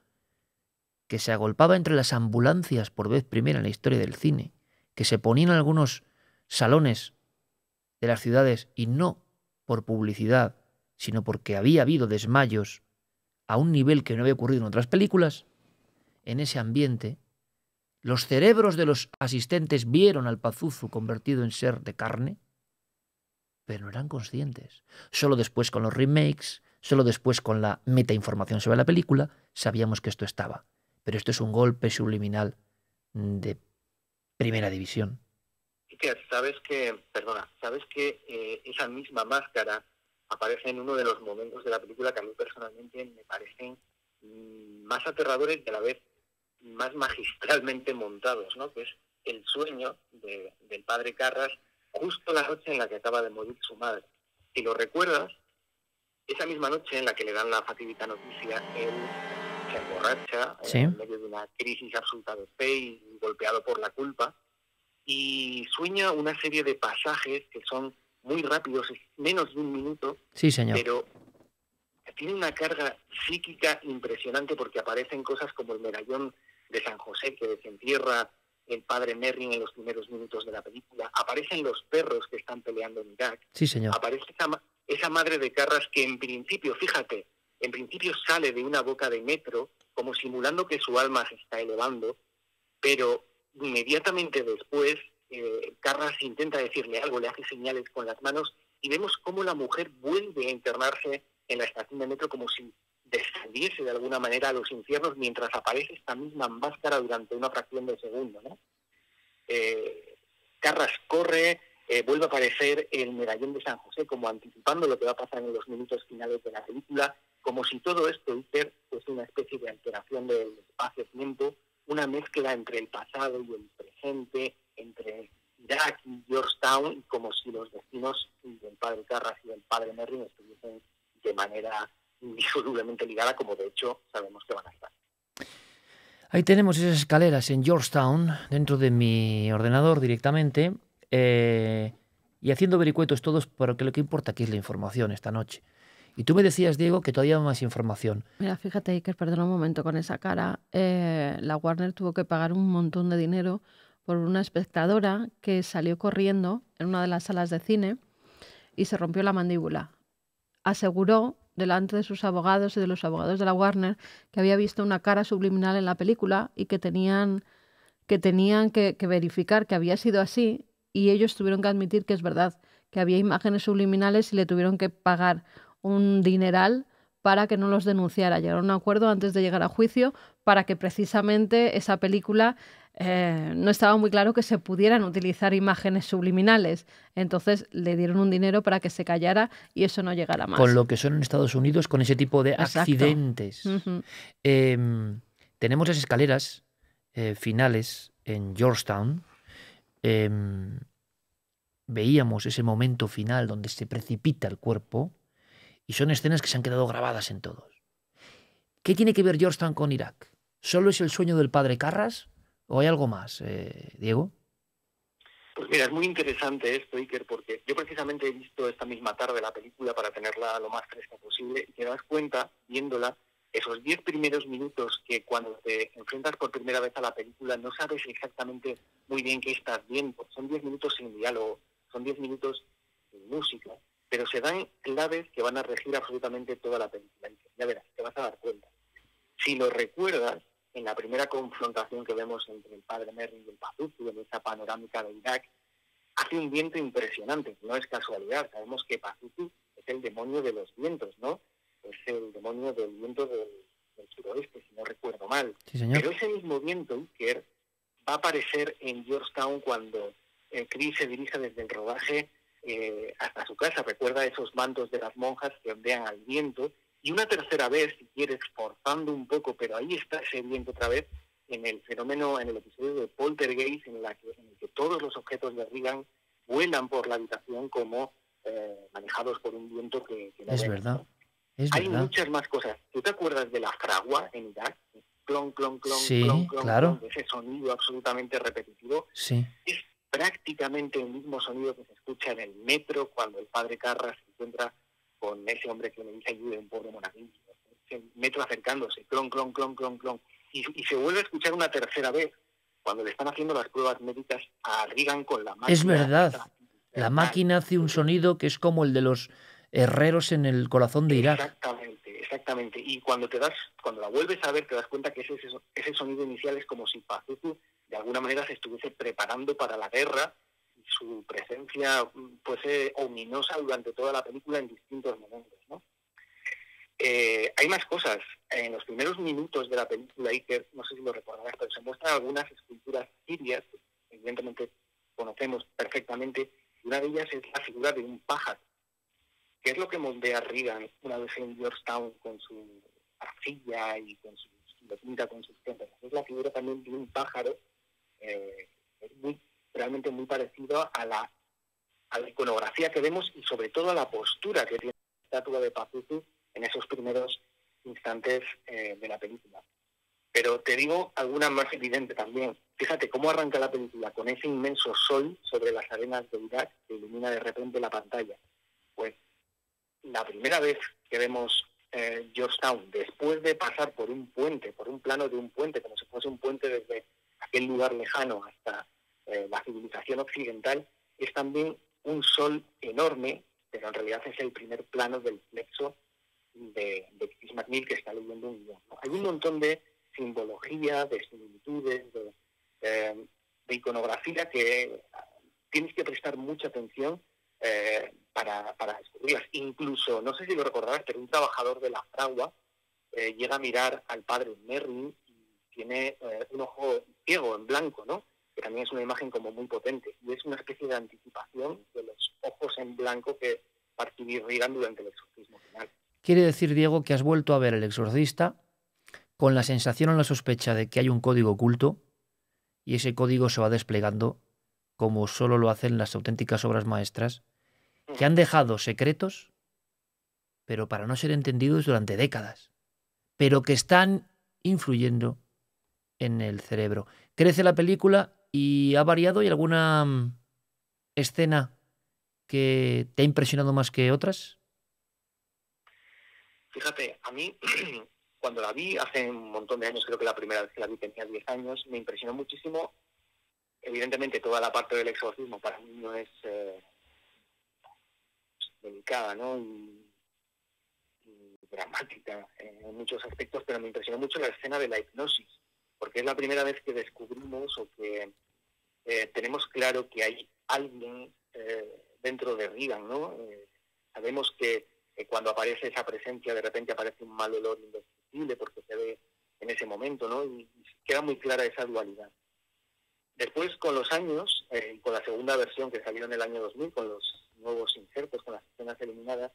que se agolpaba entre las ambulancias por vez primera en la historia del cine, que se ponían en algunos salones de las ciudades y no por publicidad, sino porque había habido desmayos a un nivel que no había ocurrido en otras películas, en ese ambiente, los cerebros de los asistentes vieron al Pazuzu convertido en ser de carne, pero no eran conscientes. Solo después con los remakes, solo después con la información sobre la película, sabíamos que esto estaba. Pero esto es un golpe subliminal de Primera División. sabes que, perdona, sabes que eh, esa misma máscara aparece en uno de los momentos de la película que a mí personalmente me parecen mm, más aterradores y a la vez más magistralmente montados, ¿no? Que es el sueño del padre Carras justo la noche en la que acaba de morir su madre. Si lo recuerdas, esa misma noche en la que le dan la fatídica noticia, él se emborracha eh, en medio de una crisis absoluta de fe y golpeado por la culpa y sueña una serie de pasajes que son muy rápidos, menos de un minuto, sí, señor. pero tiene una carga psíquica impresionante porque aparecen cosas como el medallón de San José que entierra el padre Merrin en los primeros minutos de la película, aparecen los perros que están peleando en Irak, sí, señor. aparece esa, esa madre de Carras que en principio, fíjate, en principio sale de una boca de metro, como simulando que su alma se está elevando, pero inmediatamente después eh, Carras intenta decirle algo, le hace señales con las manos y vemos cómo la mujer vuelve a internarse en la estación de metro como si descendiese de alguna manera a los infiernos mientras aparece esta misma máscara durante una fracción de segundo. Eh, Carras corre, eh, vuelve a aparecer el medallón de San José como anticipando lo que va a pasar en los minutos finales de la película como si todo esto hiciera pues, una especie de alteración del espacio-tiempo, una mezcla entre el pasado y el presente, entre Irak y Georgetown, como si los destinos del padre Carras y del padre Merrin estuviesen de manera indisolublemente ligada, como de hecho sabemos que van a estar. Ahí tenemos esas escaleras en Georgetown, dentro de mi ordenador directamente, eh, y haciendo vericuetos todos, porque lo que importa aquí es la información esta noche. Y tú me decías, Diego, que todavía más información. Mira, fíjate, que perdona un momento con esa cara. Eh, la Warner tuvo que pagar un montón de dinero por una espectadora que salió corriendo en una de las salas de cine y se rompió la mandíbula. Aseguró delante de sus abogados y de los abogados de la Warner que había visto una cara subliminal en la película y que tenían que, que verificar que había sido así y ellos tuvieron que admitir que es verdad, que había imágenes subliminales y le tuvieron que pagar un dineral para que no los denunciara. Llegaron a un acuerdo antes de llegar a juicio para que precisamente esa película eh, no estaba muy claro que se pudieran utilizar imágenes subliminales. Entonces le dieron un dinero para que se callara y eso no llegara más. Con lo que son en Estados Unidos, con ese tipo de accidentes. Em, tenemos las escaleras eh, finales en Georgetown. Em, veíamos ese momento final donde se precipita el cuerpo y son escenas que se han quedado grabadas en todos. ¿Qué tiene que ver Georgetown con Irak? ¿Solo es el sueño del padre Carras o hay algo más, eh, Diego? Pues mira, es muy interesante esto, Iker, porque yo precisamente he visto esta misma tarde la película para tenerla lo más fresca posible y te das cuenta, viéndola, esos diez primeros minutos que cuando te enfrentas por primera vez a la película no sabes exactamente muy bien qué estás viendo. Son diez minutos sin diálogo, son diez minutos sin música, pero se dan claves que van a regir absolutamente toda la película. Ya verás, te vas a dar cuenta. Si lo recuerdas, en la primera confrontación que vemos entre el padre Merlin y el Pazuzu, en esa panorámica de Irak, hace un viento impresionante, no es casualidad. Sabemos que Pazuzu es el demonio de los vientos, ¿no? Es el demonio del viento del, suroeste, si no recuerdo mal. señor. Pero ese mismo viento, Iker, va a aparecer en Georgetown cuando eh, Chris se dirige desde el rodaje hasta eh, su casa. Recuerda esos mantos de las monjas que ondean al viento. Y una tercera vez, si quieres, forzando un poco, pero ahí está ese viento otra vez, en el fenómeno, en el episodio de Poltergeist, en, la que, el que todos los objetos de Reagan vuelan por la habitación como eh, manejados por un viento que... que es verdad. Hay muchas más cosas. ¿Tú te acuerdas de la fragua en Irak? Clon, clon, clon, clon, clon, claro. ese sonido absolutamente repetitivo. Sí prácticamente el mismo sonido que se escucha en el metro cuando el padre Carras se encuentra con ese hombre que le dice ayude, un pobre monaguillo. El metro acercándose, clon, clon, clon, clon, clon. Y, se vuelve a escuchar una tercera vez cuando le están haciendo las pruebas médicas a Reagan con la máquina. Es verdad. La máquina hace un sonido que es como el de los herreros en el corazón de Irak. Exactamente, exactamente. Y cuando te das, cuando la vuelves a ver, te das cuenta que ese, ese sonido inicial es como si Pazuzu de alguna manera se estuviese preparando para la guerra y su presencia fuese ominosa durante toda la película en distintos momentos. Eh, hay más cosas. En los primeros minutos de la película, Iker, no sé si lo recordarás, pero se muestran algunas esculturas sirias, que evidentemente conocemos perfectamente, una de ellas es la figura de un pájaro, que es lo que moldea Reagan una vez en Georgetown con su arcilla y con su lo pinta con sus Es la figura también de un pájaro eh, es muy, realmente muy parecido a la, iconografía que vemos y sobre todo a la postura que tiene la estatua de Pazuzu en esos primeros instantes eh, de la película. Pero te digo alguna más evidente también. Fíjate cómo arranca la película con ese inmenso sol sobre las arenas de Irak que ilumina de repente la pantalla. Pues la primera vez que vemos eh, Georgetown, después de pasar por un puente, por un plano de un puente, como si fuese un puente desde aquel lugar lejano hasta eh, la civilización occidental, es también un sol enorme, pero en realidad es el primer plano del plexo de, de Chris que está leyendo un guión. Hay un montón de simbología, de similitudes, de, eh, iconografía que tienes que prestar mucha atención eh, para, para descubrirlas. Incluso, no sé si lo recordarás, pero un trabajador de la fragua llega a mirar al padre Merlin y tiene un ojo ciego, en blanco, ¿no? Que también es una imagen como muy potente y es una especie de anticipación de los ojos en blanco que y durante el exorcismo final. Quiere decir, Diego, que has vuelto a ver El Exorcista con la sensación o la sospecha de que hay un código oculto y ese código se va desplegando como solo lo hacen las auténticas obras maestras, que han dejado secretos, pero para no ser entendidos durante décadas, pero que están influyendo en el cerebro. Crece la película y ha variado y alguna mm, escena que te ha impresionado más que otras. Fíjate, a mí cuando la vi hace un montón de años, creo que la primera vez que la vi tenía 10 años, me impresionó muchísimo. Evidentemente toda la parte del exorcismo para mí no es eh, delicada, ¿no? y dramática en muchos aspectos, pero me impresionó mucho la escena de la hipnosis porque es la primera vez que descubrimos o que eh, tenemos claro que hay alguien eh, dentro de Reagan, ¿no? Eh, sabemos que cuando aparece esa presencia, de repente aparece un mal olor indescriptible porque se ve en ese momento, ¿no? Y, queda muy clara esa dualidad. Después, con los años, con la segunda versión que salió en el año 2000, con los nuevos insertos, con las escenas eliminadas,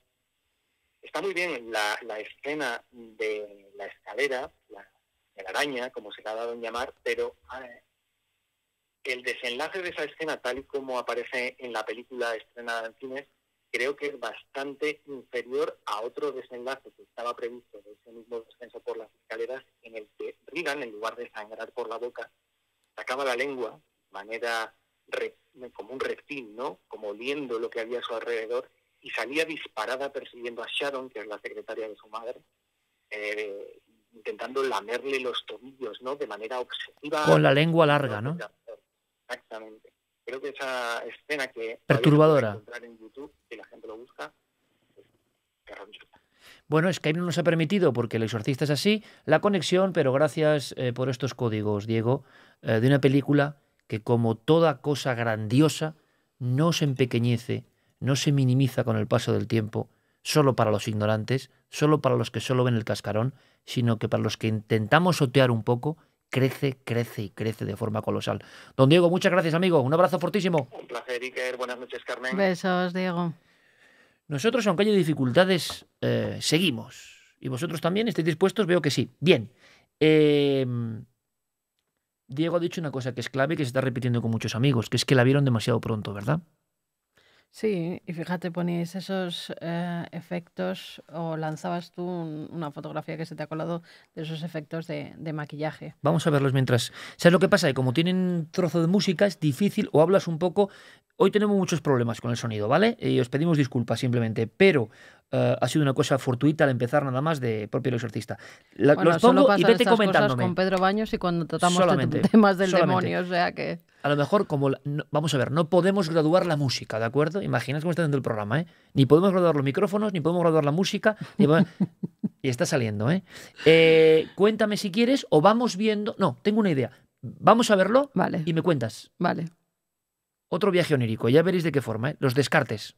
está muy bien la, escena de la escalera, la, de la araña, como se le ha dado en llamar, pero eh, el desenlace de esa escena, tal y como aparece en la película estrenada en cines, creo que es bastante inferior a otro desenlace que estaba previsto de ese mismo descenso por las escaleras, en el que rigan en lugar de sangrar por la boca, sacaba la lengua de manera como un reptil, ¿no? Como oliendo lo que había a su alrededor y salía disparada persiguiendo a Sharon, que es la secretaria de su madre, eh, intentando lamerle los tobillos, ¿no? De manera obsesiva. Con la lengua larga, ¿no? Exactamente. Creo que esa escena que... Perturbadora. Encontrar en YouTube, la gente lo busca, es que Bueno, Skype no nos ha permitido, porque el exorcista es así, la conexión, pero gracias eh, por estos códigos, Diego, eh, de una película que como toda cosa grandiosa, no se empequeñece, no se minimiza con el paso del tiempo, solo para los ignorantes, solo para los que solo ven el cascarón, sino que para los que intentamos sotear un poco, crece, crece y crece de forma colosal. Don Diego, muchas gracias, amigo. Un abrazo fortísimo. Un placer, Iker. Buenas noches, Carmen. Besos, Diego. Nosotros, aunque haya dificultades, eh, seguimos. ¿Y vosotros también estáis dispuestos? Veo que sí. Bien. Em, Diego ha dicho una cosa que es clave y que se está repitiendo con muchos amigos, que es que la vieron demasiado pronto, ¿verdad? Sí, y fíjate, ponías esos eh, efectos o lanzabas tú una fotografía que se te ha colado de esos efectos de, maquillaje. Vamos a verlos mientras. ¿Sabes lo que pasa? y como tienen trozo de música es difícil o hablas un poco... Hoy tenemos muchos problemas con el sonido, ¿vale? Y os pedimos disculpas simplemente, pero eh, ha sido una cosa fortuita al empezar nada más de propio el exorcista. y vete con Pedro Baños y cuando tratamos de este temas del demonio, que... A lo mejor, como vamos a ver, no podemos graduar la música, ¿de acuerdo? Imaginas cómo está dentro el programa, ¿eh? Ni podemos graduar los micrófonos, ni podemos graduar la música, y está saliendo, ¿eh? ¿eh? Cuéntame si quieres o vamos viendo... No, tengo una idea. Vamos a verlo y me cuentas. Vale. Otro viaje onírico, ya veréis de qué forma, ¿eh? Los descartes.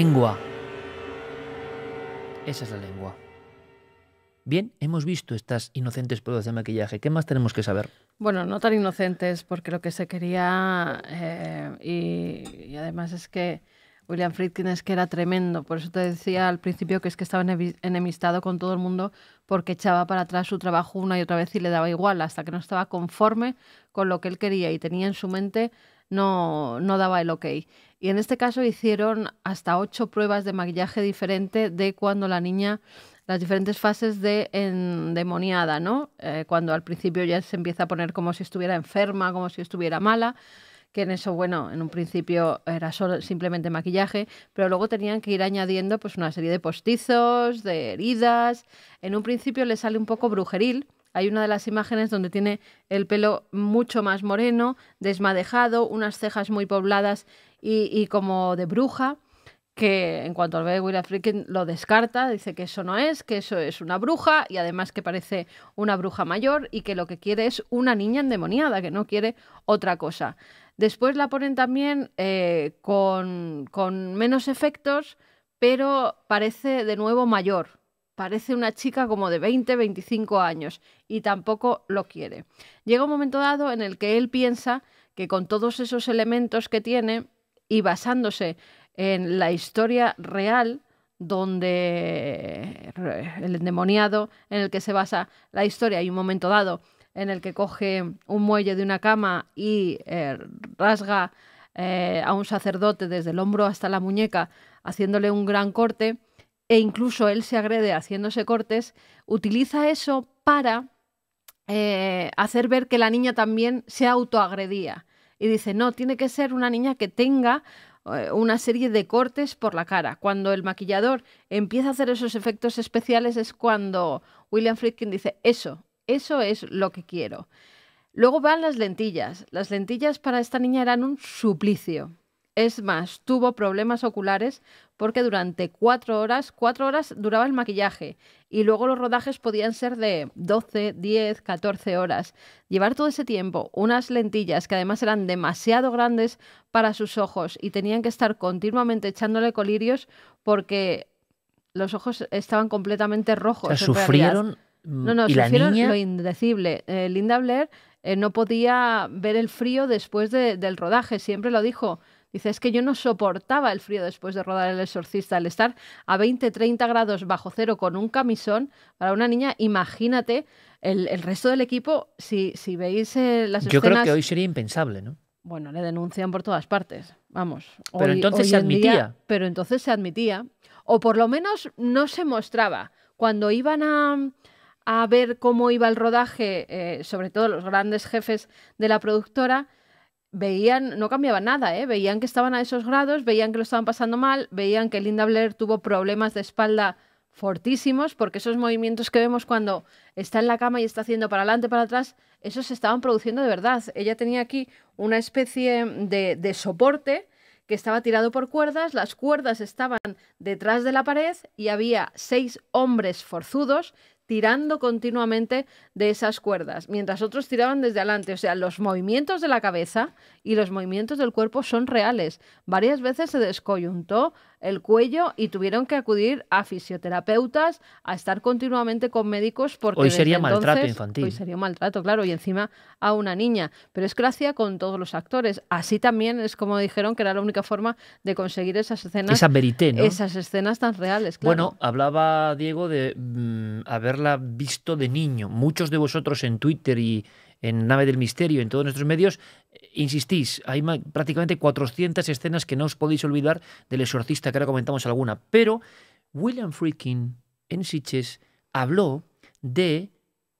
lengua. Esa es la lengua. Bien, hemos visto estas inocentes pruebas de maquillaje. ¿Qué más tenemos que saber? Bueno, no tan inocentes, porque lo que se quería, eh, y, además es que William Friedkin es que era tremendo, por eso te decía al principio que es que estaba enemistado con todo el mundo porque echaba para atrás su trabajo una y otra vez y le daba igual, hasta que no estaba conforme con lo que él quería y tenía en su mente, no, no daba el ok. Y en este caso hicieron hasta ocho pruebas de maquillaje diferente de cuando la niña las diferentes fases de endemoniada, ¿no? Eh, cuando al principio ya se empieza a poner como si estuviera enferma, como si estuviera mala, que en eso, bueno, en un principio era solo, simplemente maquillaje, pero luego tenían que ir añadiendo pues una serie de postizos, de heridas. En un principio le sale un poco brujeril. Hay una de las imágenes donde tiene el pelo mucho más moreno, desmadejado, unas cejas muy pobladas y, como de bruja que en cuanto al ve William freakin lo descarta, dice que eso no es, que eso es una bruja y además que parece una bruja mayor y que lo que quiere es una niña endemoniada, que no quiere otra cosa. Después la ponen también eh, con, con menos efectos, pero parece de nuevo mayor, parece una chica como de 20, 25 años y tampoco lo quiere. Llega un momento dado en el que él piensa que con todos esos elementos que tiene, y basándose en la historia real donde el endemoniado en el que se basa la historia hay un momento dado en el que coge un muelle de una cama y eh, rasga eh, a un sacerdote desde el hombro hasta la muñeca haciéndole un gran corte e incluso él se agrede haciéndose cortes, utiliza eso para eh, hacer ver que la niña también se autoagredía y dice, no, tiene que ser una niña que tenga eh, una serie de cortes por la cara. Cuando el maquillador empieza a hacer esos efectos especiales es cuando William Friedkin dice, eso, eso es lo que quiero. Luego van las lentillas. Las lentillas para esta niña eran un suplicio. Es más, tuvo problemas oculares porque durante cuatro horas, cuatro horas duraba el maquillaje y luego los rodajes podían ser de 12, 10, 14 horas. Llevar todo ese tiempo, unas lentillas que además eran demasiado grandes para sus ojos y tenían que estar continuamente echándole colirios porque los ojos estaban completamente rojos. O sufrieron. No, no, sufrieron lo indecible. Eh, Linda Blair eh, no podía ver el frío después del rodaje, siempre lo dijo. Dice, es que yo no soportaba el frío después de rodar El Exorcista. al estar a 20, 30 grados bajo cero con un camisón, para una niña, imagínate el, resto del equipo, si, si veis eh, las yo escenas... Yo creo que hoy sería impensable, ¿no? Bueno, le denuncian por todas partes, vamos. Pero entonces se admitía. pero entonces se admitía, o por lo menos no se mostraba. Cuando iban a a ver cómo iba el rodaje, eh, sobre todo los grandes jefes de la productora, veían, no cambiaba nada, ¿eh? veían que estaban a esos grados, veían que lo estaban pasando mal, veían que Linda Blair tuvo problemas de espalda fortísimos, porque esos movimientos que vemos cuando está en la cama y está haciendo para adelante, para atrás, esos se estaban produciendo de verdad. Ella tenía aquí una especie de, de soporte que estaba tirado por cuerdas, las cuerdas estaban detrás de la pared y había seis hombres forzudos, tirando continuamente de esas cuerdas, mientras otros tiraban desde adelante. O sea, los movimientos de la cabeza y los movimientos del cuerpo son reales. Varias veces se descoyuntó el cuello y tuvieron que acudir a fisioterapeutas, a estar continuamente con médicos porque... Hoy sería maltrato infantil. Hoy sería maltrato, claro, y encima a una niña. Pero es gracia con todos los actores. Así también es como dijeron que era la única forma de conseguir esas escenas... Esas escenas tan reales, Bueno, hablaba Diego de mm, haberla visto de niño. Muchos de vosotros en Twitter y en Nave del Misterio, en todos nuestros medios, eh, insistís, hay prácticamente 400 escenas que no os podéis olvidar del exorcista, que ahora comentamos alguna. Pero William Freakin en Sitches habló de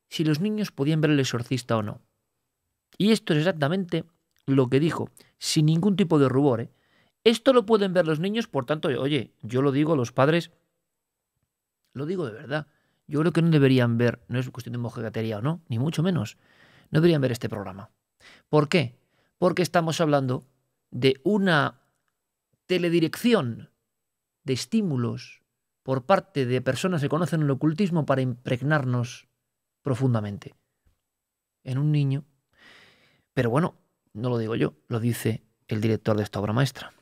si los niños podían ver el exorcista o no. Y esto es exactamente lo que dijo, sin ningún tipo de rubor. ¿eh? Esto lo pueden ver los niños, por tanto, oye, yo lo digo a los padres, lo digo de verdad. Yo creo que no deberían ver, no es cuestión de mojegatería o no, ni mucho menos no deberían ver este programa. ¿Por qué? Porque estamos hablando de una teledirección de estímulos por parte de personas que conocen el ocultismo para impregnarnos profundamente en un niño. Pero bueno, no lo digo yo, lo dice el director de esta obra maestra.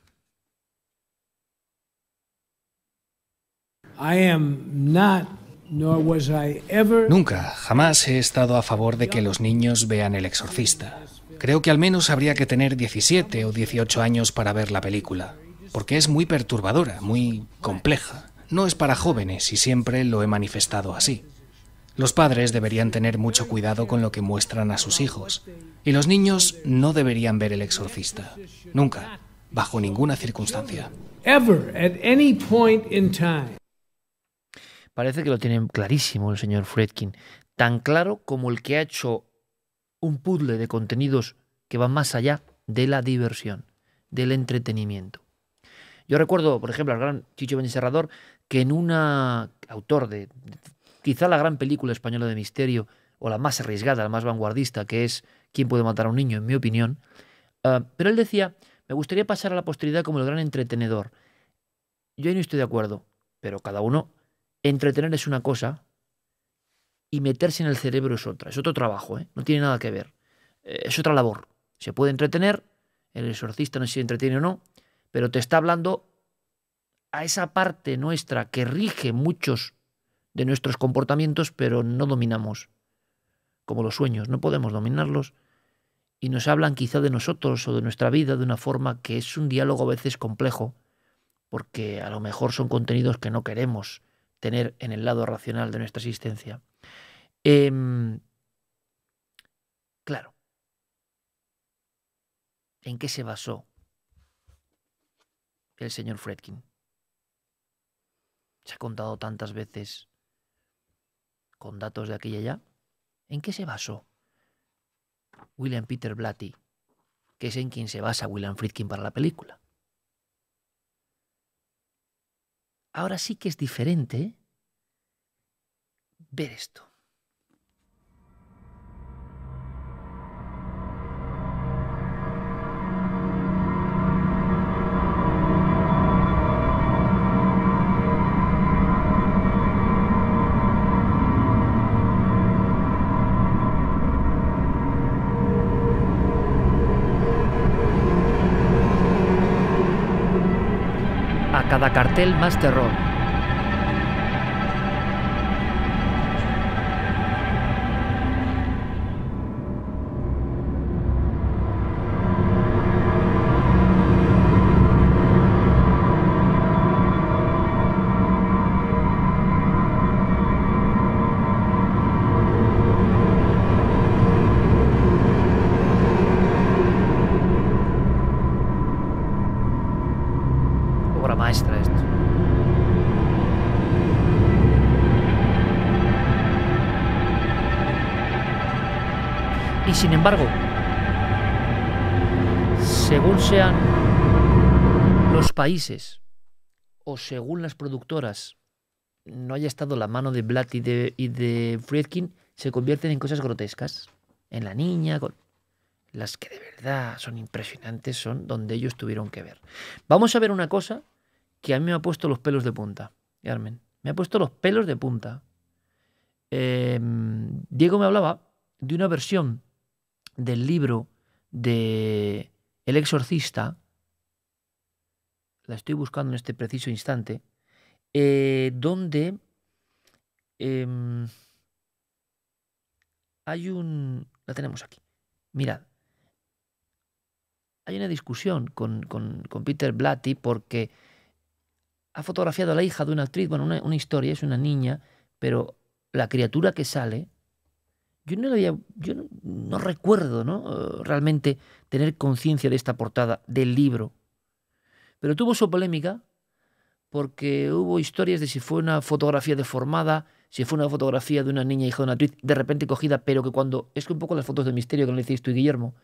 I am not Nunca, jamás he estado a favor de que los niños vean El Exorcista. Creo que al menos habría que tener 17 o 18 años para ver la película, porque es muy perturbadora, muy compleja. No es para jóvenes y siempre lo he manifestado así. Los padres deberían tener mucho cuidado con lo que muestran a sus hijos, y los niños no deberían ver El Exorcista. Nunca, bajo ninguna circunstancia. Parece que lo tiene clarísimo el señor Fredkin, tan claro como el que ha hecho un puzzle de contenidos que van más allá de la diversión, del entretenimiento. Yo recuerdo, por ejemplo, al gran Chicho Serrador, que en una autor de, quizá la gran película española de misterio, o la más arriesgada, la más vanguardista, que es ¿Quién puede matar a un niño?, en mi opinión. Eh, pero él decía, me gustaría pasar a la posteridad como el gran entretenedor. Yo ahí no estoy de acuerdo, pero cada uno entretener es una cosa y meterse en el cerebro es otra. Es otro trabajo, ¿eh? no tiene nada que ver. Eh, es otra labor. Se puede entretener, el exorcista no sé si entretiene o no, pero te está hablando a esa parte nuestra que rige muchos de nuestros comportamientos, pero no dominamos, como los sueños, no podemos dominarlos, y nos hablan quizá de nosotros o de nuestra vida de una forma que es un diálogo a veces complejo, porque a lo mejor son contenidos que no queremos tener en el lado racional de nuestra existencia. Em, claro, ¿en qué se basó el señor Fredkin? Se ha contado tantas veces con datos de aquí y allá. ¿En qué se basó William Peter Blatty, que es en quien se basa William Friedkin para la película? ahora sí que es diferente ver esto. cartel más terror. embargo, según sean los países o según las productoras, no haya estado la mano de Blatt y de, Friedkin, se convierten en cosas grotescas. En la niña, las que de verdad son impresionantes, son donde ellos tuvieron que ver. Vamos a ver una cosa que a mí me ha puesto los pelos de punta, Carmen. Me ha puesto los pelos de punta. Em, Diego me hablaba de una versión del libro de El exorcista, la estoy buscando en este preciso instante, eh, donde em, hay un... La tenemos aquí. Mirad. Hay una discusión con, Peter Blatty porque ha fotografiado a la hija de una actriz, bueno, una historia, es una niña, pero la criatura que sale yo no, recuerdo eh, realmente tener conciencia de esta portada, del libro. Pero tuvo su polémica porque hubo historias de si fue una fotografía deformada, si fue una fotografía de una niña hija de una actriz, de repente cogida, pero que cuando. Es que un poco las fotos de misterio que le hiciste tú y Guillermo,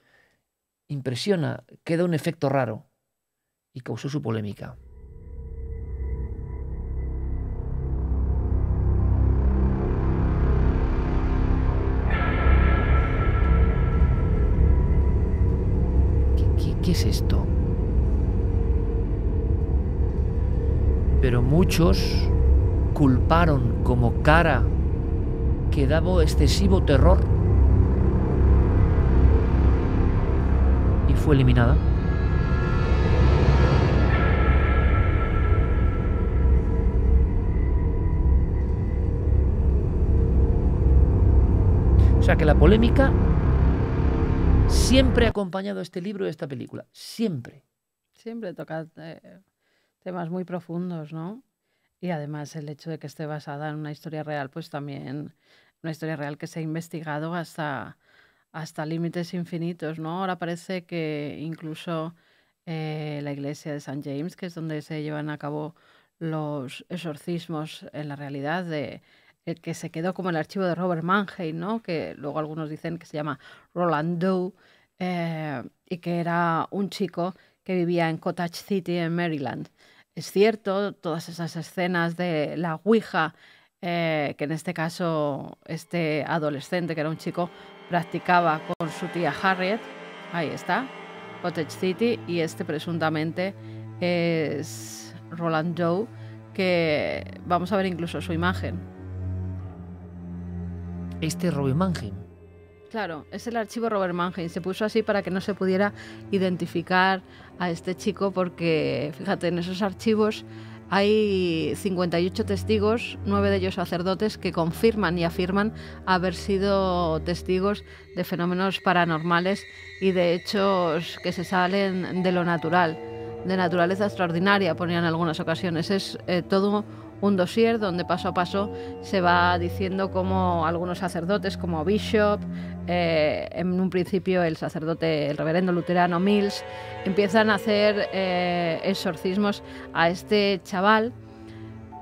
impresiona, queda un efecto raro. Y causó su polémica. es esto? Pero muchos culparon como cara que daba excesivo terror y fue eliminada. O sea que la polémica Siempre he acompañado este libro y esta película. Siempre. Siempre toca eh, temas muy profundos, ¿no? Y además el hecho de que esté basada en una historia real, pues también una historia real que se ha investigado hasta, hasta límites infinitos, ¿no? Ahora parece que incluso eh, la iglesia de San James, que es donde se llevan a cabo los exorcismos en la realidad de el que se quedó como el archivo de Robert Manheim ¿no? que luego algunos dicen que se llama Roland Doe, eh, y que era un chico que vivía en Cottage City, en Maryland. Es cierto, todas esas escenas de la Ouija, eh, que en este caso este adolescente, que era un chico, practicaba con su tía Harriet, ahí está, Cottage City, y este presuntamente es Roland Doe que vamos a ver incluso su imagen este es Robert Claro, es el archivo Robert Mangin. Se puso así para que no se pudiera identificar a este chico porque, fíjate, en esos archivos hay 58 testigos, nueve de ellos sacerdotes, que confirman y afirman haber sido testigos de fenómenos paranormales y de hechos que se salen de lo natural, de naturaleza extraordinaria, ponían en algunas ocasiones. Es eh, todo un dossier donde paso a paso se va diciendo cómo algunos sacerdotes, como Bishop, eh, en un principio el sacerdote, el reverendo luterano Mills, empiezan a hacer eh, exorcismos a este chaval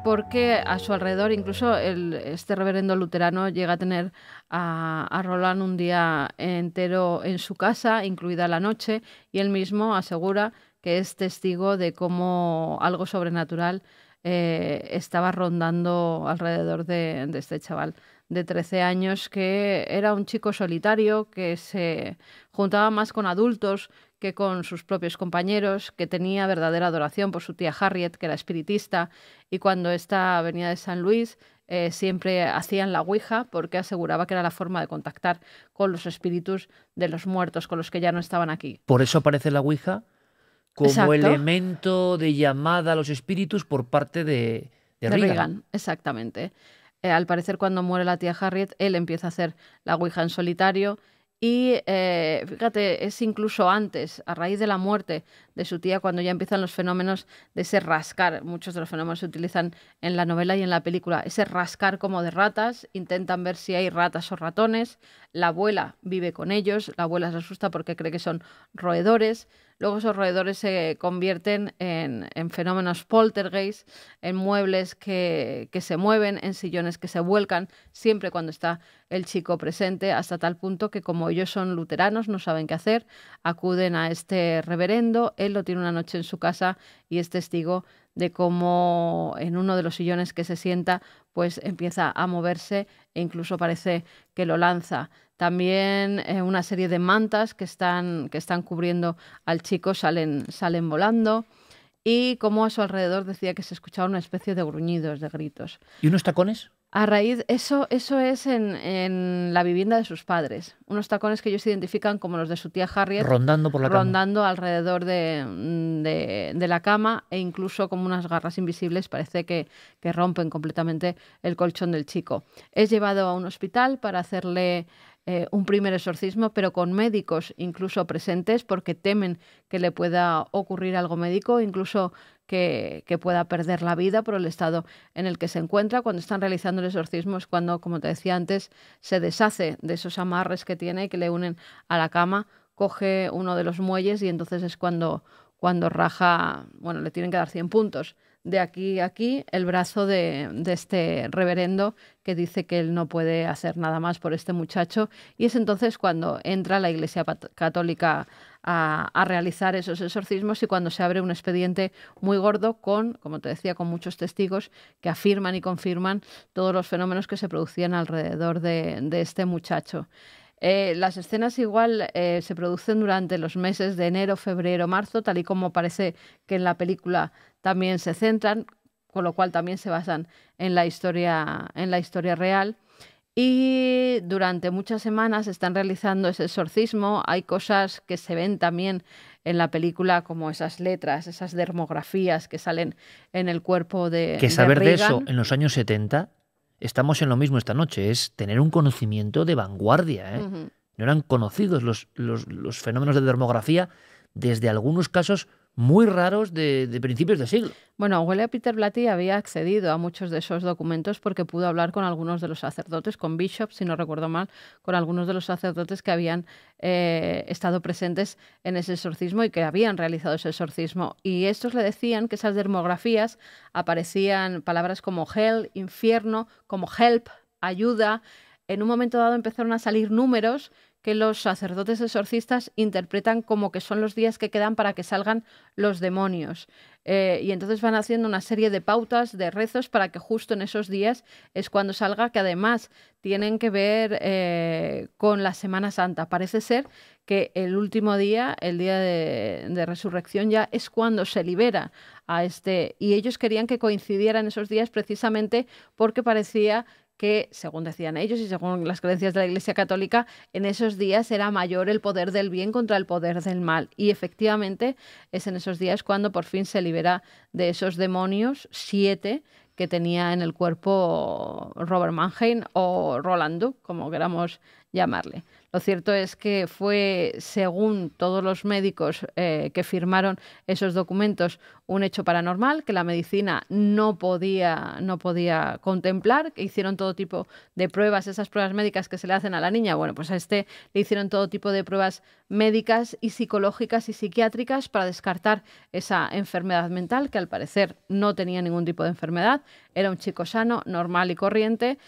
porque a su alrededor, incluso este reverendo luterano llega a tener a, a, Roland un día entero en su casa, incluida la noche, y él mismo asegura que es testigo de cómo algo sobrenatural eh, estaba rondando alrededor de, este chaval de 13 años que era un chico solitario, que se juntaba más con adultos que con sus propios compañeros, que tenía verdadera adoración por su tía Harriet, que era espiritista, y cuando esta venía de San Luis, eh, siempre hacían la Ouija porque aseguraba que era la forma de contactar con los espíritus de los muertos, con los que ya no estaban aquí. ¿Por eso aparece la Ouija? como elemento de llamada a los espíritus por parte de, de, Exactamente. Eh, al parecer, cuando muere la tía Harriet, él empieza a hacer la Ouija en solitario. Y eh, fíjate, es incluso antes, a raíz de la muerte de su tía, cuando ya empiezan los fenómenos de ese rascar. Muchos de los fenómenos se utilizan en la novela y en la película. Ese rascar como de ratas, intentan ver si hay ratas o ratones. La abuela vive con ellos, la abuela se asusta porque cree que son roedores. Luego esos roedores se convierten en, fenómenos poltergeist, en muebles que, que, se mueven, en sillones que se vuelcan, siempre cuando está el chico presente, hasta tal punto que como ellos son luteranos, no saben qué hacer, acuden a este reverendo, él lo tiene una noche en su casa y es testigo de cómo en uno de los sillones que se sienta, pues empieza a moverse e incluso parece que lo lanza. También eh, una serie de mantas que están, que están cubriendo al chico salen, salen volando y como a su alrededor decía que se escuchaba una especie de gruñidos, de gritos. ¿Y unos tacones? A raíz, eso, eso es en, la vivienda de sus padres. Unos tacones que ellos identifican como los de su tía Harriet. Rondando por la Rondando alrededor de, de, la cama e incluso como unas garras invisibles parece que, que rompen completamente el colchón del chico. Es llevado a un hospital para hacerle eh, un primer exorcismo, pero con médicos incluso presentes porque temen que le pueda ocurrir algo médico, incluso que, que, pueda perder la vida por el estado en el que se encuentra. Cuando están realizando el exorcismo es cuando, como te decía antes, se deshace de esos amarres que tiene y que le unen a la cama, coge uno de los muelles y entonces es cuando, cuando raja, bueno, le tienen que dar 100 puntos de aquí a aquí el brazo de, este reverendo que dice que él no puede hacer nada más por este muchacho. Y es entonces cuando entra la Iglesia Católica a, realizar esos exorcismos y cuando se abre un expediente muy gordo con, como te decía, con muchos testigos que afirman y confirman todos los fenómenos que se producían alrededor de, este muchacho. Eh, las escenas igual eh, se producen durante los meses de enero, febrero, marzo, tal y como parece que en la película también se centran, con lo cual también se basan en la historia, en la historia real. Y durante muchas semanas están realizando ese exorcismo. Hay cosas que se ven también en la película, como esas letras, esas dermografías que salen en el cuerpo de. Que saber de, eso en los años 70, estamos en lo mismo esta noche, es tener un conocimiento de vanguardia. ¿eh? No eran conocidos los, los fenómenos de dermografía, desde algunos casos muy raros de, principios de siglo. Bueno, William Peter Blatty había accedido a muchos de esos documentos porque pudo hablar con algunos de los sacerdotes, con bishops, si no recuerdo mal, con algunos de los sacerdotes que habían eh, estado presentes en ese exorcismo y que habían realizado ese exorcismo. Y estos le decían que esas dermografías aparecían palabras como hell, infierno, como help, ayuda. En un momento dado empezaron a salir números los sacerdotes exorcistas interpretan como que son los días que quedan para que salgan los demonios. Eh, y entonces van haciendo una serie de pautas, de rezos, para que justo en esos días es cuando salga, que además tienen que ver eh, con la Semana Santa. Parece ser que el último día, el día de, de, resurrección, ya es cuando se libera a este. Y ellos querían que coincidieran esos días precisamente porque parecía que, según decían ellos y según las creencias de la Iglesia Católica, en esos días era mayor el poder del bien contra el poder del mal. Y efectivamente es en esos días cuando por fin se libera de esos demonios, siete que tenía en el cuerpo Robert Mannheim o Rolando, como queramos llamarle. Lo cierto es que fue, según todos los médicos eh, que firmaron esos documentos, un hecho paranormal que la medicina no podía, no podía contemplar, que hicieron todo tipo de pruebas, esas pruebas médicas que se le hacen a la niña. Bueno, pues a este le hicieron todo tipo de pruebas médicas y psicológicas y psiquiátricas para descartar esa enfermedad mental, que al parecer no tenía ningún tipo de enfermedad, era un chico sano, normal y corriente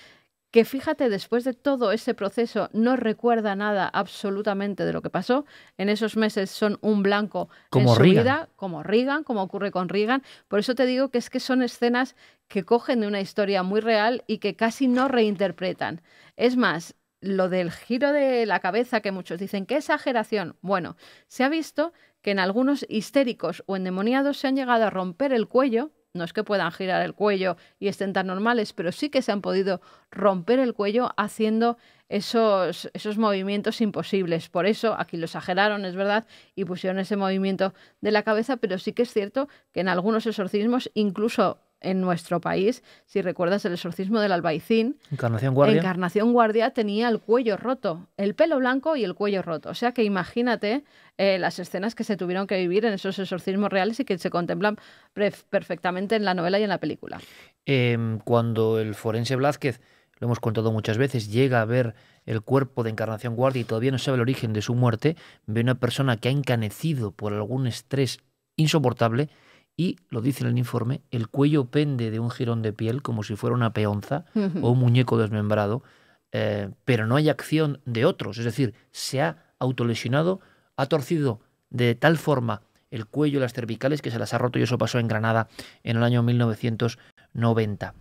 que fíjate, después de todo ese proceso, no recuerda nada absolutamente de lo que pasó. En esos meses son un blanco como en vida, como Reagan, como ocurre con Reagan. Por eso te digo que es que son escenas que cogen de una historia muy real y que casi no reinterpretan. Es más, lo del giro de la cabeza que muchos dicen, qué exageración. Bueno, se ha visto que en algunos histéricos o endemoniados se han llegado a romper el cuello no es que puedan girar el cuello y estén tan normales, pero sí que se han podido romper el cuello haciendo esos, esos movimientos imposibles. Por eso aquí lo exageraron, es verdad, y pusieron ese movimiento de la cabeza, pero sí que es cierto que en algunos exorcismos incluso en nuestro país, si recuerdas el exorcismo del albaicín, Encarnación Guardia. Encarnación Guardia tenía el cuello roto, el pelo blanco y el cuello roto. O sea que imagínate eh, las escenas que se tuvieron que vivir en esos exorcismos reales y que se contemplan perfectamente en la novela y en la película. Em, cuando el forense Blázquez, lo hemos contado muchas veces, llega a ver el cuerpo de Encarnación Guardia y todavía no sabe el origen de su muerte, ve una persona que ha encanecido por algún estrés insoportable y, lo dice en el informe, el cuello pende de un jirón de piel como si fuera una peonza o un muñeco desmembrado, eh, pero no hay acción de otros. Es decir, se ha autolesionado, ha torcido de tal forma el cuello y las cervicales que se las ha roto y eso pasó en Granada en el año 1990.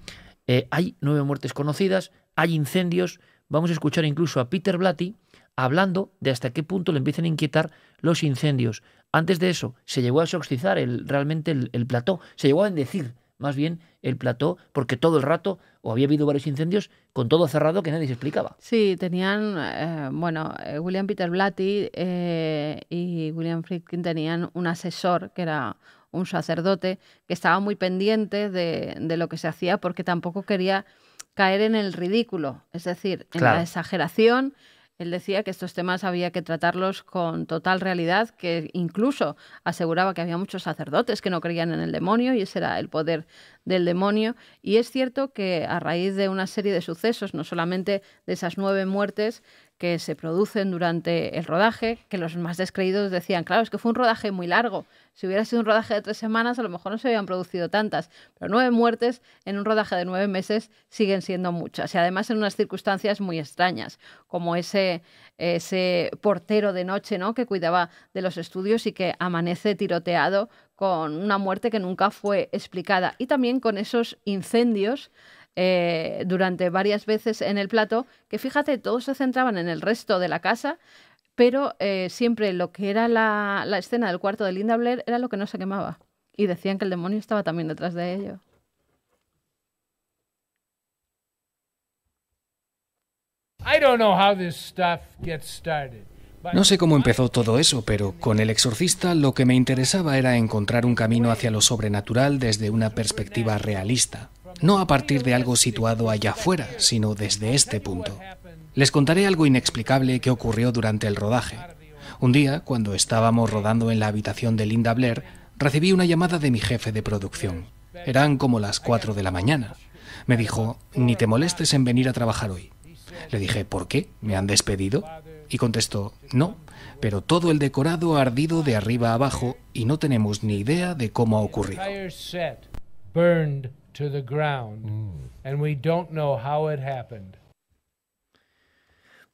Eh, hay nueve muertes conocidas, hay incendios. Vamos a escuchar incluso a Peter Blatty hablando de hasta qué punto le empiezan a inquietar los incendios. Antes de eso, se llegó a exorcizar el, realmente el, plató, se llegó a bendecir más bien el plató, porque todo el rato, o había habido varios incendios, con todo cerrado que nadie se explicaba. Sí, tenían, eh, bueno, eh, William Peter Blatty eh, y William Friedkin tenían un asesor que era un sacerdote que estaba muy pendiente de, de lo que se hacía porque tampoco quería caer en el ridículo, es decir, en la exageración él decía que estos temas había que tratarlos con total realidad, que incluso aseguraba que había muchos sacerdotes que no creían en el demonio y ese era el poder del demonio. Y es cierto que a raíz de una serie de sucesos, no solamente de esas nueve muertes, que se producen durante el rodaje, que los más descreídos decían, claro, es que fue un rodaje muy largo. Si hubiera sido un rodaje de tres semanas, a lo mejor no se habían producido tantas, pero nueve muertes en un rodaje de nueve meses siguen siendo muchas, y además en unas circunstancias muy extrañas, como ese, ese portero de noche ¿no? que cuidaba de los estudios y que amanece tiroteado con una muerte que nunca fue explicada, y también con esos incendios eh, durante varias veces en el plato, que fíjate, todos se centraban en el resto de la casa, pero eh, siempre lo que era la, la, escena del cuarto de Linda Blair era lo que no se quemaba. Y decían que el demonio estaba también detrás de ello. No sé cómo empezó todo eso, pero con el exorcista lo que me interesaba era encontrar un camino hacia lo sobrenatural desde una perspectiva realista no a partir de algo situado allá afuera, sino desde este punto. Les contaré algo inexplicable que ocurrió durante el rodaje. Un día, cuando estábamos rodando en la habitación de Linda Blair, recibí una llamada de mi jefe de producción. Eran como las 4 de la mañana. Me dijo, ni te molestes en venir a trabajar hoy. Le dije, ¿por qué? ¿Me han despedido? Y contestó, no, pero todo el decorado ha ardido de arriba a abajo y no tenemos ni idea de cómo ha ocurrido.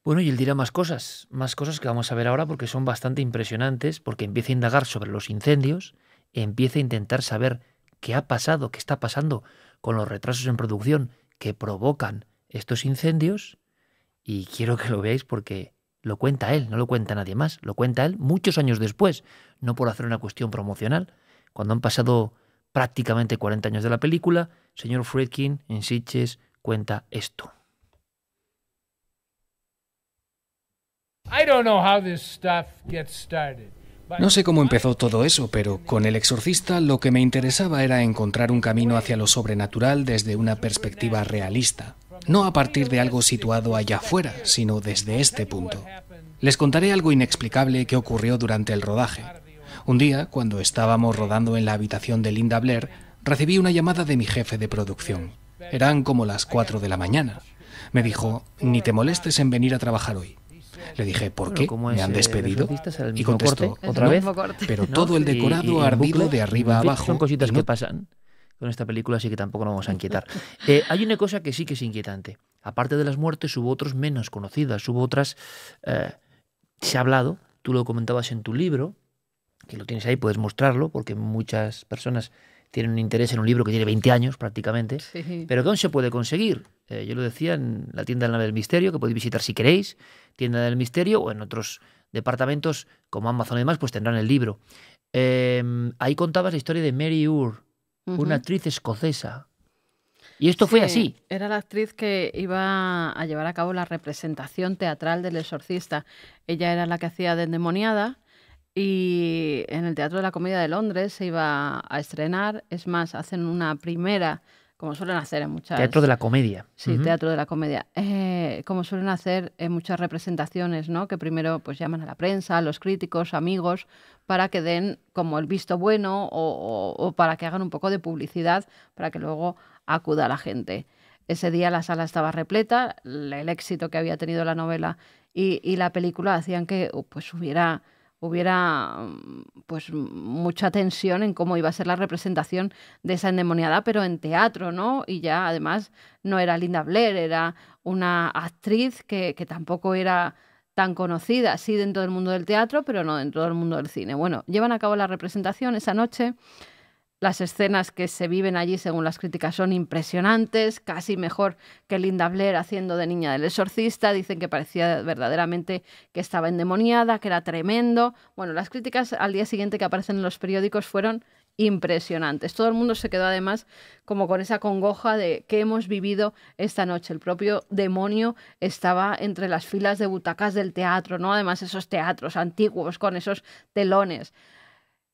Bueno, y él dirá más cosas, más cosas que vamos a ver ahora porque son bastante impresionantes, porque empieza a indagar sobre los incendios, empieza a intentar saber qué ha pasado, qué está pasando con los retrasos en producción que provocan estos incendios, y quiero que lo veáis porque lo cuenta él, no lo cuenta nadie más, lo cuenta él muchos años después, no por hacer una cuestión promocional, cuando han pasado prácticamente 40 años de la película, señor Friedkin en Sitches cuenta esto. No sé cómo empezó todo eso, pero con El Exorcista lo que me interesaba era encontrar un camino hacia lo sobrenatural desde una perspectiva realista, no a partir de algo situado allá afuera, sino desde este punto. Les contaré algo inexplicable que ocurrió durante el rodaje. Un día, cuando estábamos rodando en la habitación de Linda Blair, recibí una llamada de mi jefe de producción. Eran como las 4 de la mañana. Me dijo, ni te molestes en venir a trabajar hoy. Le dije, ¿por qué? ¿Me han despedido? Y contestó, ¿otra vez? Pero todo el decorado ha ardido de arriba a abajo. Son cositas que pasan con esta película, así que tampoco nos vamos a inquietar. Eh, hay una cosa que sí que es inquietante. Aparte de las muertes, hubo otras menos conocidas, hubo otras... Eh, se ha hablado, tú lo comentabas en tu libro, que lo tienes ahí, puedes mostrarlo, porque muchas personas tienen un interés en un libro que tiene 20 años prácticamente, pero ¿dónde se puede conseguir. Eh, yo lo decía en la tienda del Misterio, que podéis visitar si queréis, tienda del Misterio, o en otros departamentos como Amazon y demás, pues tendrán el libro. Em, ahí contabas la historia de Mary Ur, una actriz escocesa. Y esto fue así. Era la actriz que iba a llevar a cabo la representación teatral del exorcista. Ella era la que hacía de endemoniada y en el Teatro de la Comedia de Londres se iba a estrenar. Es más, hacen una primera, como suelen hacer en muchas. Teatro de la Comedia. Sí, Teatro de la Comedia. Eh, como suelen hacer en muchas representaciones, ¿no? Que primero pues llaman a la prensa, a los críticos, amigos, para que den como el visto bueno o, para que hagan un poco de publicidad para que luego acuda la gente. Ese día la sala estaba repleta, el éxito que había tenido la novela y, la película hacían que pues hubiera hubiera mm, pues mucha tensión en cómo iba a ser la representación de esa endemoniada, pero en teatro, ¿no? Y ya además no era Linda Blair, era una actriz que, que tampoco era tan conocida, sí dentro del mundo del teatro, pero no dentro del mundo del cine. Bueno, llevan a cabo la representación esa noche las escenas que se viven allí, según las críticas, son impresionantes, casi mejor que Linda Blair haciendo de niña del exorcista. Dicen que parecía verdaderamente que estaba endemoniada, que era tremendo. Bueno, las críticas al día siguiente que aparecen en los periódicos fueron impresionantes. Todo el mundo se quedó además como con esa congoja de que hemos vivido esta noche. El propio demonio estaba entre las filas de butacas del teatro, ¿no? Además esos teatros antiguos con esos telones.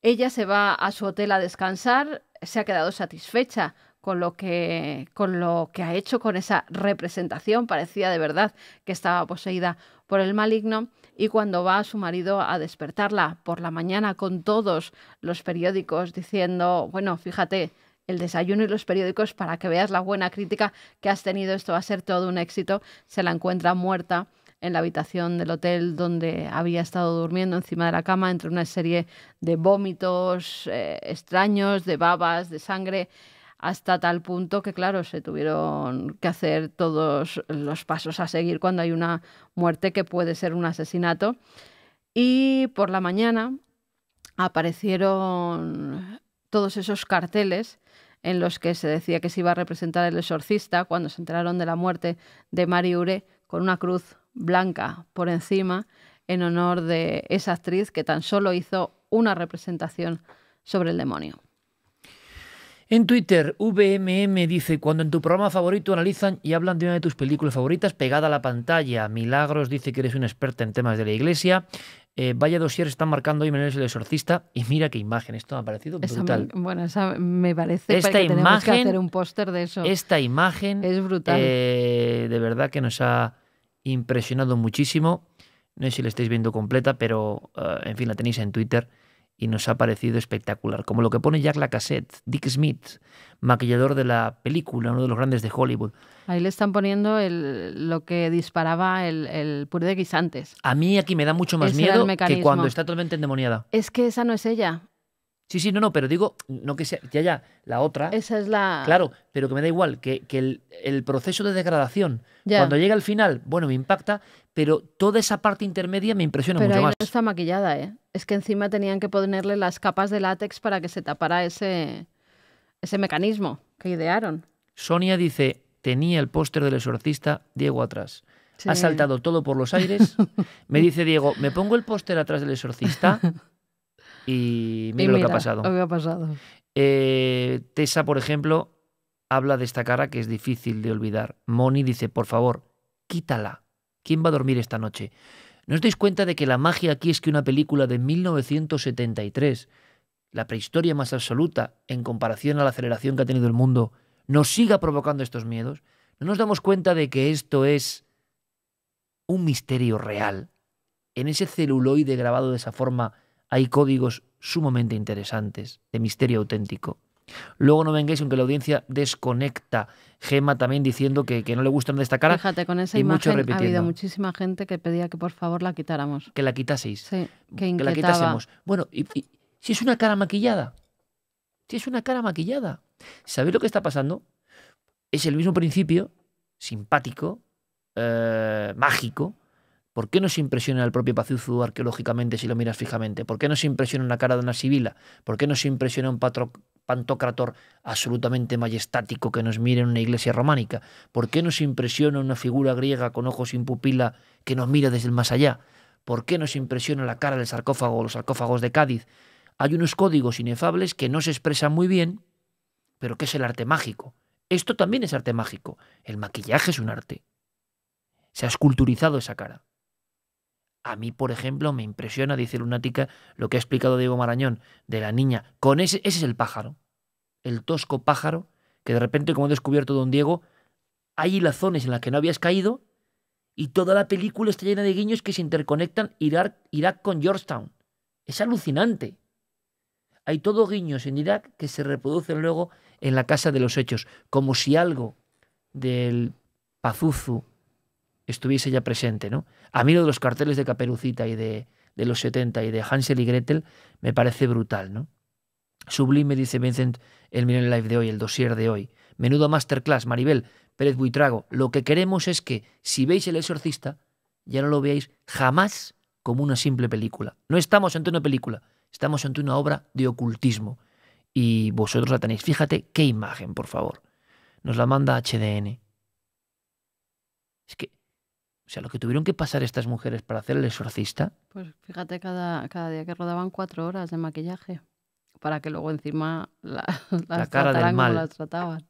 Ella se va a su hotel a descansar, se ha quedado satisfecha con lo que con lo que ha hecho con esa representación, parecía de verdad que estaba poseída por el maligno y cuando va su marido a despertarla por la mañana con todos los periódicos diciendo, bueno, fíjate, el desayuno y los periódicos para que veas la buena crítica que has tenido, esto va a ser todo un éxito, se la encuentra muerta en la habitación del hotel donde había estado durmiendo encima de la cama entre una serie de vómitos eh, extraños, de babas, de sangre, hasta tal punto que, claro, se tuvieron que hacer todos los pasos a seguir cuando hay una muerte que puede ser un asesinato. Y por la mañana aparecieron todos esos carteles en los que se decía que se iba a representar el exorcista cuando se enteraron de la muerte de Mariure Ure con una cruz blanca por encima en honor de esa actriz que tan solo hizo una representación sobre el demonio. En Twitter, VMM dice, cuando en tu programa favorito analizan y hablan de una de tus películas favoritas pegada a la pantalla, Milagros dice que eres una experta en temas de la iglesia, eh, vaya dosier están marcando hoy Menores el Exorcista y mira qué imagen, esto me ha parecido brutal. bueno, esa me parece esta imagen, que hacer un póster de eso. Esta imagen es brutal. Eh, de verdad que nos ha impresionado muchísimo. No sé si la estáis viendo completa, pero eh, en fin, la tenéis en Twitter y nos ha parecido espectacular. Como lo que pone Jack Lacassette, Dick Smith, maquillador de la película, uno de los grandes de Hollywood. Ahí le están poniendo el, lo que disparaba el, el, puré de guisantes. A mí aquí me da mucho más miedo que cuando está totalmente endemoniada. Es que esa no es ella. Sí, sí, no, no, pero digo, no que sea, ya, ya, la otra. Esa es la. Claro, pero que me da igual, que, que el, proceso de degradación, cuando llega al final, bueno, me impacta, pero toda esa parte intermedia me impresiona mucho más. No está maquillada, ¿eh? Es que encima tenían que ponerle las capas de látex para que se tapara ese, ese mecanismo que idearon. Sonia dice: tenía el póster del exorcista Diego atrás. Ha saltado todo por los aires. me dice Diego: ¿me pongo el póster atrás del exorcista? Y mira, lo que ha pasado. Eh, Tessa, por ejemplo, habla de esta cara que es difícil de olvidar. Moni dice, por favor, quítala. ¿Quién va a dormir esta noche? ¿No os dais cuenta de que la magia aquí es que una película de 1973, la prehistoria más absoluta en comparación a la aceleración que ha tenido el mundo, nos siga provocando estos miedos? ¿No nos damos cuenta de que esto es un misterio real? En ese celuloide grabado de esa forma hay códigos sumamente interesantes de misterio auténtico. Luego no vengáis, aunque la audiencia desconecta. Gema también diciendo que, no le gustan cara. Fíjate, con esa imagen ha habido muchísima gente que pedía que por favor la quitáramos. Que la quitaseis. Sí, que, la quitásemos. Bueno, si es una cara maquillada. Si es una cara maquillada. ¿Sabéis lo que está pasando? Es el mismo principio, simpático, eh, mágico, ¿Por qué nos impresiona el propio Pazuzu arqueológicamente si lo miras fijamente? ¿Por qué nos impresiona la cara de una sibila? ¿Por qué nos impresiona un pantocrator absolutamente majestático que nos mira en una iglesia románica? ¿Por qué nos impresiona una figura griega con ojos sin pupila que nos mira desde el más allá? ¿Por qué nos impresiona la cara del sarcófago o los sarcófagos de Cádiz? Hay unos códigos inefables que no se expresan muy bien, pero que es el arte mágico. Esto también es arte mágico. El maquillaje es un arte. Se ha esculturizado esa cara. A mí, por ejemplo, me impresiona, dice Lunática, lo que ha explicado Diego Marañón de la niña. Con ese, ese es el pájaro, el tosco pájaro, que de repente, como ha descubierto don Diego, hay hilazones en las que no habías caído y toda la película está llena de guiños que se interconectan Irak, Irak con Georgetown. Es alucinante. Hay todo guiños en Irak que se reproducen luego en la Casa de los Hechos, como si algo del Pazuzu, estuviese ya presente. ¿no? A mí lo de los carteles de Caperucita y de, los 70 y de Hansel y Gretel me parece brutal. ¿no? Sublime, dice Vincent, el el Live de hoy, el dossier de hoy. Menudo masterclass, Maribel, Pérez Buitrago. Lo que queremos es que, si veis El Exorcista, ya no lo veáis jamás como una simple película. No estamos ante una película, estamos ante una obra de ocultismo. Y vosotros la tenéis. Fíjate qué imagen, por favor. Nos la manda HDN. Es que o sea, lo que tuvieron que pasar estas mujeres para hacer el exorcista. Pues fíjate, cada, cada día que rodaban cuatro horas de maquillaje para que luego encima la, las la cara del mal. trataban.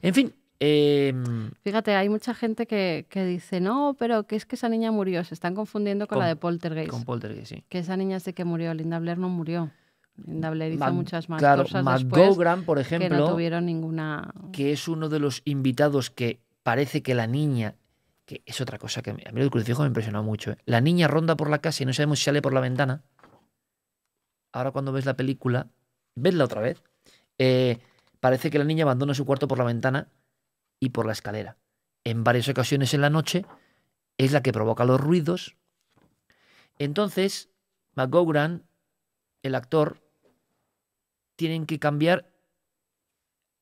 En fin. Em, fíjate, hay mucha gente que, dice, no, pero que es que esa niña murió, se están confundiendo con, la de Poltergeist. Con Poltergeist, sí. Que esa niña sí que murió, Linda Blair no murió. Linda Blair hizo muchas más claro, cosas por ejemplo, que no tuvieron ninguna... Que es uno de los invitados que parece que la niña que es otra cosa que a mí el crucifijo me impresionado mucho. ¿eh? La niña ronda por la casa y no sabemos si sale por la ventana. Ahora cuando ves la película, vesla otra vez. Eh, parece que la niña abandona su cuarto por la ventana y por la escalera. En varias ocasiones en la noche es la que provoca los ruidos. Entonces, McGowran, el actor, tienen que cambiar,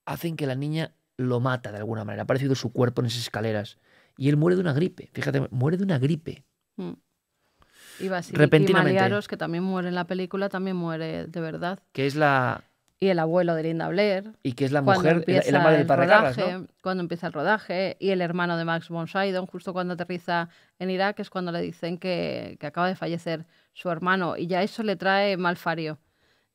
hacen que la niña lo mata de alguna manera. Ha aparecido su cuerpo en esas escaleras. Y él muere de una gripe. Fíjate, muere de una gripe. Mm. Y Basil, Repentinamente. Y Maliaros, que también muere en la película, también muere de verdad. Que es la... Y el abuelo de Linda Blair. Y que es la mujer, la, madre del rodaje, ¿no? Cuando empieza el rodaje. Y el hermano de Max von Sydow, justo cuando aterriza en Irak, es cuando le dicen que, que acaba de fallecer su hermano. Y ya eso le trae malfario.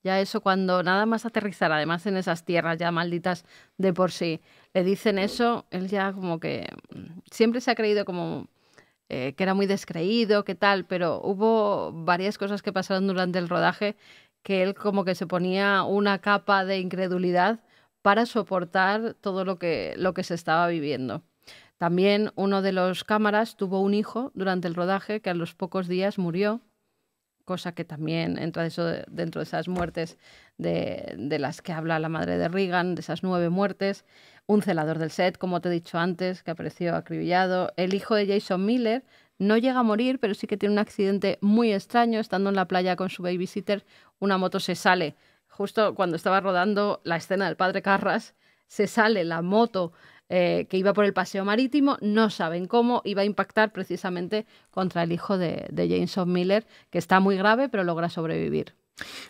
Ya eso cuando nada más aterrizar, además en esas tierras ya malditas de por sí, le dicen eso, él ya como que mm, siempre se ha creído como eh, que era muy descreído, que tal, pero hubo varias cosas que pasaron durante el rodaje que él como que se ponía una capa de incredulidad para soportar todo lo que, lo que se estaba viviendo. También uno de los cámaras tuvo un hijo durante el rodaje que a los pocos días murió, cosa que también entra eso dentro de esas muertes de, de, las que habla la madre de Reagan, de esas nueve muertes un celador del set, como te he dicho antes, que apareció acribillado. El hijo de Jason Miller no llega a morir, pero sí que tiene un accidente muy extraño. Estando en la playa con su babysitter, una moto se sale. Justo cuando estaba rodando la escena del padre Carras, se sale la moto eh, que iba por el paseo marítimo, no saben cómo, iba a impactar precisamente contra el hijo de, Jason Miller, que está muy grave, pero logra sobrevivir.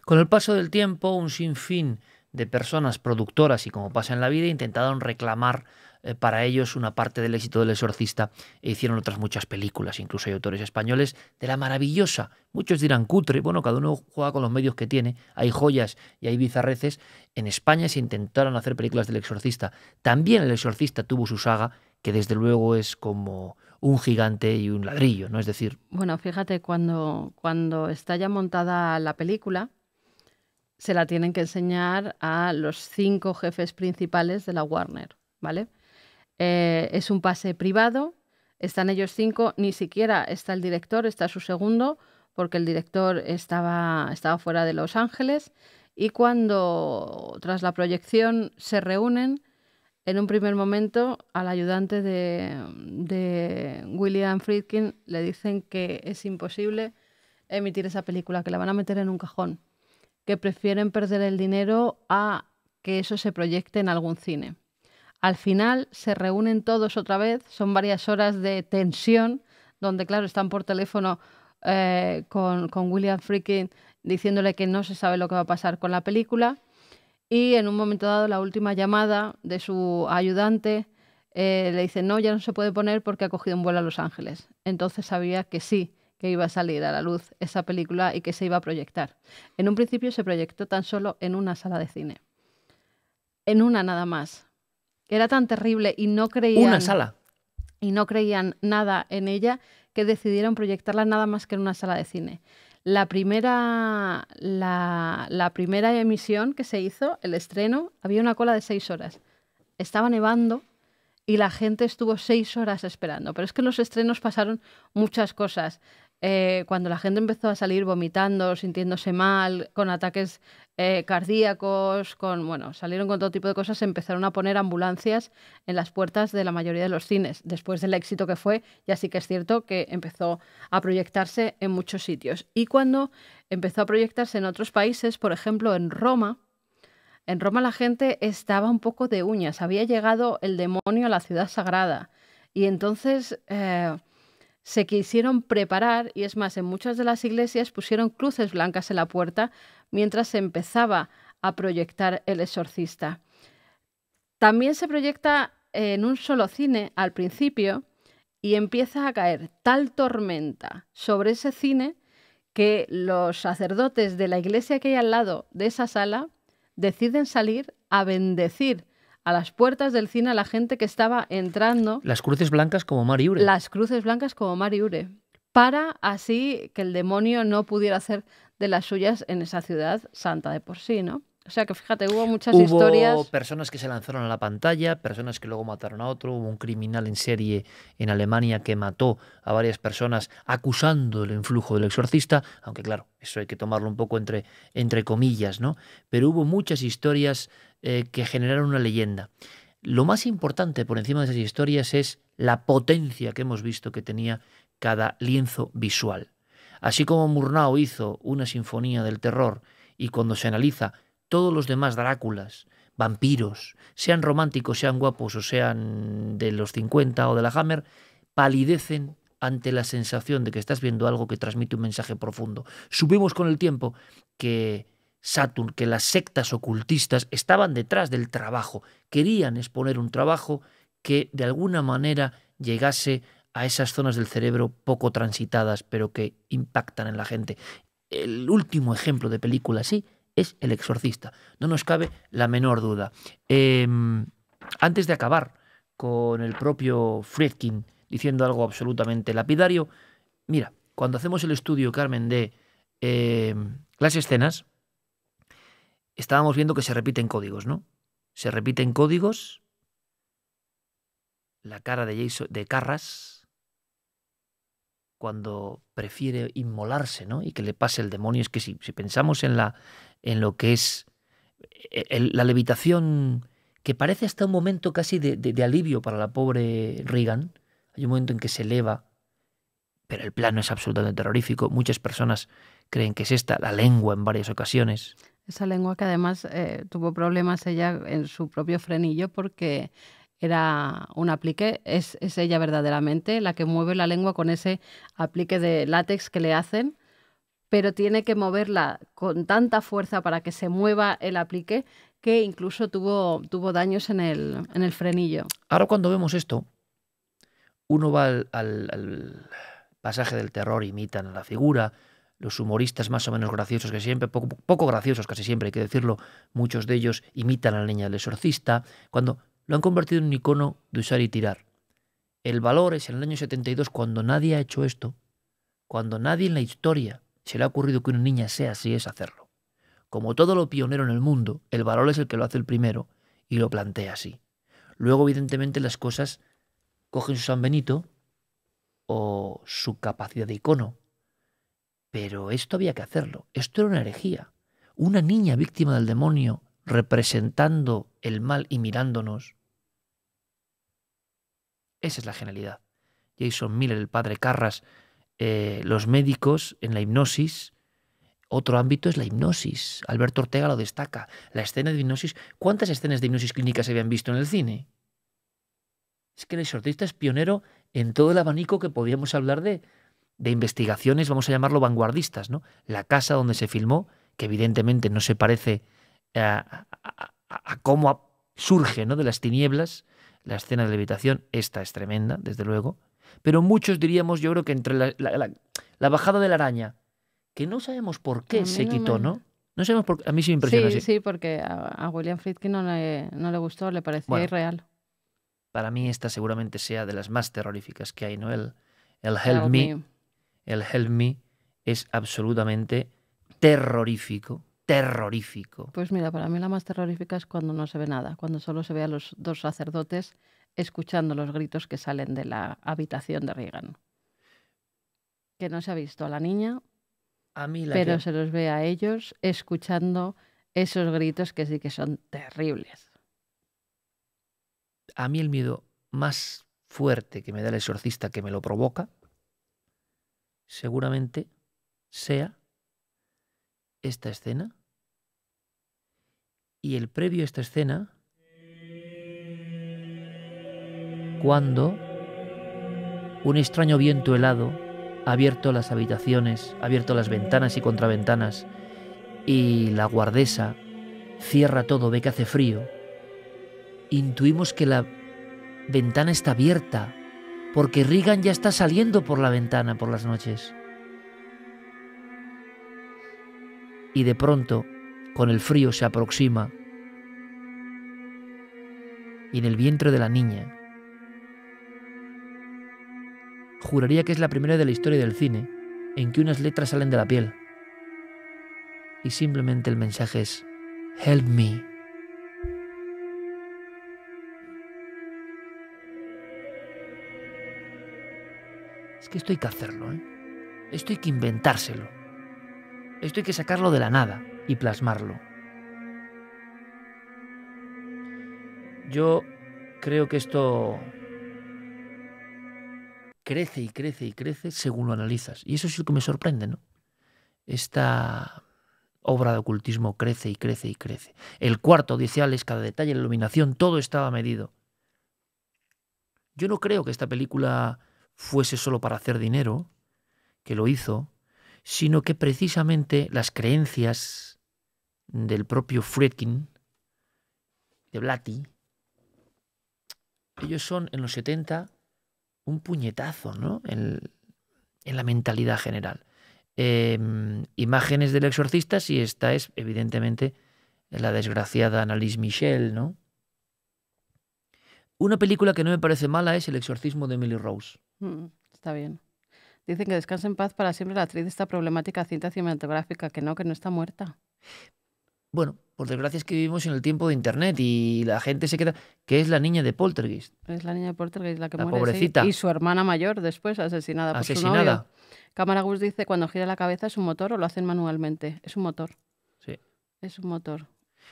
Con el paso del tiempo, un sinfín de personas productoras y como pasa en la vida, intentaron reclamar eh, para ellos una parte del éxito del exorcista e hicieron otras muchas películas, incluso hay autores españoles, de la maravillosa, muchos dirán cutre, bueno, cada uno juega con los medios que tiene, hay joyas y hay bizarreces, en España se intentaron hacer películas del exorcista, también el exorcista tuvo su saga, que desde luego es como un gigante y un ladrillo, ¿no? Es decir... Bueno, fíjate, cuando, cuando está ya montada la película, se la tienen que enseñar a los cinco jefes principales de la Warner, ¿vale? Eh, es un pase privado, están ellos cinco, ni siquiera está el director, está su segundo, porque el director estaba, estaba fuera de Los Ángeles, y cuando tras la proyección se reúnen, en un primer momento al ayudante de, de William Friedkin le dicen que es imposible emitir esa película, que la van a meter en un cajón que prefieren perder el dinero a que eso se proyecte en algún cine. Al final se reúnen todos otra vez, son varias horas de tensión, donde claro, están por teléfono eh, con, William Freaking diciéndole que no se sabe lo que va a pasar con la película. Y en un momento dado, la última llamada de su ayudante eh, le dice, no, ya no se puede poner porque ha cogido un vuelo a Los Ángeles. Entonces sabía que sí, que iba a salir a la luz esa película y que se iba a proyectar. En un principio se proyectó tan solo en una sala de cine. En una nada más. Era tan terrible y no creían... Una sala. Y no creían nada en ella que decidieron proyectarla nada más que en una sala de cine. La primera, la, la primera emisión que se hizo, el estreno, había una cola de seis horas. Estaba nevando y la gente estuvo seis horas esperando. Pero es que en los estrenos pasaron muchas cosas. Eh, cuando la gente empezó a salir vomitando, sintiéndose mal, con ataques eh, cardíacos, con bueno, salieron con todo tipo de cosas, empezaron a poner ambulancias en las puertas de la mayoría de los cines. Después del éxito que fue, Y así que es cierto que empezó a proyectarse en muchos sitios. Y cuando empezó a proyectarse en otros países, por ejemplo en Roma, en Roma la gente estaba un poco de uñas, había llegado el demonio a la ciudad sagrada. Y entonces eh, se quisieron preparar y es más, en muchas de las iglesias pusieron cruces blancas en la puerta mientras se empezaba a proyectar El exorcista. También se proyecta en un solo cine al principio y empieza a caer tal tormenta sobre ese cine que los sacerdotes de la iglesia que hay al lado de esa sala deciden salir a bendecir a las puertas del cine a la gente que estaba entrando. Las cruces blancas como Mariure. Las cruces blancas como Mariure. Para así que el demonio no pudiera hacer de las suyas en esa ciudad santa de por sí, ¿no? O sea que fíjate, hubo muchas historias. Hubo personas que se lanzaron a la pantalla, personas que luego mataron a otro. Hubo un criminal en serie en Alemania que mató a varias personas acusando el influjo del exorcista, aunque claro, eso hay que tomarlo un poco entre, entre comillas, ¿no? Pero hubo muchas historias eh, que generaron una leyenda. Lo más importante por encima de esas historias es la potencia que hemos visto que tenía cada lienzo visual. Así como Murnau hizo una sinfonía del terror y cuando se analiza todos los demás Dráculas, vampiros, sean románticos, sean guapos o sean de los 50 o de la Hammer, palidecen ante la sensación de que estás viendo algo que transmite un mensaje profundo. Subimos con el tiempo que Saturn que las sectas ocultistas estaban detrás del trabajo, querían exponer un trabajo que de alguna manera llegase a esas zonas del cerebro poco transitadas, pero que impactan en la gente. El último ejemplo de película así es El Exorcista. No nos cabe la menor duda. Em, antes de acabar con el propio Friedkin diciendo algo absolutamente lapidario, mira, cuando hacemos el estudio, Carmen, de em, las escenas, estábamos viendo que se repiten códigos, ¿no? Se repiten códigos. La cara de, Carras cuando prefiere inmolarse, ¿no? Y que le pase el demonio. Es que si, pensamos en, la, en lo que es eh, la levitación, que parece hasta un momento casi de, de alivio para la pobre Reagan, hay un momento en que se eleva, pero el plano es absolutamente terrorífico. Muchas personas creen que es esta, la lengua en varias ocasiones. Esa lengua que además eh, tuvo problemas ella en su propio frenillo porque era un aplique, es, es, ella verdaderamente la que mueve la lengua con ese aplique de látex que le hacen, pero tiene que moverla con tanta fuerza para que se mueva el aplique que incluso tuvo, tuvo daños en el, en el frenillo. Ahora cuando vemos esto, uno va al, pasaje del terror, imitan a la figura, los humoristas más o menos graciosos que siempre, poco, poco graciosos casi siempre, hay que decirlo, muchos de ellos imitan a la niña del exorcista, cuando lo han convertido en un icono de usar y tirar. El valor es en el año 72 cuando nadie ha hecho esto, cuando nadie en la historia se le ha ocurrido que una niña sea así es hacerlo. Como todo lo pionero en el mundo, el valor es el que lo hace el primero y lo plantea así. Luego, evidentemente, las cosas cogen su San Benito o su capacidad de icono, pero esto había que hacerlo. Esto era una herejía. Una niña víctima del demonio representando el mal y mirándonos. Esa es la genialidad. Jason Miller, el padre Carras, eh, los médicos en la hipnosis. Otro ámbito es la hipnosis. Alberto Ortega lo destaca. La escena de hipnosis. ¿Cuántas escenas de hipnosis clínicas se habían visto en el cine? Es que el exorcista es pionero en todo el abanico que podíamos hablar de, de investigaciones, vamos a llamarlo vanguardistas, ¿no? La casa donde se filmó, que evidentemente no se parece eh, a, cómo surge ¿no? de las tinieblas, la escena de levitación, esta es tremenda, desde luego, pero muchos diríamos, yo creo que entre la, bajada de la araña, que no sabemos por qué se quitó, ¿no? No sabemos por qué, a mí sí me impresiona. Sí, así. sí, porque a, William Friedkin no le, gustó, le parecía irreal. Para mí esta seguramente sea de las más terroríficas que hay, ¿no? El, Help, me el Help Me es absolutamente terrorífico, terrorífico. Pues mira, para mí la más terrorífica es cuando no se ve nada, cuando solo se ve a los dos sacerdotes escuchando los gritos que salen de la habitación de Reagan. Que no se ha visto a la niña, a pero se los ve a ellos escuchando esos gritos que sí que son terribles. A mí el miedo más fuerte que me da el exorcista que me lo provoca seguramente sea esta escena y el previo a esta escena cuando un extraño viento helado ha abierto las habitaciones, ha abierto las ventanas y contraventanas y la guardesa cierra todo, ve que hace frío. Intuimos que la ventana está abierta porque Regan ya está saliendo por la ventana por las noches. Y de pronto, con el frío se aproxima, y en el vientre de la niña, juraría que es la primera de la historia del cine en que unas letras salen de la piel. Y simplemente el mensaje es, Help me. que esto hay que hacerlo, ¿eh? Esto hay que inventárselo. Esto hay que sacarlo de la nada y plasmarlo. Yo creo que esto crece y crece y crece según lo analizas. Y eso es lo que me sorprende, ¿no? Esta obra de ocultismo crece y crece y crece. El cuarto, dice Alex, cada detalle, la iluminación, todo estaba medido. Yo no creo que esta película fuese solo para hacer dinero, que lo hizo, sino que precisamente las creencias del propio Friedkin, de Blatty, ellos son en los 70 un puñetazo ¿no? en, la mentalidad general. Em, imágenes del exorcista, si esta es evidentemente la desgraciada Annalise Michel, ¿no? Una película que no me parece mala es El exorcismo de Emily Rose. Mm, está bien. Dicen que descanse en paz para siempre la actriz de esta problemática cinta cinematográfica, que no, que no está muerta. Bueno, por desgracia es que vivimos en el tiempo de internet y la gente se queda. que es la niña de Poltergeist? Es la niña de Poltergeist la que muere. y su hermana mayor después asesinada, asesinada. por Cámara Gus dice: cuando gira la cabeza es un motor o lo hacen manualmente. Es un motor. Sí. Es un motor.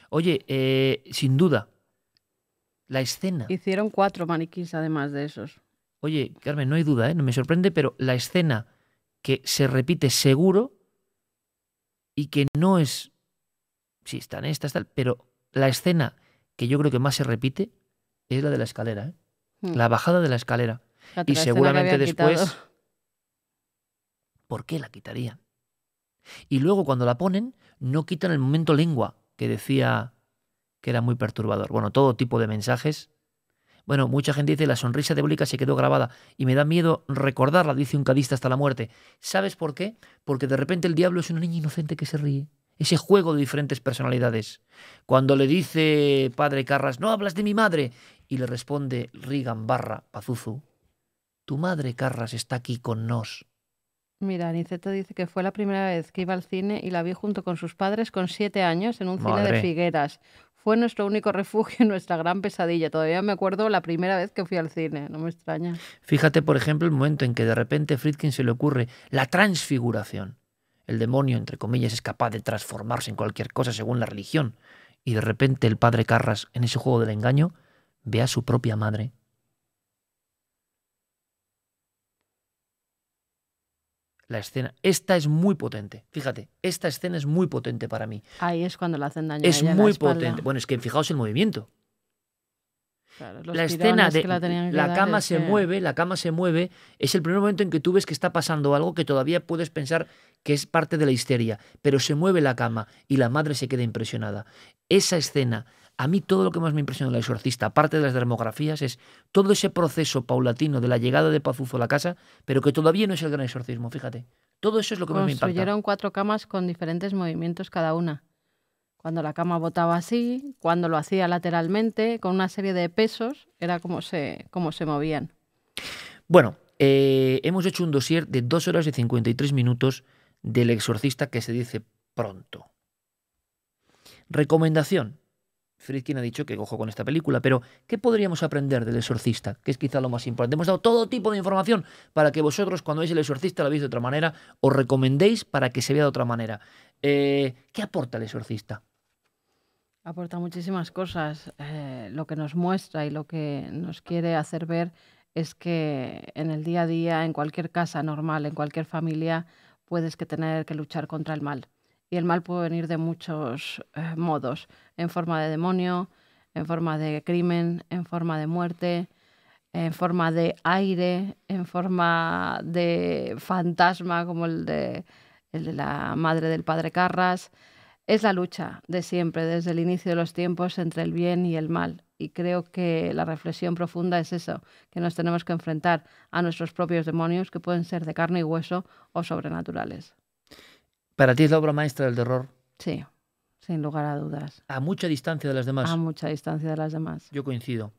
Oye, eh, sin duda, la escena. Hicieron cuatro maniquís además de esos. Oye, Carmen, no hay duda, ¿eh? no me sorprende, pero la escena que se repite seguro y que no es. Sí, están estas, tal, pero la escena que yo creo que más se repite es la de la escalera, ¿eh? Hmm. la bajada de la escalera. y seguramente después. ¿Por qué la quitarían? Y luego cuando la ponen, no quitan el momento lengua que decía que era muy perturbador. Bueno, todo tipo de mensajes bueno, mucha gente dice, la sonrisa de Bólica se quedó grabada y me da miedo recordarla, dice un cadista hasta la muerte. ¿Sabes por qué? Porque de repente el diablo es una niña inocente que se ríe. Ese juego de diferentes personalidades. Cuando le dice padre Carras, no hablas de mi madre, y le responde Rigan barra Pazuzu, tu madre Carras está aquí con nos. Mira, Aniceto dice que fue la primera vez que iba al cine y la vi junto con sus padres con siete años en un cine de Figueras fue nuestro único refugio, nuestra gran pesadilla. Todavía me acuerdo la primera vez que fui al cine, no me extraña. Fíjate, por ejemplo, el momento en que de repente a Friedkin se le ocurre la transfiguración. El demonio, entre comillas, es capaz de transformarse en cualquier cosa según la religión. Y de repente el padre Carras, en ese juego del engaño, ve a su propia madre la escena. Esta es muy potente. Fíjate, esta escena es muy potente para mí. Ahí es cuando la hacen daño. Es muy potente. Bueno, es que fijaos el movimiento. la escena de la, cama se mueve, la cama se mueve, es el primer momento en que tú ves que está pasando algo que todavía puedes pensar que es parte de la histeria, pero se mueve la cama y la madre se queda impresionada. Esa escena a mí todo lo que más me impresionó del exorcista, aparte de las demografías, es todo ese proceso paulatino de la llegada de Pazufo a la casa, pero que todavía no es el gran exorcismo, fíjate. Todo eso es lo que más me impresionó. Construyeron cuatro camas con diferentes movimientos cada una. Cuando la cama botaba así, cuando lo hacía lateralmente, con una serie de pesos, era como se, se movían. Bueno, eh, hemos hecho un dossier de dos horas y 53 minutos del exorcista que se dice pronto. Recomendación. Friedkin ha dicho que cojo con esta película, pero ¿qué podríamos aprender del exorcista? Que es quizá lo más importante. Hemos dado todo tipo de información para que vosotros cuando veis el exorcista la veáis de otra manera, os recomendéis para que se vea de otra manera. Eh, ¿Qué aporta el exorcista? Aporta muchísimas cosas. Eh, lo que nos muestra y lo que nos quiere hacer ver es que en el día a día, en cualquier casa normal, en cualquier familia, puedes que tener que luchar contra el mal y el mal puede venir de muchos eh, modos, en forma de demonio, en forma de crimen, en forma de muerte, en forma de aire, en forma de fantasma como el de, el de la madre del padre Carras. Es la lucha de siempre, desde el inicio de los tiempos, entre el bien y el mal. Y creo que la reflexión profunda es eso, que nos tenemos que enfrentar a nuestros propios demonios, que pueden ser de carne y hueso o sobrenaturales. Para ti es la obra maestra del terror. Sí, sin lugar a dudas. A mucha distancia de las demás. A mucha distancia de las demás. Yo coincido.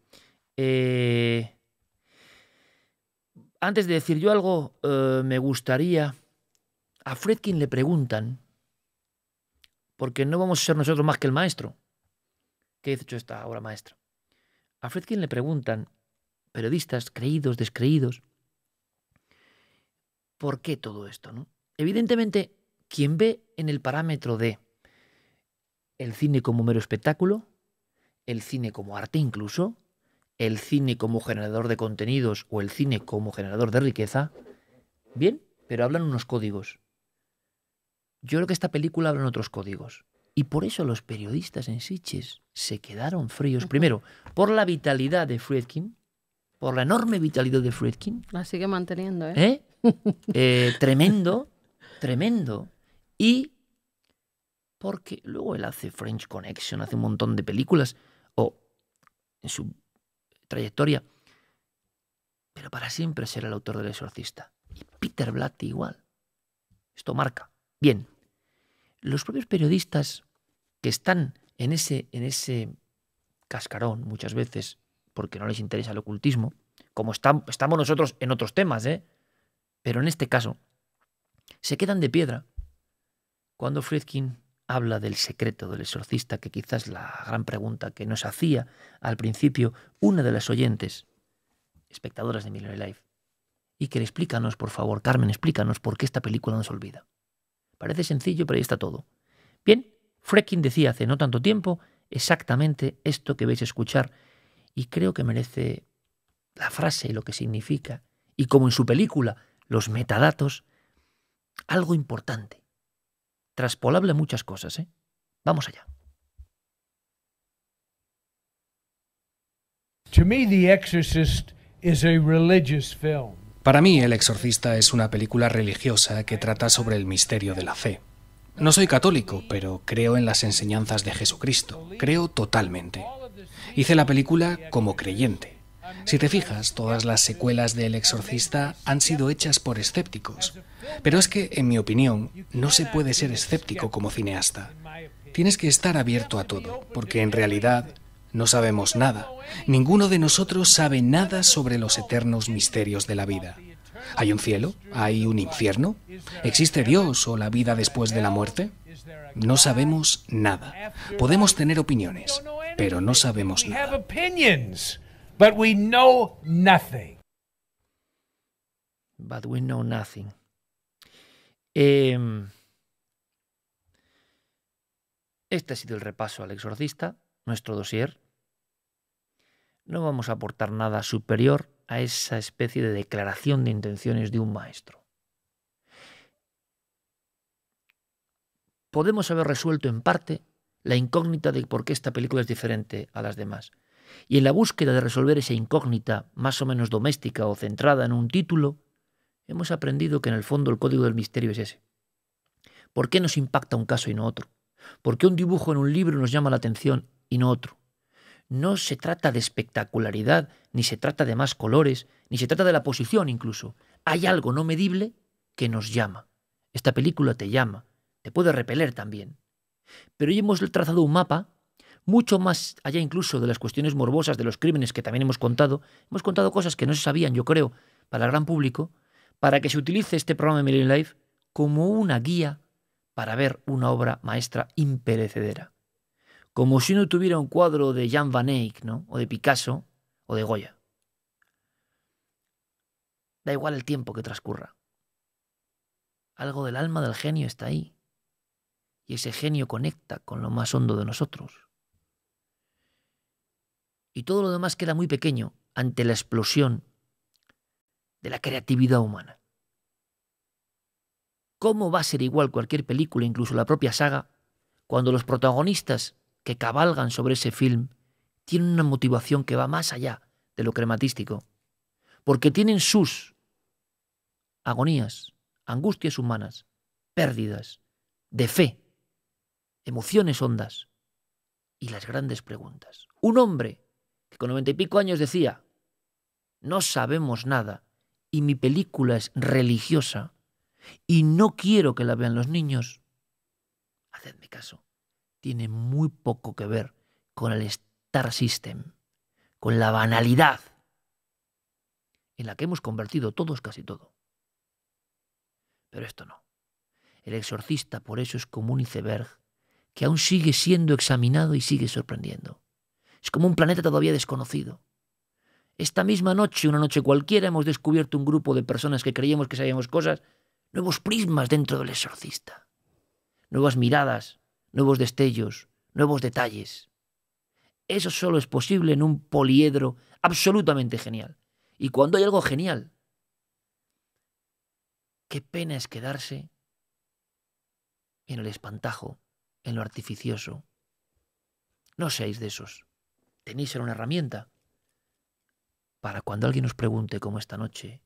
Eh, antes de decir yo algo, eh, me gustaría... A Fredkin le preguntan, porque no vamos a ser nosotros más que el maestro. ¿Qué ha hecho esta obra maestra? A Fredkin le preguntan, periodistas, creídos, descreídos, ¿por qué todo esto? No? Evidentemente, quien ve en el parámetro de el cine como mero espectáculo, el cine como arte incluso, el cine como generador de contenidos o el cine como generador de riqueza, bien, pero hablan unos códigos. Yo creo que esta película habla en otros códigos. Y por eso los periodistas en Sitches se quedaron fríos. Primero, por la vitalidad de Friedkin, por la enorme vitalidad de Friedkin. La sigue manteniendo, eh, ¿Eh? eh tremendo, tremendo. Y porque luego él hace French Connection, hace un montón de películas, o en su trayectoria, pero para siempre será el autor del exorcista. Y Peter Blatty igual. Esto marca. Bien, los propios periodistas que están en ese, en ese cascarón muchas veces, porque no les interesa el ocultismo, como estamos nosotros en otros temas, ¿eh? pero en este caso, se quedan de piedra cuando Friedkin habla del secreto del exorcista, que quizás la gran pregunta que nos hacía al principio una de las oyentes, espectadoras de Miller Life, y que le explícanos, por favor, Carmen, explícanos por qué esta película nos olvida. Parece sencillo, pero ahí está todo. Bien, Friedkin decía hace no tanto tiempo exactamente esto que vais a escuchar, y creo que merece la frase y lo que significa, y como en su película, los metadatos, algo importante traspolable muchas cosas. ¿eh? Vamos allá. Para mí, El Exorcista es una película religiosa que trata sobre el misterio de la fe. No soy católico, pero creo en las enseñanzas de Jesucristo. Creo totalmente. Hice la película como creyente. Si te fijas, todas las secuelas de El Exorcista han sido hechas por escépticos. Pero es que, en mi opinión, no se puede ser escéptico como cineasta. Tienes que estar abierto a todo, porque en realidad no sabemos nada. Ninguno de nosotros sabe nada sobre los eternos misterios de la vida. ¿Hay un cielo? ¿Hay un infierno? ¿Existe Dios o la vida después de la muerte? No sabemos nada. Podemos tener opiniones, pero no sabemos nada. But we know nothing. Em, este ha sido el repaso al exorcista, nuestro dossier. No vamos a aportar nada superior a esa especie de declaración de intenciones de un maestro. Podemos haber resuelto en parte la incógnita de por qué esta película es diferente a las demás. Y en la búsqueda de resolver esa incógnita, más o menos doméstica o centrada en un título, hemos aprendido que en el fondo el código del misterio es ese. ¿Por qué nos impacta un caso y no otro? ¿Por qué un dibujo en un libro nos llama la atención y no otro? No se trata de espectacularidad, ni se trata de más colores, ni se trata de la posición incluso. Hay algo no medible que nos llama. Esta película te llama, te puede repeler también. Pero hoy hemos trazado un mapa mucho más allá incluso de las cuestiones morbosas de los crímenes que también hemos contado, hemos contado cosas que no se sabían, yo creo, para el gran público, para que se utilice este programa de Million Life como una guía para ver una obra maestra imperecedera. Como si uno tuviera un cuadro de Jan van Eyck, ¿no? o de Picasso, o de Goya. Da igual el tiempo que transcurra. Algo del alma del genio está ahí. Y ese genio conecta con lo más hondo de nosotros. Y todo lo demás queda muy pequeño ante la explosión de la creatividad humana. ¿Cómo va a ser igual cualquier película, incluso la propia saga, cuando los protagonistas que cabalgan sobre ese film tienen una motivación que va más allá de lo crematístico? Porque tienen sus agonías, angustias humanas, pérdidas, de fe, emociones hondas y las grandes preguntas. Un hombre que con noventa y pico años decía, no sabemos nada, y mi película es religiosa y no quiero que la vean los niños, hacedme caso, tiene muy poco que ver con el Star System, con la banalidad en la que hemos convertido todos casi todo. Pero esto no. El exorcista por eso es como un iceberg que aún sigue siendo examinado y sigue sorprendiendo. Es como un planeta todavía desconocido. Esta misma noche, una noche cualquiera, hemos descubierto un grupo de personas que creíamos que sabíamos cosas, nuevos prismas dentro del exorcista, nuevas miradas, nuevos destellos, nuevos detalles. Eso solo es posible en un poliedro absolutamente genial. Y cuando hay algo genial, qué pena es quedarse en el espantajo, en lo artificioso. No seáis de esos. Tenéis una herramienta, para cuando alguien nos pregunte como esta noche,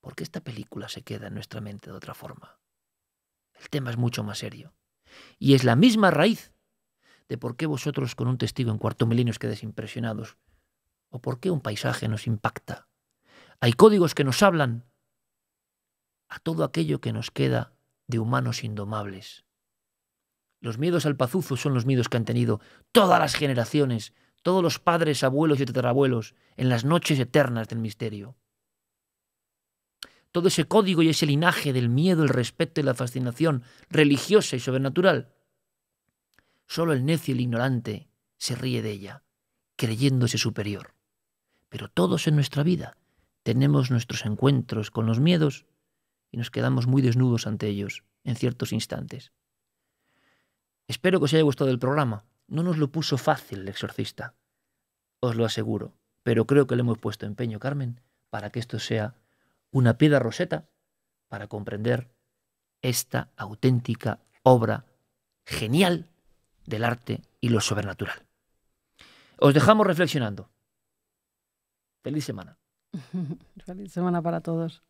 ¿por qué esta película se queda en nuestra mente de otra forma? El tema es mucho más serio. Y es la misma raíz de por qué vosotros con un testigo en cuarto milenio os quedáis impresionados, o por qué un paisaje nos impacta. Hay códigos que nos hablan a todo aquello que nos queda de humanos indomables. Los miedos al pazuzu son los miedos que han tenido todas las generaciones todos los padres, abuelos y tatarabuelos en las noches eternas del misterio. Todo ese código y ese linaje del miedo, el respeto y la fascinación religiosa y sobrenatural. Solo el necio y el ignorante se ríe de ella, creyéndose superior. Pero todos en nuestra vida tenemos nuestros encuentros con los miedos y nos quedamos muy desnudos ante ellos en ciertos instantes. Espero que os haya gustado el programa. No nos lo puso fácil el exorcista, os lo aseguro, pero creo que le hemos puesto empeño, Carmen, para que esto sea una piedra roseta para comprender esta auténtica obra genial del arte y lo sobrenatural. Os dejamos reflexionando. Feliz semana. Feliz semana para todos.